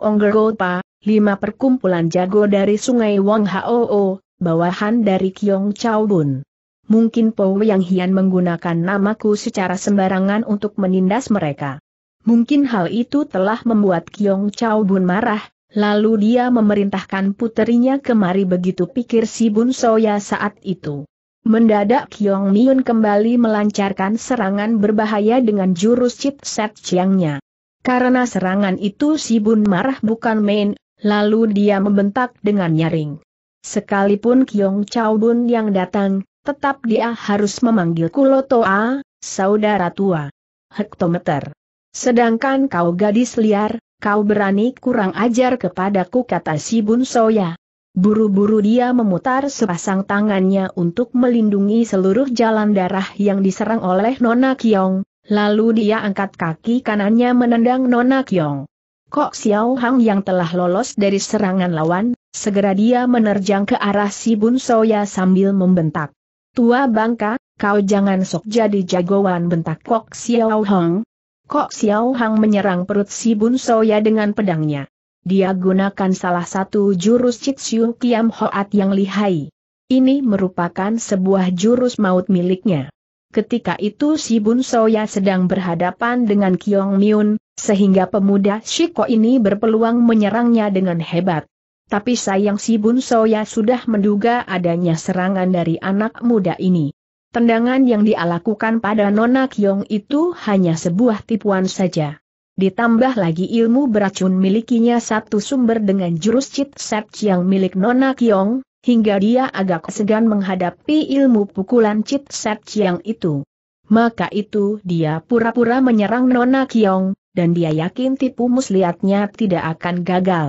Pa, lima perkumpulan jago dari sungai Wang Hao, O, bawahan dari Kiong Chao Bun. Mungkin Po Yang Hian menggunakan namaku secara sembarangan untuk menindas mereka. Mungkin hal itu telah membuat Kiong Chao Bun marah, lalu dia memerintahkan puterinya kemari begitu pikir si Bun Soya saat itu. Mendadak Kiong Miun kembali melancarkan serangan berbahaya dengan jurus Cip Set Chiangnya. Karena serangan itu si Bun marah bukan main, lalu dia membentak dengan nyaring. Sekalipun Kiong Chao Bun yang datang, tetap dia harus memanggil Kulotoa, saudara tua. Hektometer. Sedangkan kau gadis liar, kau berani kurang ajar kepadaku kata si Bun Soya. Buru-buru dia memutar sepasang tangannya untuk melindungi seluruh jalan darah yang diserang oleh Nona Kiong, Lalu dia angkat kaki kanannya menendang Nona Kyong. Kok Xiao Hang yang telah lolos dari serangan lawan, segera dia menerjang ke arah si Bun Soya sambil membentak. Tua bangka, kau jangan sok jadi jagoan bentak Kok Xiao Hang. Kok Xiao Hang menyerang perut si Bun Soya dengan pedangnya. Dia gunakan salah satu jurus Cixiu Kiam Hoat yang lihai. Ini merupakan sebuah jurus maut miliknya. Ketika itu si Bun Soya sedang berhadapan dengan Kiong Miun, sehingga pemuda Shiko ini berpeluang menyerangnya dengan hebat. Tapi sayang si Bun Soya sudah menduga adanya serangan dari anak muda ini. Tendangan yang dialakukan pada Nona Kiong itu hanya sebuah tipuan saja. Ditambah lagi ilmu beracun milikinya satu sumber dengan jurus chit Set yang milik Nona Kiong, hingga dia agak segan menghadapi ilmu pukulan Cit Set Chiang itu. Maka itu dia pura-pura menyerang Nona Kiong, dan dia yakin tipu muslihatnya tidak akan gagal.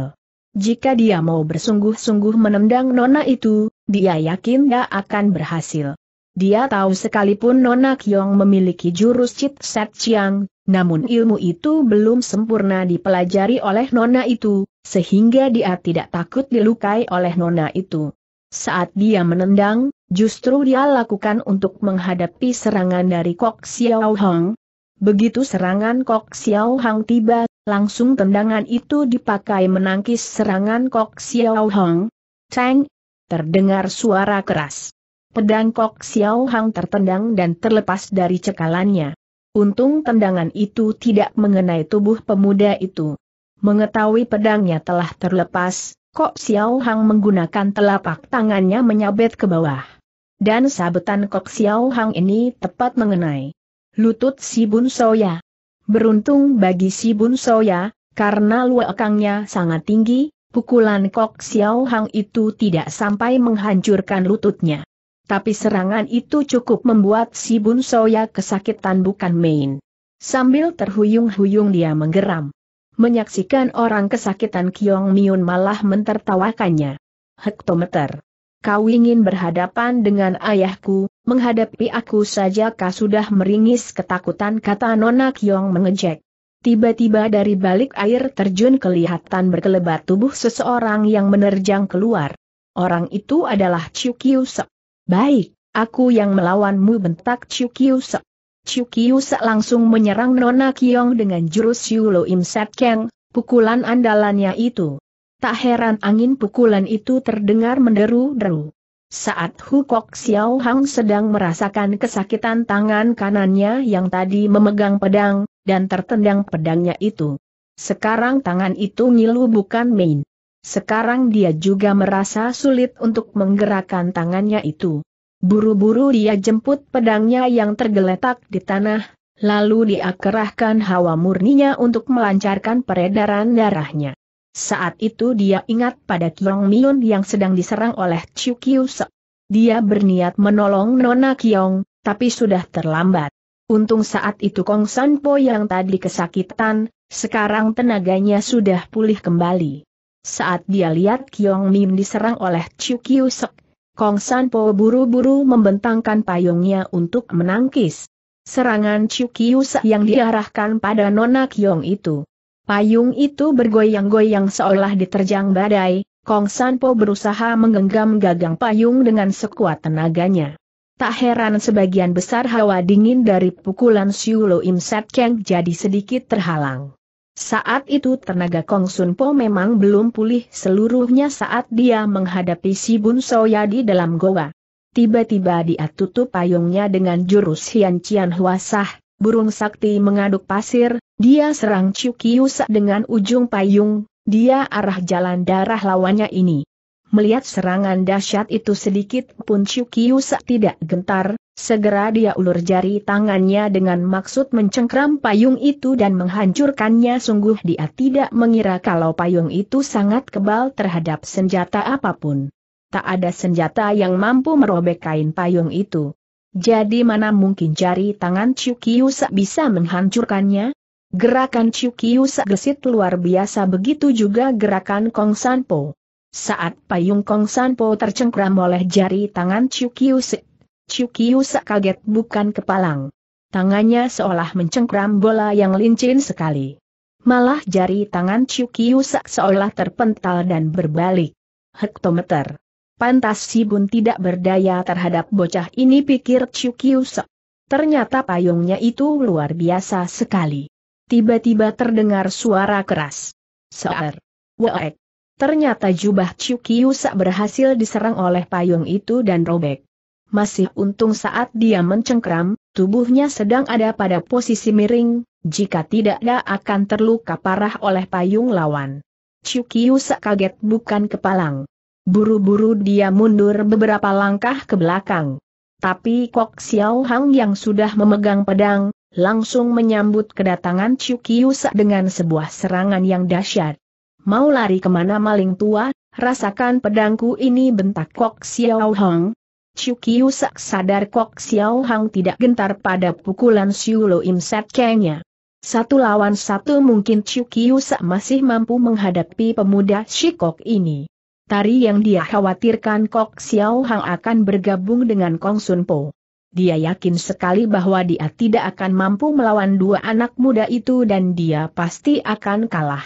Jika dia mau bersungguh-sungguh menendang Nona itu, dia yakin dia akan berhasil. Dia tahu sekalipun Nona Kiong memiliki jurus Cit Set Chiang, namun ilmu itu belum sempurna dipelajari oleh Nona itu, sehingga dia tidak takut dilukai oleh Nona itu. Saat dia menendang, justru dia lakukan untuk menghadapi serangan dari Kok Xiao Hong. Begitu serangan Kok Xiao Hong tiba, langsung tendangan itu dipakai menangkis serangan Kok Xiao Hong. Cang! Terdengar suara keras. Pedang Kok Xiao Hong tertendang dan terlepas dari cekalannya. Untung tendangan itu tidak mengenai tubuh pemuda itu. Mengetahui pedangnya telah terlepas, Kok Xiao Hang menggunakan telapak tangannya menyabet ke bawah. Dan sabetan Kok Xiao Hang ini tepat mengenai lutut si Bun Soya. Beruntung bagi si Bun Soya, karena luakangnya sangat tinggi, pukulan Kok Xiao Hang itu tidak sampai menghancurkan lututnya. Tapi serangan itu cukup membuat si Bun Soya kesakitan bukan main. Sambil terhuyung-huyung dia menggeram. Menyaksikan orang kesakitan Kiong Miun malah mentertawakannya. Hektometer. Kau ingin berhadapan dengan ayahku, menghadapi aku saja kau sudah meringis ketakutan kata Nona Kiong mengejek. Tiba-tiba dari balik air terjun kelihatan berkelebat tubuh seseorang yang menerjang keluar. Orang itu adalah Sek. Baik, aku yang melawanmu bentak Sek. Chiu Sa langsung menyerang Nona Kiong dengan jurus Yulo Im Set Keng, pukulan andalannya itu. Tak heran angin pukulan itu terdengar menderu-deru. Saat Hu Kok Xiao Hang sedang merasakan kesakitan tangan kanannya yang tadi memegang pedang, dan tertendang pedangnya itu. Sekarang tangan itu ngilu bukan main. Sekarang dia juga merasa sulit untuk menggerakkan tangannya itu. Buru-buru dia jemput pedangnya yang tergeletak di tanah, lalu dia kerahkan hawa murninya untuk melancarkan peredaran darahnya. Saat itu dia ingat pada Kiong Miun yang sedang diserang oleh Chiu Kiu Se. Dia berniat menolong Nona Kiong, tapi sudah terlambat. Untung saat itu Kong San Po yang tadi kesakitan, sekarang tenaganya sudah pulih kembali. Saat dia lihat Kiong Min diserang oleh Chiu Kiu Sek, Kong Sanpo buru-buru membentangkan payungnya untuk menangkis. Serangan Chukius yang diarahkan pada Nona Kyong itu. Payung itu bergoyang-goyang seolah diterjang badai, Kong Sanpo berusaha menggenggam gagang payung dengan sekuat tenaganya. Tak heran sebagian besar hawa dingin dari pukulan Siulo Im Set Keng jadi sedikit terhalang. Saat itu tenaga Kong Sun Po memang belum pulih seluruhnya saat dia menghadapi si Bun Soya di dalam goa. Tiba-tiba dia tutup payungnya dengan jurus Hian Cian Huasah, burung sakti mengaduk pasir, dia serang Chu Kiusa dengan ujung payung, dia arah jalan darah lawannya ini. Melihat serangan dahsyat itu sedikit pun Chu Kiusa tidak gentar, Segera dia ulur jari tangannya dengan maksud mencengkram payung itu dan menghancurkannya sungguh dia tidak mengira kalau payung itu sangat kebal terhadap senjata apapun. Tak ada senjata yang mampu merobek kain payung itu. Jadi mana mungkin jari tangan Chukiusa bisa menghancurkannya? Gerakan Chukiusa gesit luar biasa begitu juga gerakan Kong Sanpo. Saat payung Kong Sanpo tercengkram oleh jari tangan Chukiusa Chukiusa kaget bukan kepalang. Tangannya seolah mencengkram bola yang lincin sekali. Malah jari tangan Chukiusa seolah terpental dan berbalik. Hektometer. Pantas si Bun tidak berdaya terhadap bocah ini pikir Chukiusa. Ternyata payungnya itu luar biasa sekali. Tiba-tiba terdengar suara keras. Sear. Waek. Ternyata jubah Chukiusa berhasil diserang oleh payung itu dan robek masih untung saat dia mencengkram, tubuhnya sedang ada pada posisi miring, jika tidak dia akan terluka parah oleh payung lawan. Chukiu kaget bukan kepalang. Buru-buru dia mundur beberapa langkah ke belakang. Tapi Kok Xiao Hang yang sudah memegang pedang, langsung menyambut kedatangan Chukiu dengan sebuah serangan yang dahsyat. Mau lari kemana maling tua, rasakan pedangku ini bentak Kok Xiao Hang, Kiu Sak sadar Kok Xiao Hang tidak gentar pada pukulan Siu Lo Im Set Kengnya. Satu lawan satu mungkin Kiu Sak masih mampu menghadapi pemuda Shikok ini. Tari yang dia khawatirkan Kok Xiao Hang akan bergabung dengan Kong Sun Po. Dia yakin sekali bahwa dia tidak akan mampu melawan dua anak muda itu dan dia pasti akan kalah.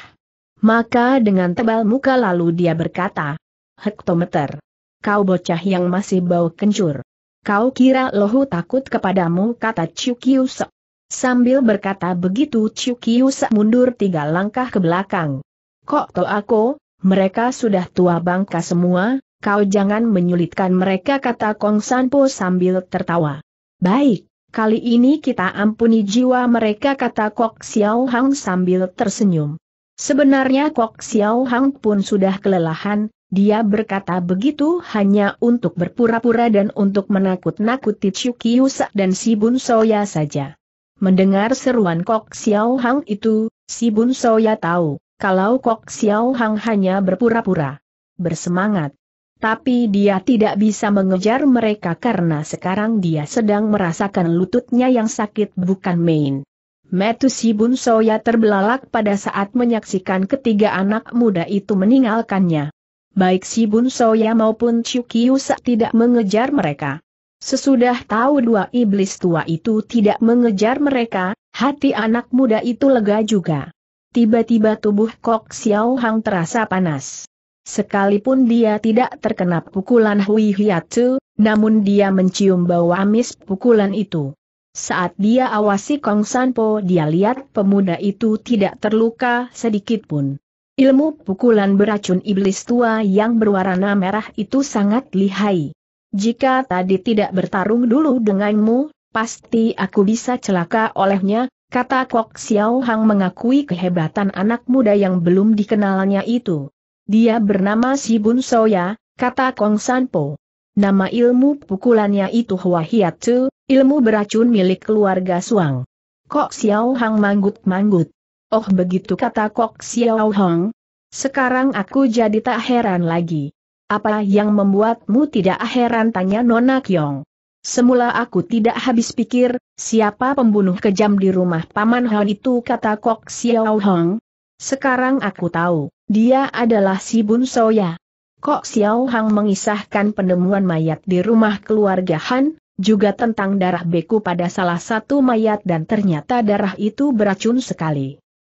Maka dengan tebal muka lalu dia berkata, Hektometer kau bocah yang masih bau kencur. Kau kira lohu takut kepadamu kata Se. Sambil berkata begitu Se mundur tiga langkah ke belakang. Kok to aku, mereka sudah tua bangka semua, kau jangan menyulitkan mereka kata Kong Sanpo sambil tertawa. Baik, kali ini kita ampuni jiwa mereka kata Kok Xiao Hang sambil tersenyum. Sebenarnya Kok Xiao Hang pun sudah kelelahan, dia berkata begitu hanya untuk berpura-pura dan untuk menakut-nakuti Chu dan si Bun Soya saja. Mendengar seruan Kok Xiao Hang itu, si Bun Soya tahu, kalau Kok Xiao Hang hanya berpura-pura. Bersemangat. Tapi dia tidak bisa mengejar mereka karena sekarang dia sedang merasakan lututnya yang sakit bukan main. Metu Sibun Soya terbelalak pada saat menyaksikan ketiga anak muda itu meninggalkannya baik si Bun Soya maupun Chukiusa tidak mengejar mereka. Sesudah tahu dua iblis tua itu tidak mengejar mereka, hati anak muda itu lega juga. Tiba-tiba tubuh Kok Xiao Hang terasa panas. Sekalipun dia tidak terkena pukulan Hui Hiatsu, namun dia mencium bau amis pukulan itu. Saat dia awasi Kong Sanpo dia lihat pemuda itu tidak terluka sedikit pun. Ilmu pukulan beracun iblis tua yang berwarna merah itu sangat lihai. Jika tadi tidak bertarung dulu denganmu, pasti aku bisa celaka olehnya, kata Kok Xiao Hang mengakui kehebatan anak muda yang belum dikenalnya itu. Dia bernama Si Bun Soya, kata Kong Sanpo. Nama ilmu pukulannya itu Hua Tzu, ilmu beracun milik keluarga Suang. Kok Xiao Hang manggut-manggut. Oh begitu kata Kok Xiao Hong. Sekarang aku jadi tak heran lagi. Apa yang membuatmu tidak heran tanya Nona Kyong. Semula aku tidak habis pikir, siapa pembunuh kejam di rumah Paman Han itu kata Kok Xiao Hong. Sekarang aku tahu, dia adalah si Bun Soya. Kok Xiao Hong mengisahkan penemuan mayat di rumah keluarga Han, juga tentang darah beku pada salah satu mayat dan ternyata darah itu beracun sekali.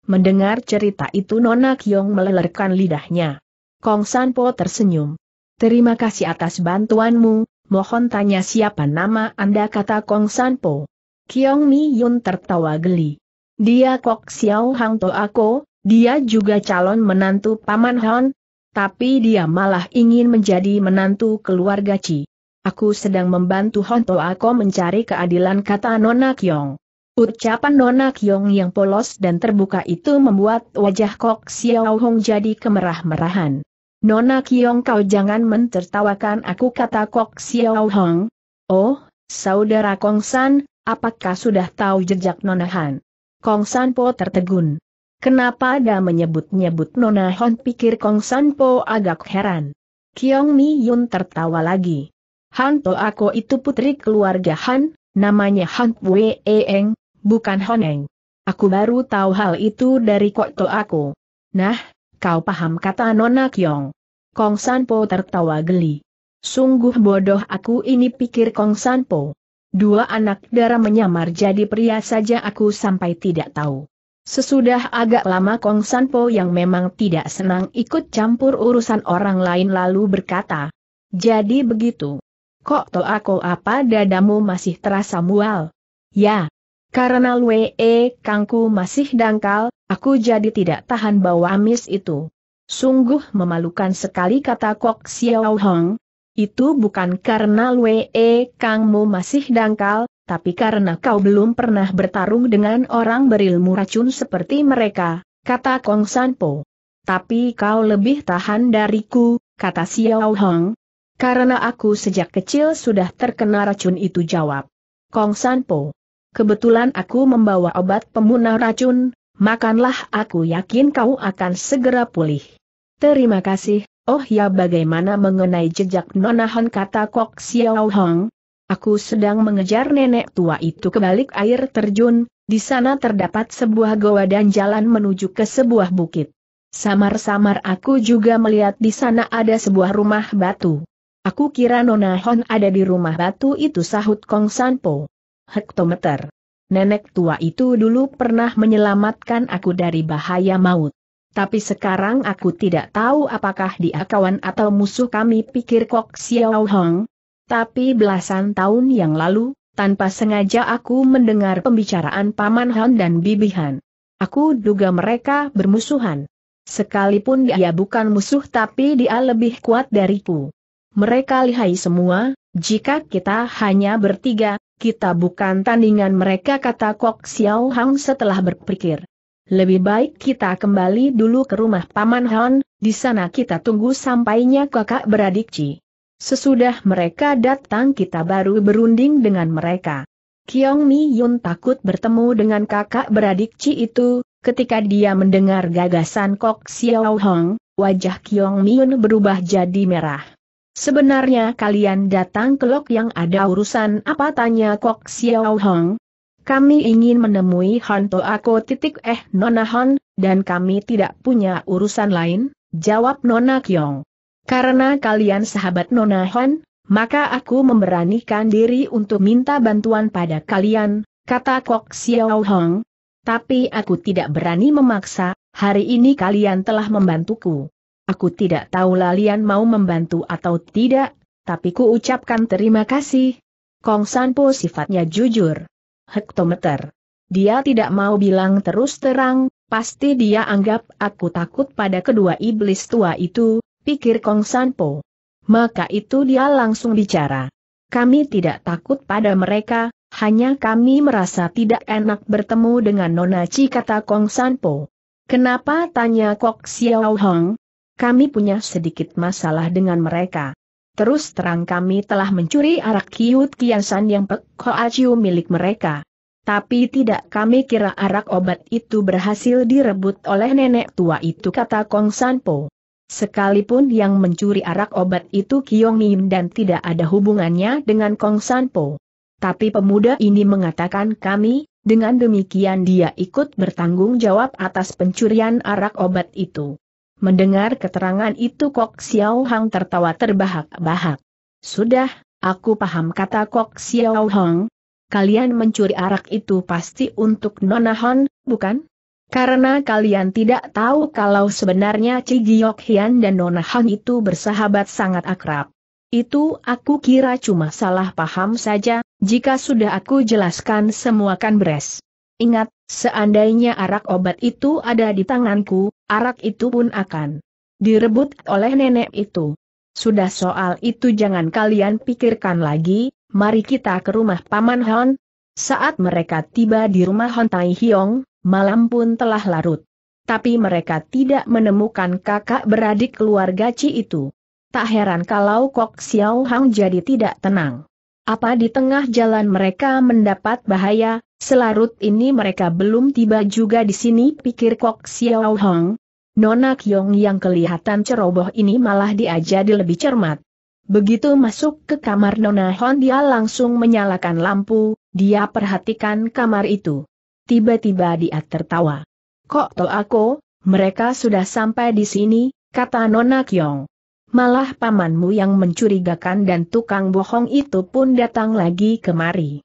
Mendengar cerita itu Nona Kyong melelerkan lidahnya. Kong Sanpo tersenyum. Terima kasih atas bantuanmu, mohon tanya siapa nama Anda kata Kong Sanpo. Kyong Mi Yun tertawa geli. Dia Kok Xiao Hang To Ako, dia juga calon menantu Paman Hon, tapi dia malah ingin menjadi menantu keluarga Ci. Aku sedang membantu Hon To Ako mencari keadilan kata Nona Kyong. Ucapan Nona Kyong yang polos dan terbuka itu membuat wajah Kok Xiao Hong jadi kemerah-merahan. Nona Kyong kau jangan mentertawakan aku kata Kok Xiao Hong. Oh, saudara Kong San, apakah sudah tahu jejak Nona Han? Kong San Po tertegun. Kenapa ada menyebut-nyebut Nona Han pikir Kong San Po agak heran. Kyong Mi Yun tertawa lagi. Han Po Ako itu putri keluarga Han, namanya Han Wei Eng, Bukan Honeng. Aku baru tahu hal itu dari kokto aku. Nah, kau paham kata Nona Kyong. Kong Sanpo tertawa geli. Sungguh bodoh aku ini pikir Kong Sanpo. Dua anak darah menyamar jadi pria saja aku sampai tidak tahu. Sesudah agak lama Kong Sanpo yang memang tidak senang ikut campur urusan orang lain lalu berkata. Jadi begitu. Kok to aku apa dadamu masih terasa mual? Ya, karena Lue e, Kangku masih dangkal, aku jadi tidak tahan bawa amis itu. Sungguh memalukan sekali kata Kok Xiao Hong. Itu bukan karena Lue e, Kangmu masih dangkal, tapi karena kau belum pernah bertarung dengan orang berilmu racun seperti mereka, kata Kong Sanpo. Tapi kau lebih tahan dariku, kata Xiao Hong. Karena aku sejak kecil sudah terkena racun itu jawab. Kong Sanpo kebetulan aku membawa obat pemunah racun, makanlah aku yakin kau akan segera pulih. Terima kasih, oh ya bagaimana mengenai jejak Nona kata Kok Xiao Hong? Aku sedang mengejar nenek tua itu ke balik air terjun, di sana terdapat sebuah goa dan jalan menuju ke sebuah bukit. Samar-samar aku juga melihat di sana ada sebuah rumah batu. Aku kira Nona Hon ada di rumah batu itu sahut Kong Sanpo hektometer. Nenek tua itu dulu pernah menyelamatkan aku dari bahaya maut. Tapi sekarang aku tidak tahu apakah dia kawan atau musuh kami pikir Kok Xiao Hong. Tapi belasan tahun yang lalu, tanpa sengaja aku mendengar pembicaraan Paman Han dan Bibi Han. Aku duga mereka bermusuhan. Sekalipun dia bukan musuh tapi dia lebih kuat dariku. Mereka lihai semua, jika kita hanya bertiga, kita bukan tandingan mereka kata Kok Xiao Hang setelah berpikir. Lebih baik kita kembali dulu ke rumah Paman Han, di sana kita tunggu sampainya kakak beradik Ci. Sesudah mereka datang kita baru berunding dengan mereka. Kiong Mi Yun takut bertemu dengan kakak beradik Ci itu, ketika dia mendengar gagasan Kok Xiao Hong, wajah Kiong Mi Yun berubah jadi merah. Sebenarnya kalian datang ke Lok yang ada urusan apa tanya Kok Xiao Hong? Kami ingin menemui Hanto Ako titik eh Nona Han, dan kami tidak punya urusan lain, jawab Nona Kyong. Karena kalian sahabat Nona Han, maka aku memberanikan diri untuk minta bantuan pada kalian, kata Kok Xiao Hong. Tapi aku tidak berani memaksa, hari ini kalian telah membantuku. Aku tidak tahu Lalian mau membantu atau tidak, tapi ku ucapkan terima kasih. Kong Sanpo sifatnya jujur. Hektometer. Dia tidak mau bilang terus terang, pasti dia anggap aku takut pada kedua iblis tua itu, pikir Kong Sanpo. Maka itu dia langsung bicara. Kami tidak takut pada mereka, hanya kami merasa tidak enak bertemu dengan Nona Chi kata Kong Sanpo. Kenapa tanya Kok Xiao Hong? kami punya sedikit masalah dengan mereka. Terus terang kami telah mencuri arak kiut kiasan yang pekoaciu milik mereka. Tapi tidak kami kira arak obat itu berhasil direbut oleh nenek tua itu kata Kong Sanpo. Sekalipun yang mencuri arak obat itu Kiong Nim dan tidak ada hubungannya dengan Kong Sanpo. Tapi pemuda ini mengatakan kami, dengan demikian dia ikut bertanggung jawab atas pencurian arak obat itu. Mendengar keterangan itu Kok Xiao Hang tertawa terbahak-bahak. Sudah, aku paham kata Kok Xiao Hang. Kalian mencuri arak itu pasti untuk Nona Hon, bukan? Karena kalian tidak tahu kalau sebenarnya Ci Hian dan Nona Hon itu bersahabat sangat akrab. Itu aku kira cuma salah paham saja, jika sudah aku jelaskan semua kan beres. Ingat, seandainya arak obat itu ada di tanganku, arak itu pun akan direbut oleh nenek itu. Sudah soal itu jangan kalian pikirkan lagi, mari kita ke rumah Paman Hon. Saat mereka tiba di rumah Hon Tai Hiong, malam pun telah larut. Tapi mereka tidak menemukan kakak beradik keluarga Ci itu. Tak heran kalau Kok Xiao Hang jadi tidak tenang. Apa di tengah jalan mereka mendapat bahaya, Selarut ini mereka belum tiba juga di sini pikir Kok Xiao Hong. Nona Kyong yang kelihatan ceroboh ini malah diajadi lebih cermat. Begitu masuk ke kamar Nona Hon dia langsung menyalakan lampu, dia perhatikan kamar itu. Tiba-tiba dia tertawa. Kok to aku, mereka sudah sampai di sini, kata Nona Kyong. Malah pamanmu yang mencurigakan dan tukang bohong itu pun datang lagi kemari.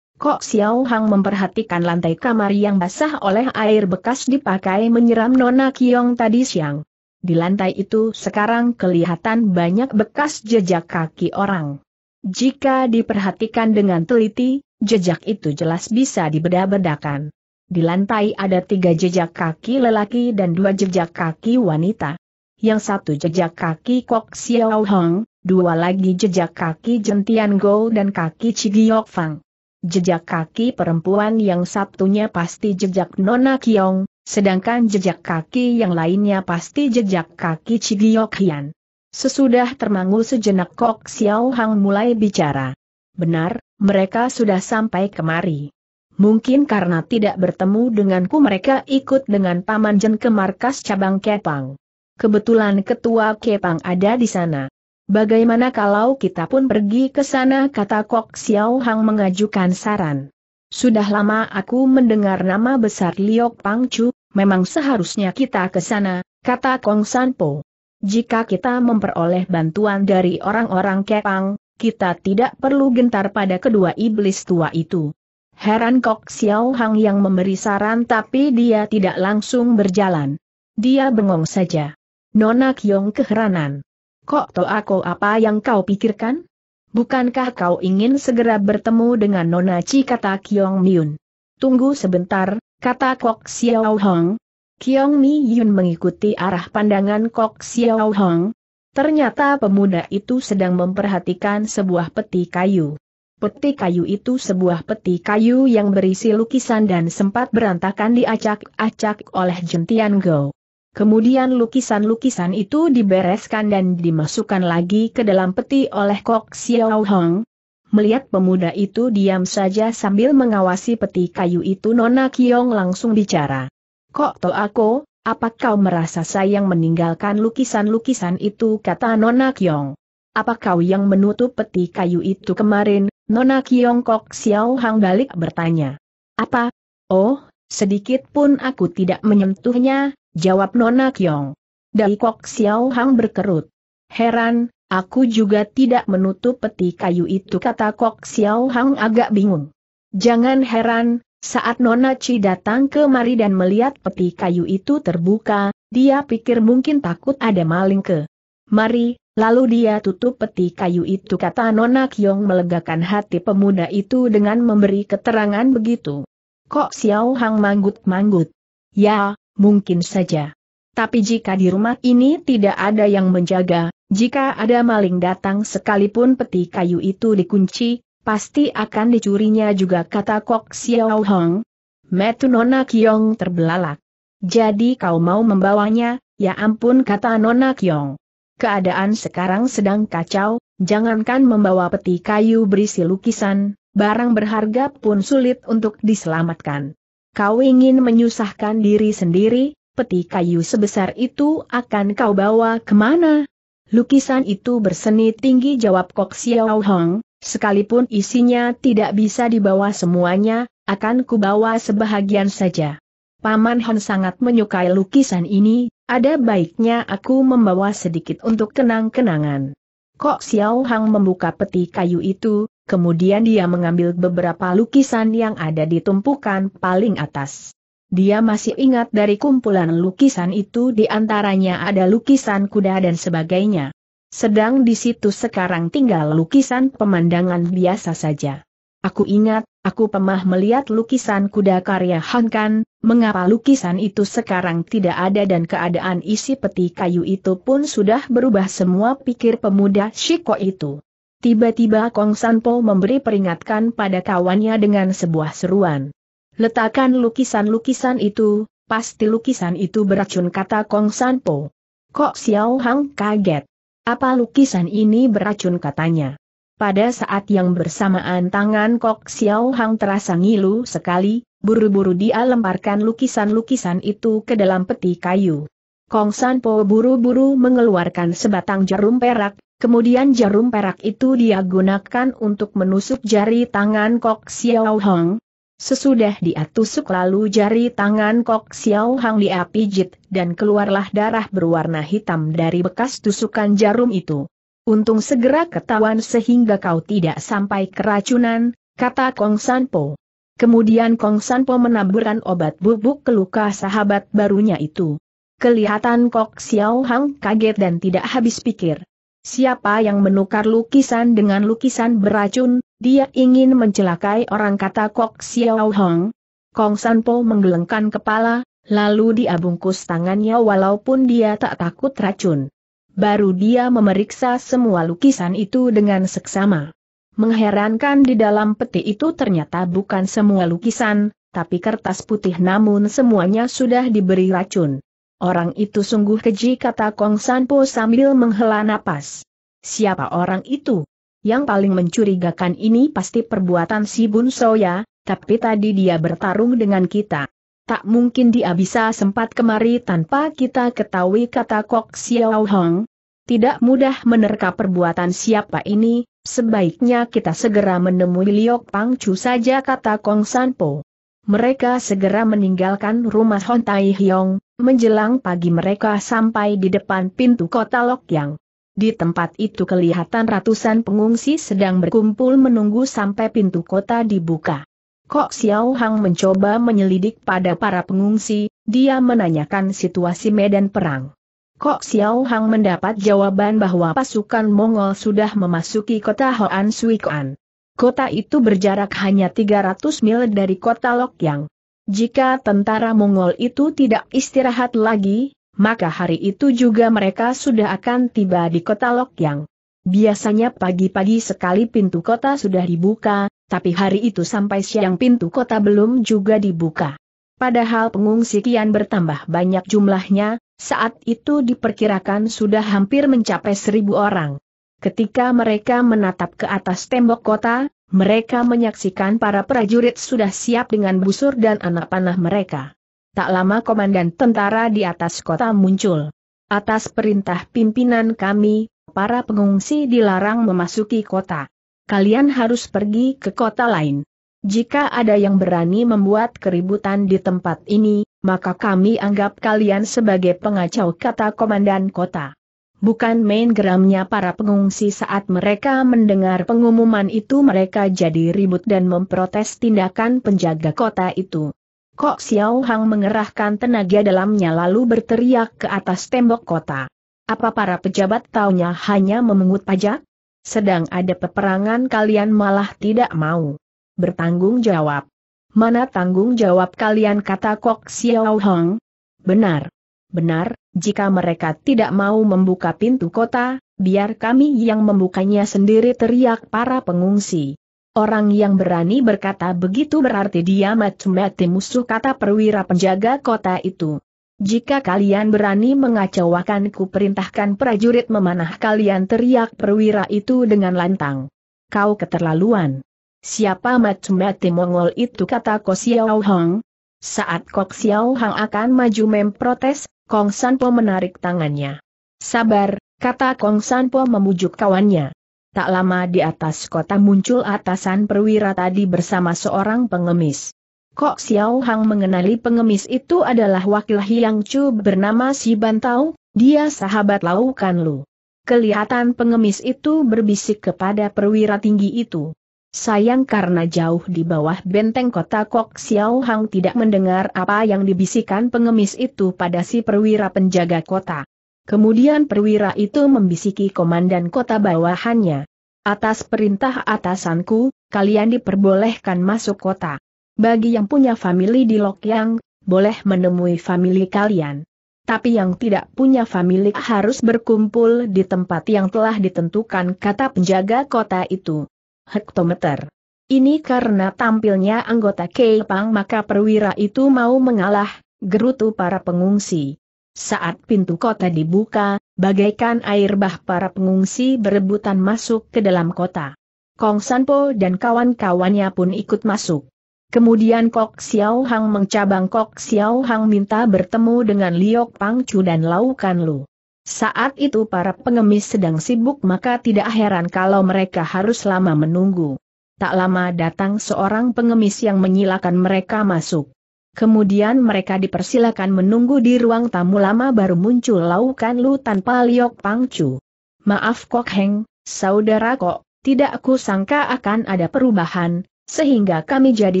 Kok Xiao Hang memperhatikan lantai kamar yang basah oleh air bekas dipakai menyiram Nona Kiong tadi siang. Di lantai itu sekarang kelihatan banyak bekas jejak kaki orang. Jika diperhatikan dengan teliti, jejak itu jelas bisa dibeda-bedakan. Di lantai ada tiga jejak kaki lelaki dan dua jejak kaki wanita. Yang satu jejak kaki Kok Xiao Hang, dua lagi jejak kaki Jentian Go dan kaki Cigiok Fang. Jejak kaki perempuan yang satunya pasti jejak Nona Kiong, sedangkan jejak kaki yang lainnya pasti jejak kaki Cigiok Hian. Sesudah termangu sejenak Kok Xiao Hang mulai bicara. Benar, mereka sudah sampai kemari. Mungkin karena tidak bertemu denganku mereka ikut dengan Paman Jen ke markas cabang Kepang. Kebetulan ketua Kepang ada di sana. Bagaimana kalau kita pun pergi ke sana kata Kok Xiao Hang mengajukan saran. Sudah lama aku mendengar nama besar Liok Pangcu, memang seharusnya kita ke sana, kata Kong Sanpo. Jika kita memperoleh bantuan dari orang-orang Kepang, kita tidak perlu gentar pada kedua iblis tua itu. Heran Kok Xiao Hang yang memberi saran tapi dia tidak langsung berjalan. Dia bengong saja. Nona Kiong keheranan. Kok to aku apa yang kau pikirkan? Bukankah kau ingin segera bertemu dengan Nona Chi kata Kiong Miun? Tunggu sebentar, kata Kok Xiao Hong. Kiong Miun mengikuti arah pandangan Kok Xiao Hong. Ternyata pemuda itu sedang memperhatikan sebuah peti kayu. Peti kayu itu sebuah peti kayu yang berisi lukisan dan sempat berantakan diacak-acak oleh Jentian Go. Kemudian lukisan-lukisan itu dibereskan dan dimasukkan lagi ke dalam peti oleh Kok Xiao Hong. Melihat pemuda itu diam saja sambil mengawasi peti kayu itu Nona Kiong langsung bicara. Kok to aku, apa kau merasa sayang meninggalkan lukisan-lukisan itu kata Nona Kiong. Apa kau yang menutup peti kayu itu kemarin, Nona Kiong Kok Xiao Hong balik bertanya. Apa? Oh, sedikit pun aku tidak menyentuhnya, Jawab Nona Kiong. Dai Kok Xiao Hang berkerut. Heran, aku juga tidak menutup peti kayu itu kata Kok Xiao Hang agak bingung. Jangan heran, saat Nona Chi datang kemari dan melihat peti kayu itu terbuka, dia pikir mungkin takut ada maling ke. Mari, lalu dia tutup peti kayu itu kata Nona Kyong melegakan hati pemuda itu dengan memberi keterangan begitu. Kok Xiao Hang manggut-manggut. Ya, mungkin saja. Tapi jika di rumah ini tidak ada yang menjaga, jika ada maling datang sekalipun peti kayu itu dikunci, pasti akan dicurinya juga kata Kok Xiao Hong. Metu Nona Kiong terbelalak. Jadi kau mau membawanya, ya ampun kata Nona Kiong. Keadaan sekarang sedang kacau, jangankan membawa peti kayu berisi lukisan, barang berharga pun sulit untuk diselamatkan. Kau ingin menyusahkan diri sendiri, peti kayu sebesar itu akan kau bawa kemana? Lukisan itu berseni tinggi jawab Kok Xiao Hong, sekalipun isinya tidak bisa dibawa semuanya, akan kubawa sebahagian saja. Paman Hong sangat menyukai lukisan ini, ada baiknya aku membawa sedikit untuk kenang-kenangan. Kok Xiao Hong membuka peti kayu itu, kemudian dia mengambil beberapa lukisan yang ada di tumpukan paling atas. Dia masih ingat dari kumpulan lukisan itu di antaranya ada lukisan kuda dan sebagainya. Sedang di situ sekarang tinggal lukisan pemandangan biasa saja. Aku ingat, aku pemah melihat lukisan kuda karya Hankan, mengapa lukisan itu sekarang tidak ada dan keadaan isi peti kayu itu pun sudah berubah semua pikir pemuda Shiko itu. Tiba-tiba Kong Sanpo memberi peringatkan pada kawannya dengan sebuah seruan. Letakkan lukisan-lukisan itu, pasti lukisan itu beracun kata Kong Sanpo. Kok Xiao Hang kaget. Apa lukisan ini beracun katanya. Pada saat yang bersamaan tangan Kok Xiao Hang terasa ngilu sekali, buru-buru dia lemparkan lukisan-lukisan itu ke dalam peti kayu. Kong Sanpo buru-buru mengeluarkan sebatang jarum perak, Kemudian jarum perak itu dia gunakan untuk menusuk jari tangan Kok Xiao Hong. Sesudah dia tusuk lalu jari tangan Kok Xiao Hong dia pijit dan keluarlah darah berwarna hitam dari bekas tusukan jarum itu. Untung segera ketahuan sehingga kau tidak sampai keracunan, kata Kong Sanpo. Kemudian Kong Sanpo menaburkan obat bubuk ke luka sahabat barunya itu. Kelihatan Kok Xiao Hong kaget dan tidak habis pikir. Siapa yang menukar lukisan dengan lukisan beracun, dia ingin mencelakai orang kata Kok Xiao Hong. Kong Sanpo menggelengkan kepala, lalu dia bungkus tangannya walaupun dia tak takut racun. Baru dia memeriksa semua lukisan itu dengan seksama. Mengherankan di dalam peti itu ternyata bukan semua lukisan, tapi kertas putih namun semuanya sudah diberi racun. Orang itu sungguh keji kata Kong Sanpo sambil menghela napas. Siapa orang itu? Yang paling mencurigakan ini pasti perbuatan si Bun Soya, tapi tadi dia bertarung dengan kita. Tak mungkin dia bisa sempat kemari tanpa kita ketahui kata Kok Xiao Hong. Tidak mudah menerka perbuatan siapa ini, sebaiknya kita segera menemui Liok Pang Chu saja kata Kong Sanpo. Mereka segera meninggalkan rumah Hon Tai Hyong, Menjelang pagi mereka sampai di depan pintu kota Lokyang. Di tempat itu kelihatan ratusan pengungsi sedang berkumpul menunggu sampai pintu kota dibuka. Kok Xiao Hang mencoba menyelidik pada para pengungsi, dia menanyakan situasi medan perang. Kok Xiao Hang mendapat jawaban bahwa pasukan Mongol sudah memasuki kota Hoan Suikuan. Kota itu berjarak hanya 300 mil dari kota Lokyang. Jika tentara Mongol itu tidak istirahat lagi, maka hari itu juga mereka sudah akan tiba di kota Lokyang. Biasanya pagi-pagi sekali pintu kota sudah dibuka, tapi hari itu sampai siang pintu kota belum juga dibuka. Padahal pengungsi kian bertambah banyak jumlahnya, saat itu diperkirakan sudah hampir mencapai seribu orang. Ketika mereka menatap ke atas tembok kota, mereka menyaksikan para prajurit sudah siap dengan busur dan anak panah mereka. Tak lama komandan tentara di atas kota muncul. Atas perintah pimpinan kami, para pengungsi dilarang memasuki kota. Kalian harus pergi ke kota lain. Jika ada yang berani membuat keributan di tempat ini, maka kami anggap kalian sebagai pengacau kata komandan kota. Bukan main geramnya para pengungsi saat mereka mendengar pengumuman itu mereka jadi ribut dan memprotes tindakan penjaga kota itu. Kok Xiao Hang mengerahkan tenaga dalamnya lalu berteriak ke atas tembok kota. Apa para pejabat taunya hanya memungut pajak? Sedang ada peperangan kalian malah tidak mau bertanggung jawab. Mana tanggung jawab kalian kata Kok Xiao Hang? Benar. Benar, jika mereka tidak mau membuka pintu kota, biar kami yang membukanya sendiri teriak para pengungsi. Orang yang berani berkata begitu berarti dia mati-mati musuh kata perwira penjaga kota itu. Jika kalian berani mengacauakan ku perintahkan prajurit memanah kalian teriak perwira itu dengan lantang. Kau keterlaluan. Siapa mati-mati Mongol itu kata Kosiao Hong, saat Kok Xiao Hang akan maju memprotes, Kong Sanpo menarik tangannya. Sabar, kata Kong Sanpo memujuk kawannya. Tak lama di atas kota muncul atasan perwira tadi bersama seorang pengemis. Kok Xiao Hang mengenali pengemis itu adalah wakil Hiang Chu bernama Si Bantau, dia sahabat Lau Kan Lu. Kelihatan pengemis itu berbisik kepada perwira tinggi itu. Sayang karena jauh di bawah benteng kota Kok Xiao Hang tidak mendengar apa yang dibisikkan pengemis itu pada si perwira penjaga kota. Kemudian perwira itu membisiki komandan kota bawahannya. Atas perintah atasanku, kalian diperbolehkan masuk kota. Bagi yang punya famili di Lokyang, boleh menemui famili kalian. Tapi yang tidak punya famili harus berkumpul di tempat yang telah ditentukan kata penjaga kota itu hektometer. Ini karena tampilnya anggota Kepang maka perwira itu mau mengalah, gerutu para pengungsi. Saat pintu kota dibuka, bagaikan air bah para pengungsi berebutan masuk ke dalam kota. Kong Sanpo dan kawan-kawannya pun ikut masuk. Kemudian Kok Xiao Hang mencabang Kok Xiao Hang minta bertemu dengan Liok Pangcu dan Lau Kan Lu. Saat itu para pengemis sedang sibuk maka tidak heran kalau mereka harus lama menunggu. Tak lama datang seorang pengemis yang menyilakan mereka masuk. Kemudian mereka dipersilakan menunggu di ruang tamu lama baru muncul laukan lu tanpa liok pangcu. Maaf Kok Heng, saudara kok, tidak aku sangka akan ada perubahan, sehingga kami jadi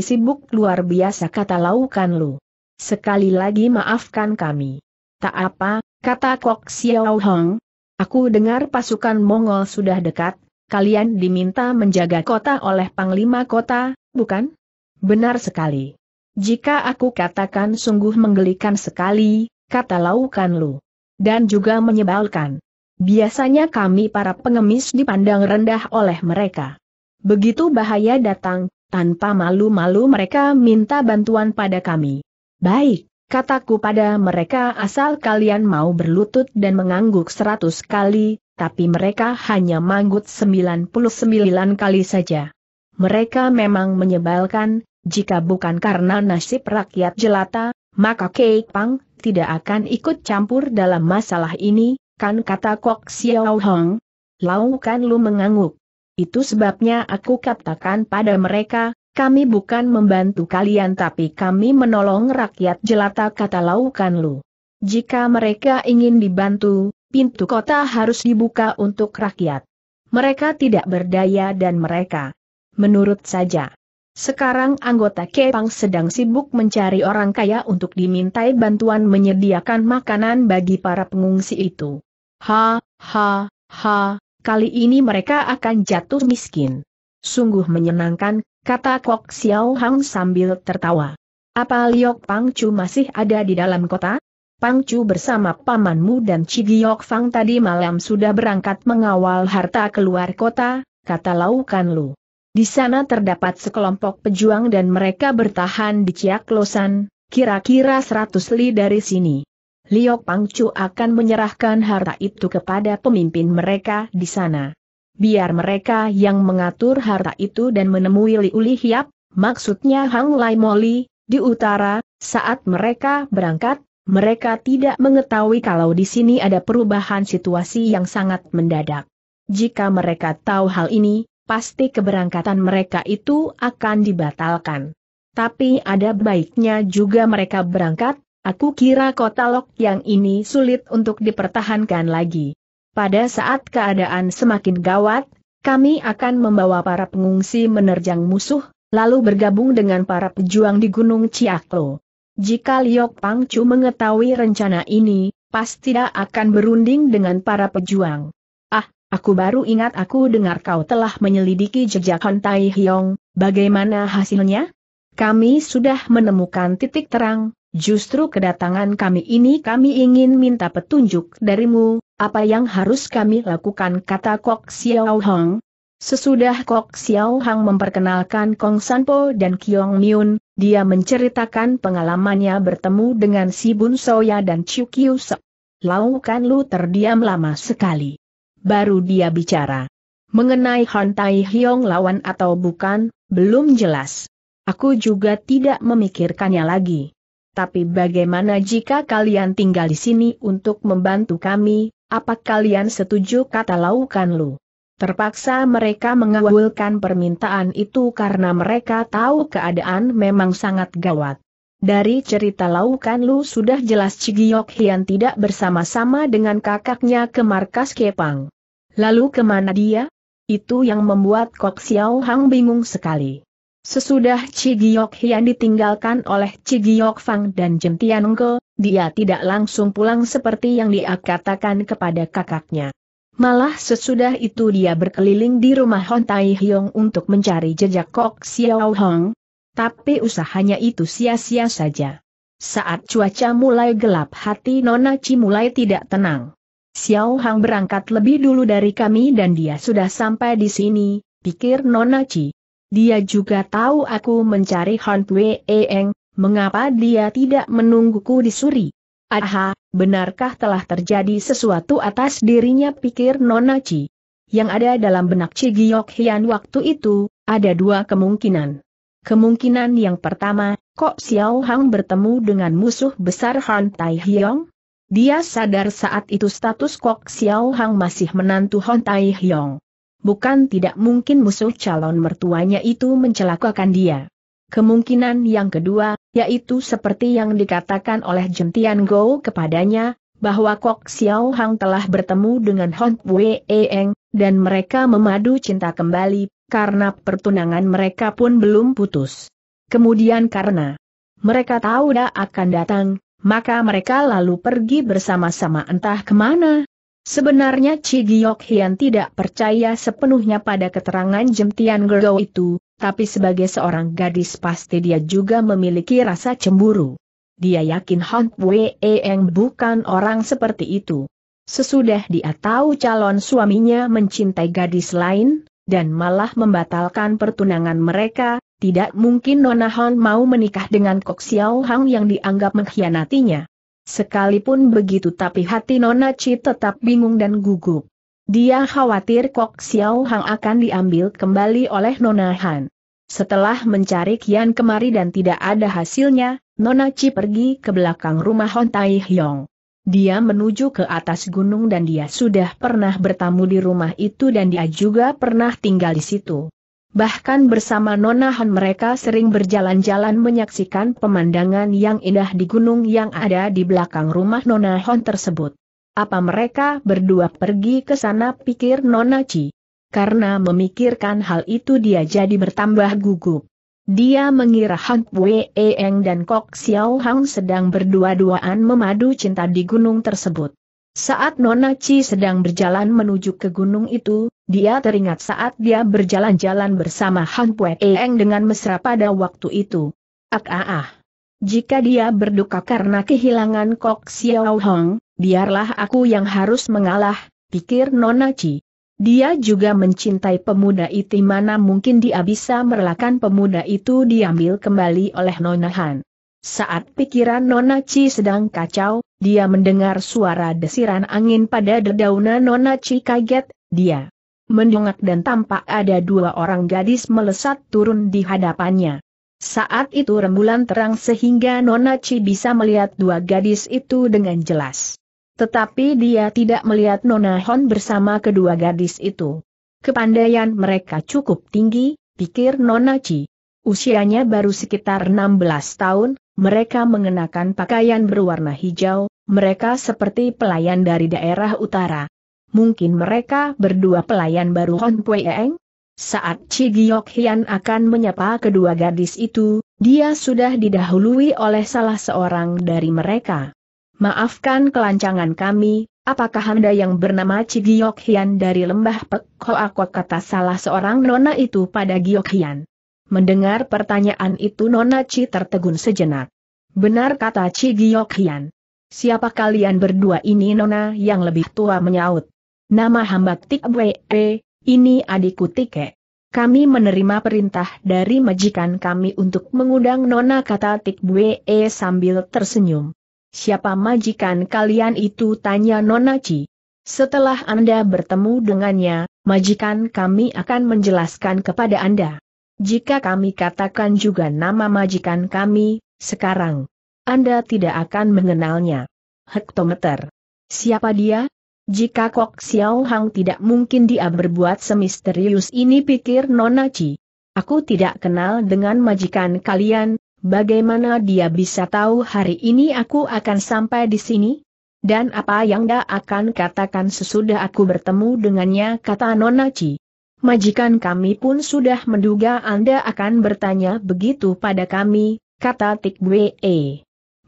sibuk luar biasa kata laukan lu. Sekali lagi maafkan kami. Tak apa, Kata Kok Xiao Hong. Aku dengar pasukan Mongol sudah dekat, kalian diminta menjaga kota oleh Panglima Kota, bukan? Benar sekali. Jika aku katakan sungguh menggelikan sekali, kata Laukan Lu. Dan juga menyebalkan. Biasanya kami para pengemis dipandang rendah oleh mereka. Begitu bahaya datang, tanpa malu-malu mereka minta bantuan pada kami. Baik, Kataku pada mereka asal kalian mau berlutut dan mengangguk seratus kali, tapi mereka hanya manggut sembilan puluh sembilan kali saja. Mereka memang menyebalkan, jika bukan karena nasib rakyat jelata, maka Kei Pang tidak akan ikut campur dalam masalah ini, kan kata Kok Xiao Hong. Lau kan lu mengangguk. Itu sebabnya aku katakan pada mereka, kami bukan membantu kalian tapi kami menolong rakyat jelata kata Laukan Lu. Jika mereka ingin dibantu, pintu kota harus dibuka untuk rakyat. Mereka tidak berdaya dan mereka menurut saja. Sekarang anggota Kepang sedang sibuk mencari orang kaya untuk dimintai bantuan menyediakan makanan bagi para pengungsi itu. Ha, ha, ha, kali ini mereka akan jatuh miskin. Sungguh menyenangkan, kata Kok Xiao Hang sambil tertawa. Apa Liok Pang Chu masih ada di dalam kota? Pang Chu bersama pamanmu dan Cigiok Fang tadi malam sudah berangkat mengawal harta keluar kota, kata Laukan Lu. Di sana terdapat sekelompok pejuang dan mereka bertahan di Ciak Losan, kira-kira 100 li dari sini. Liok Pangcu akan menyerahkan harta itu kepada pemimpin mereka di sana biar mereka yang mengatur harta itu dan menemui Liuli Hiap, maksudnya Hang Lai Moli, di utara, saat mereka berangkat, mereka tidak mengetahui kalau di sini ada perubahan situasi yang sangat mendadak. Jika mereka tahu hal ini, pasti keberangkatan mereka itu akan dibatalkan. Tapi ada baiknya juga mereka berangkat, aku kira kota Lok yang ini sulit untuk dipertahankan lagi. Pada saat keadaan semakin gawat, kami akan membawa para pengungsi menerjang musuh, lalu bergabung dengan para pejuang di Gunung Ciaklo. Jika Liok Pangcu mengetahui rencana ini, pasti tidak akan berunding dengan para pejuang. Ah, aku baru ingat aku dengar kau telah menyelidiki jejak Han Tai Hyong, bagaimana hasilnya? Kami sudah menemukan titik terang, Justru kedatangan kami ini kami ingin minta petunjuk darimu, apa yang harus kami lakukan kata Kok Xiao Hong. Sesudah Kok Xiao Hong memperkenalkan Kong Sanpo dan Kiong Miun, dia menceritakan pengalamannya bertemu dengan Si Bun Soya dan Chiu Kiu Se. Lau Kan Lu terdiam lama sekali. Baru dia bicara. Mengenai Han Tai Hiong lawan atau bukan, belum jelas. Aku juga tidak memikirkannya lagi. Tapi bagaimana jika kalian tinggal di sini untuk membantu kami, apa kalian setuju kata laukan lu? Terpaksa mereka mengawulkan permintaan itu karena mereka tahu keadaan memang sangat gawat. Dari cerita laukan lu sudah jelas Cigiok Hian tidak bersama-sama dengan kakaknya ke markas Kepang. Lalu kemana dia? Itu yang membuat Kok Xiao Hang bingung sekali. Sesudah Cigiok Hian ditinggalkan oleh Cigiok Fang dan Jentianengke, dia tidak langsung pulang seperti yang dia katakan kepada kakaknya. Malah sesudah itu dia berkeliling di rumah Hon Tai Hyong untuk mencari jejak Kok Xiao Hong. Tapi usahanya itu sia-sia saja. Saat cuaca mulai gelap hati Nona Chi mulai tidak tenang. Xiao Hong berangkat lebih dulu dari kami dan dia sudah sampai di sini, pikir Nona Chi. Dia juga tahu aku mencari Han Kwe Eng, mengapa dia tidak menungguku di Suri? Aha, benarkah telah terjadi sesuatu atas dirinya pikir Nona Chi? Yang ada dalam benak Chi Giyok Hian waktu itu, ada dua kemungkinan. Kemungkinan yang pertama, kok Xiao Hang bertemu dengan musuh besar Han Tai Hyong? Dia sadar saat itu status Kok Xiao Hang masih menantu Hon Tai Hyong. Bukan tidak mungkin musuh calon mertuanya itu mencelakakan dia. Kemungkinan yang kedua, yaitu seperti yang dikatakan oleh Jentian Go kepadanya, bahwa Kok Xiao Hang telah bertemu dengan Hong Wei Eng, dan mereka memadu cinta kembali, karena pertunangan mereka pun belum putus. Kemudian karena mereka tahu dah akan datang, maka mereka lalu pergi bersama-sama entah kemana, Sebenarnya Chi Giok Hian tidak percaya sepenuhnya pada keterangan Jemtian Gerdo itu, tapi sebagai seorang gadis pasti dia juga memiliki rasa cemburu. Dia yakin Han Wei Eng bukan orang seperti itu. Sesudah dia tahu calon suaminya mencintai gadis lain, dan malah membatalkan pertunangan mereka, tidak mungkin Nona Han mau menikah dengan Kok Xiao Hang yang dianggap mengkhianatinya. Sekalipun begitu tapi hati Nona Chi tetap bingung dan gugup. Dia khawatir Kok Xiao Hang akan diambil kembali oleh Nona Han. Setelah mencari kian kemari dan tidak ada hasilnya, Nona Chi pergi ke belakang rumah Hon Tai Hyong. Dia menuju ke atas gunung dan dia sudah pernah bertamu di rumah itu dan dia juga pernah tinggal di situ. Bahkan bersama Nona Han mereka sering berjalan-jalan menyaksikan pemandangan yang indah di gunung yang ada di belakang rumah Nona Han tersebut. Apa mereka berdua pergi ke sana pikir Nona Chi? Karena memikirkan hal itu dia jadi bertambah gugup. Dia mengira Han Pue Eng dan Kok Xiao Hang sedang berdua-duaan memadu cinta di gunung tersebut. Saat Nona Chi sedang berjalan menuju ke gunung itu, dia teringat saat dia berjalan-jalan bersama Han Pue Eng dengan mesra pada waktu itu. Ak ah ah. Jika dia berduka karena kehilangan Kok Xiao Hong, biarlah aku yang harus mengalah, pikir Nona Chi. Dia juga mencintai pemuda itu mana mungkin dia bisa merelakan pemuda itu diambil kembali oleh Nona Han. Saat pikiran Nona Chi sedang kacau, dia mendengar suara desiran angin pada dedaunan Nona Chi kaget, dia mendongak dan tampak ada dua orang gadis melesat turun di hadapannya. Saat itu rembulan terang sehingga Nona Chi bisa melihat dua gadis itu dengan jelas. Tetapi dia tidak melihat Nona Hon bersama kedua gadis itu. Kepandaian mereka cukup tinggi, pikir Nona Chi. Usianya baru sekitar 16 tahun, mereka mengenakan pakaian berwarna hijau, mereka seperti pelayan dari daerah utara. Mungkin mereka berdua pelayan baru Hon Pui Eng? Saat Chi Hian akan menyapa kedua gadis itu, dia sudah didahului oleh salah seorang dari mereka. Maafkan kelancangan kami, apakah Anda yang bernama Chi Hian dari lembah Pek Hoa kata salah seorang nona itu pada Giok Hian? Mendengar pertanyaan itu Nona Chi tertegun sejenak. Benar kata Chi Giok Hian. Siapa kalian berdua ini Nona yang lebih tua menyaut? Nama hamba Tik Wei, eh, ini adikku Tike. Kami menerima perintah dari majikan kami untuk mengundang Nona kata Tik Bue eh, sambil tersenyum. Siapa majikan kalian itu tanya Nona Chi. Setelah Anda bertemu dengannya, majikan kami akan menjelaskan kepada Anda. Jika kami katakan juga nama majikan kami, sekarang, Anda tidak akan mengenalnya. Hektometer. Siapa dia? Jika Kok Xiao Hang tidak mungkin dia berbuat semisterius ini pikir Nona Chi. Aku tidak kenal dengan majikan kalian, bagaimana dia bisa tahu hari ini aku akan sampai di sini? Dan apa yang dia akan katakan sesudah aku bertemu dengannya kata Nona Chi. Majikan kami pun sudah menduga Anda akan bertanya begitu pada kami, kata Tik Bwe.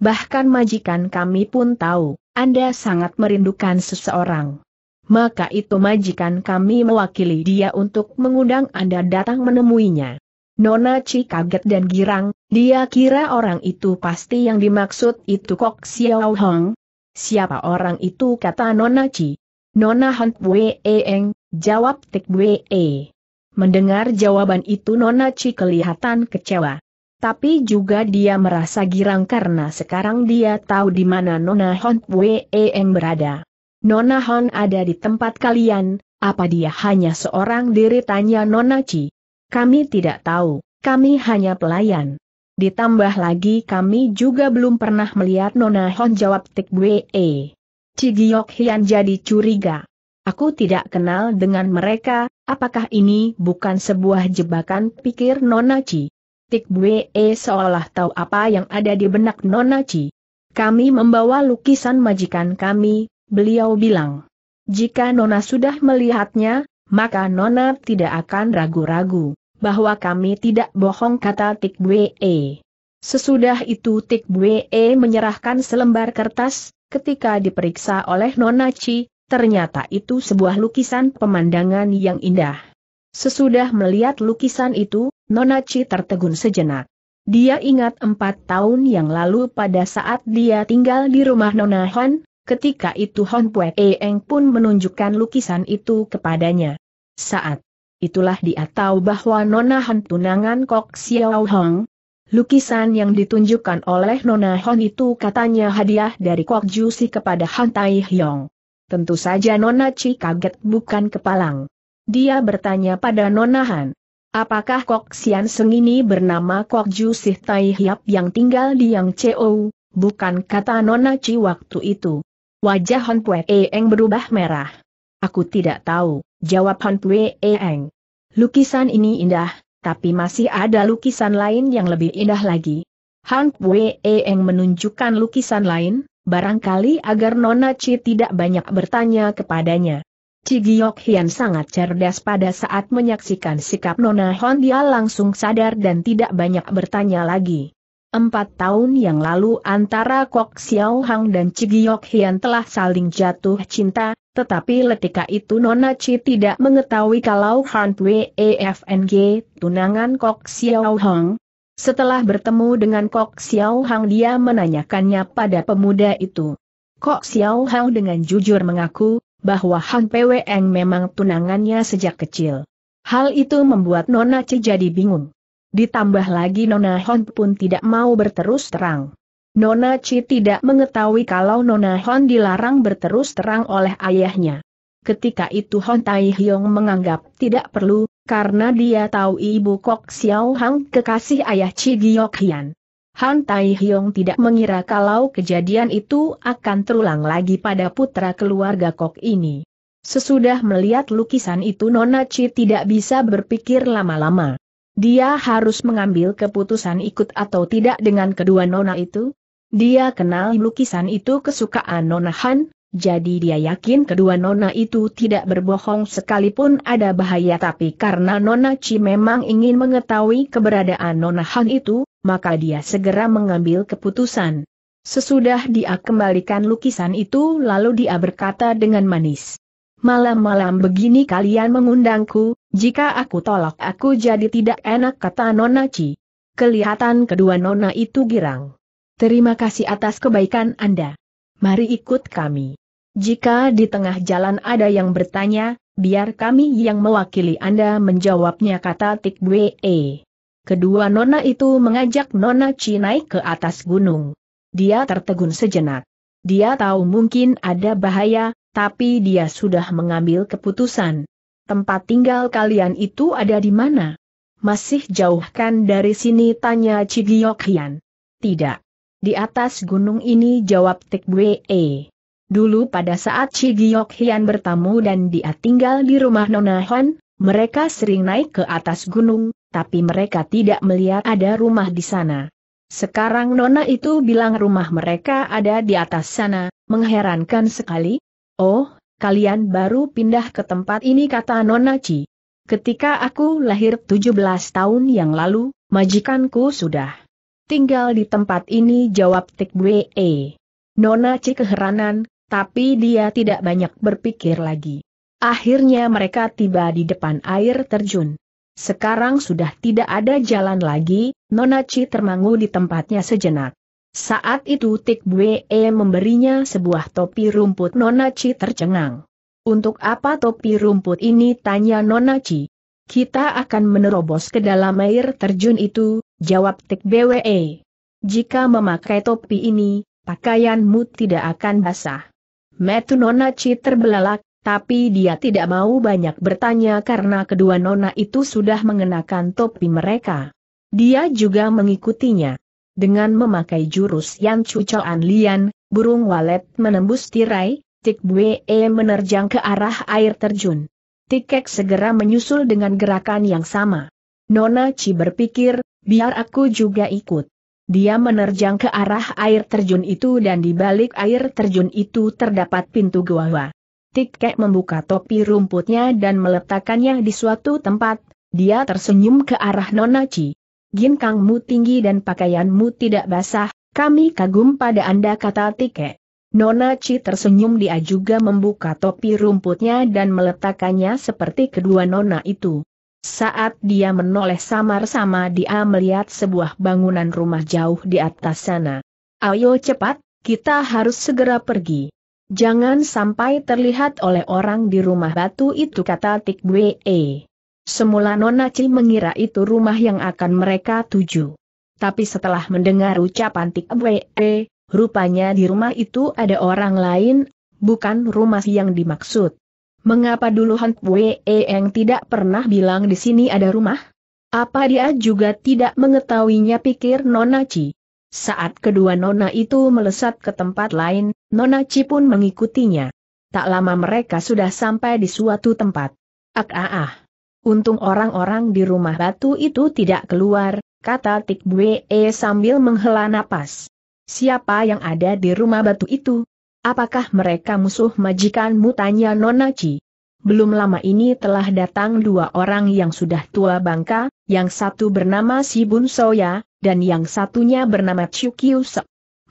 Bahkan majikan kami pun tahu, Anda sangat merindukan seseorang. Maka itu majikan kami mewakili dia untuk mengundang Anda datang menemuinya. Nona Chi kaget dan girang, dia kira orang itu pasti yang dimaksud itu Kok Xiao Hong. Siapa orang itu kata Nona Chi? Nona Hunt Wee Eng, jawab Tek Wee. E. Mendengar jawaban itu Nona Chi kelihatan kecewa. Tapi juga dia merasa girang karena sekarang dia tahu di mana Nona Hon Wee e yang berada. Nona Hon ada di tempat kalian, apa dia hanya seorang diri tanya Nona Chi? Kami tidak tahu, kami hanya pelayan. Ditambah lagi kami juga belum pernah melihat Nona Hon jawab Tek Wee. Cigiok Hian jadi curiga. Aku tidak kenal dengan mereka, apakah ini bukan sebuah jebakan pikir Nona Chi? Tik Bue e, seolah tahu apa yang ada di benak Nona Chi. Kami membawa lukisan majikan kami, beliau bilang. Jika Nona sudah melihatnya, maka Nona tidak akan ragu-ragu bahwa kami tidak bohong kata Tik Bue. E. Sesudah itu Tik Bue e, menyerahkan selembar kertas, ketika diperiksa oleh Nona Chi, ternyata itu sebuah lukisan pemandangan yang indah. Sesudah melihat lukisan itu, Nona tertegun sejenak. Dia ingat empat tahun yang lalu pada saat dia tinggal di rumah Nona Hon, ketika itu Hon Pue Eng pun menunjukkan lukisan itu kepadanya. Saat itulah dia tahu bahwa Nona Hon tunangan Kok Xiao Hong. Lukisan yang ditunjukkan oleh Nona Hon itu katanya hadiah dari Kok si kepada Han Tai Hyong. Tentu saja Nona Chi kaget bukan kepalang. Dia bertanya pada Nona Han. Apakah Kok Sian Seng ini bernama Kok Ju Sih Tai Hiap yang tinggal di Yang Cho, Bukan kata Nona Chi waktu itu. Wajah Han Pue Eng berubah merah. Aku tidak tahu, jawab Han Pue Eng. Lukisan ini indah, tapi masih ada lukisan lain yang lebih indah lagi. Han Pue Eng menunjukkan lukisan lain, barangkali agar Nona Chi tidak banyak bertanya kepadanya. Chi Giok Hian sangat cerdas pada saat menyaksikan sikap Nona Hon dia langsung sadar dan tidak banyak bertanya lagi. Empat tahun yang lalu antara Kok Xiao Hang dan Chi Giok Hian telah saling jatuh cinta, tetapi ketika itu Nona Chi tidak mengetahui kalau Han Wefng, e tunangan Kok Xiao Hang, setelah bertemu dengan Kok Xiao Hang dia menanyakannya pada pemuda itu. Kok Xiao Hang dengan jujur mengaku, bahwa Han Peweng memang tunangannya sejak kecil. Hal itu membuat Nona C jadi bingung. Ditambah lagi Nona Hon pun tidak mau berterus terang. Nona C tidak mengetahui kalau Nona Hon dilarang berterus terang oleh ayahnya. Ketika itu Hon Tai Hyong menganggap tidak perlu, karena dia tahu ibu Kok Xiao Hang kekasih ayah Chi Giok Hian. Han Tai Hyong tidak mengira kalau kejadian itu akan terulang lagi pada putra keluarga Kok ini. Sesudah melihat lukisan itu Nona Chi tidak bisa berpikir lama-lama. Dia harus mengambil keputusan ikut atau tidak dengan kedua Nona itu. Dia kenal lukisan itu kesukaan Nona Han, jadi dia yakin kedua nona itu tidak berbohong sekalipun ada bahaya tapi karena nona Chi memang ingin mengetahui keberadaan nona Han itu, maka dia segera mengambil keputusan. Sesudah dia kembalikan lukisan itu lalu dia berkata dengan manis. Malam-malam begini kalian mengundangku, jika aku tolak aku jadi tidak enak kata nona Chi. Kelihatan kedua nona itu girang. Terima kasih atas kebaikan Anda. Mari ikut kami. Jika di tengah jalan ada yang bertanya, biar kami yang mewakili Anda menjawabnya kata Tik Bwe. Kedua nona itu mengajak nona Chi naik ke atas gunung. Dia tertegun sejenak. Dia tahu mungkin ada bahaya, tapi dia sudah mengambil keputusan. Tempat tinggal kalian itu ada di mana? Masih jauhkan dari sini tanya Chi Giyokhian. Tidak. Di atas gunung ini jawab Tik Dulu pada saat Cigiok Giok Hian bertamu dan dia tinggal di rumah Nona Han, mereka sering naik ke atas gunung, tapi mereka tidak melihat ada rumah di sana. Sekarang Nona itu bilang rumah mereka ada di atas sana, mengherankan sekali. Oh, kalian baru pindah ke tempat ini kata Nona Chi. Ketika aku lahir 17 tahun yang lalu, majikanku sudah tinggal di tempat ini jawab Tik Bwe. Nona Ci keheranan, tapi dia tidak banyak berpikir lagi. Akhirnya mereka tiba di depan air terjun. Sekarang sudah tidak ada jalan lagi, Nonaci termangu di tempatnya sejenak. Saat itu Tik Bue memberinya sebuah topi rumput Nonaci tercengang. Untuk apa topi rumput ini tanya Nonaci. Kita akan menerobos ke dalam air terjun itu, jawab Tik Bwe. Jika memakai topi ini, pakaianmu tidak akan basah. Metu Nona Ci terbelalak, tapi dia tidak mau banyak bertanya karena kedua nona itu sudah mengenakan topi mereka. Dia juga mengikutinya. Dengan memakai jurus yang cucoan lian, burung walet menembus tirai, Tik e menerjang ke arah air terjun. Tikek segera menyusul dengan gerakan yang sama. Nona Ci berpikir, biar aku juga ikut. Dia menerjang ke arah air terjun itu dan di balik air terjun itu terdapat pintu gua. Tikkek membuka topi rumputnya dan meletakkannya di suatu tempat, dia tersenyum ke arah Nonachi. Ginkangmu tinggi dan pakaianmu tidak basah, kami kagum pada Anda kata Nona Nonachi tersenyum dia juga membuka topi rumputnya dan meletakkannya seperti kedua nona itu. Saat dia menoleh samar-sama dia melihat sebuah bangunan rumah jauh di atas sana. Ayo cepat, kita harus segera pergi. Jangan sampai terlihat oleh orang di rumah batu itu kata Tik Tikbue. Semula Nona Ci mengira itu rumah yang akan mereka tuju. Tapi setelah mendengar ucapan Tik Tikbue, rupanya di rumah itu ada orang lain, bukan rumah yang dimaksud. Mengapa dulu Han Wei yang tidak pernah bilang di sini ada rumah? Apa dia juga tidak mengetahuinya pikir Nona Chi? Saat kedua Nona itu melesat ke tempat lain, Nona Chi pun mengikutinya. Tak lama mereka sudah sampai di suatu tempat. Ak ah ah. Untung orang-orang di rumah batu itu tidak keluar, kata Tik Bue sambil menghela napas. Siapa yang ada di rumah batu itu? Apakah mereka musuh majikanmu tanya Nona Ci? Belum lama ini telah datang dua orang yang sudah tua bangka, yang satu bernama Bun Soya, dan yang satunya bernama Chukyu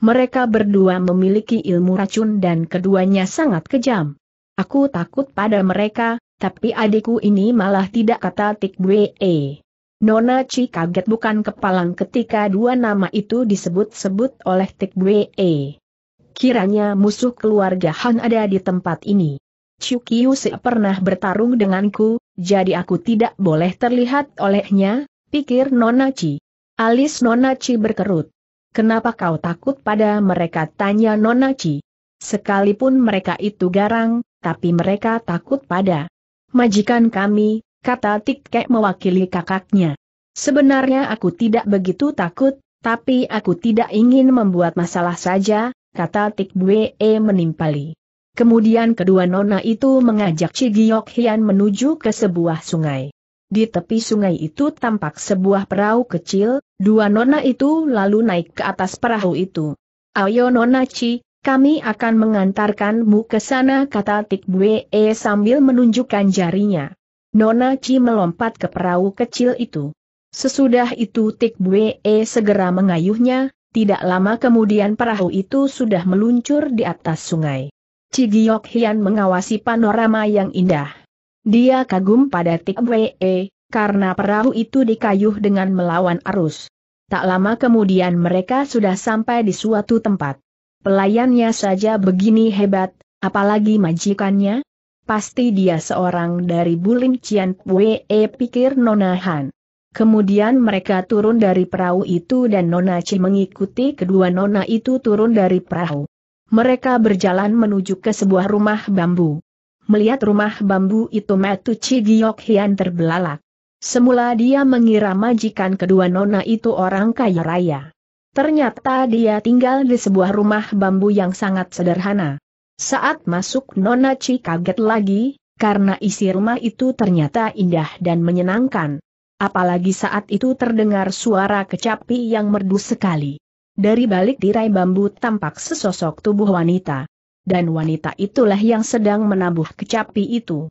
Mereka berdua memiliki ilmu racun dan keduanya sangat kejam. Aku takut pada mereka, tapi adikku ini malah tidak kata Tik Bwe. Nona Ci kaget bukan kepalang ketika dua nama itu disebut-sebut oleh Tik Bwe kiranya musuh keluarga Han ada di tempat ini. si pernah bertarung denganku, jadi aku tidak boleh terlihat olehnya, pikir Nonachi. Alis Nonachi berkerut. Kenapa kau takut pada mereka tanya Nonachi? Sekalipun mereka itu garang, tapi mereka takut pada majikan kami, kata Tikkek mewakili kakaknya. Sebenarnya aku tidak begitu takut, tapi aku tidak ingin membuat masalah saja, kata Tik Bue e menimpali. Kemudian kedua nona itu mengajak Cigiok Hian menuju ke sebuah sungai. Di tepi sungai itu tampak sebuah perahu kecil, dua nona itu lalu naik ke atas perahu itu. Ayo nona Ci, kami akan mengantarkanmu ke sana kata Tik Bue e sambil menunjukkan jarinya. Nona Ci melompat ke perahu kecil itu. Sesudah itu Tik Bue e segera mengayuhnya, tidak lama kemudian perahu itu sudah meluncur di atas sungai. Cigiok Hian mengawasi panorama yang indah. Dia kagum pada Tik Wee, karena perahu itu dikayuh dengan melawan arus. Tak lama kemudian mereka sudah sampai di suatu tempat. Pelayannya saja begini hebat, apalagi majikannya? Pasti dia seorang dari Bulim Cian Wee pikir Nona Han. Kemudian mereka turun dari perahu itu dan Nona Chi mengikuti kedua nona itu turun dari perahu. Mereka berjalan menuju ke sebuah rumah bambu. Melihat rumah bambu itu Matu Chi Giok Hian terbelalak. Semula dia mengira majikan kedua nona itu orang kaya raya. Ternyata dia tinggal di sebuah rumah bambu yang sangat sederhana. Saat masuk Nona Chi kaget lagi, karena isi rumah itu ternyata indah dan menyenangkan. Apalagi saat itu terdengar suara kecapi yang merdu sekali. Dari balik tirai bambu tampak sesosok tubuh wanita. Dan wanita itulah yang sedang menabuh kecapi itu.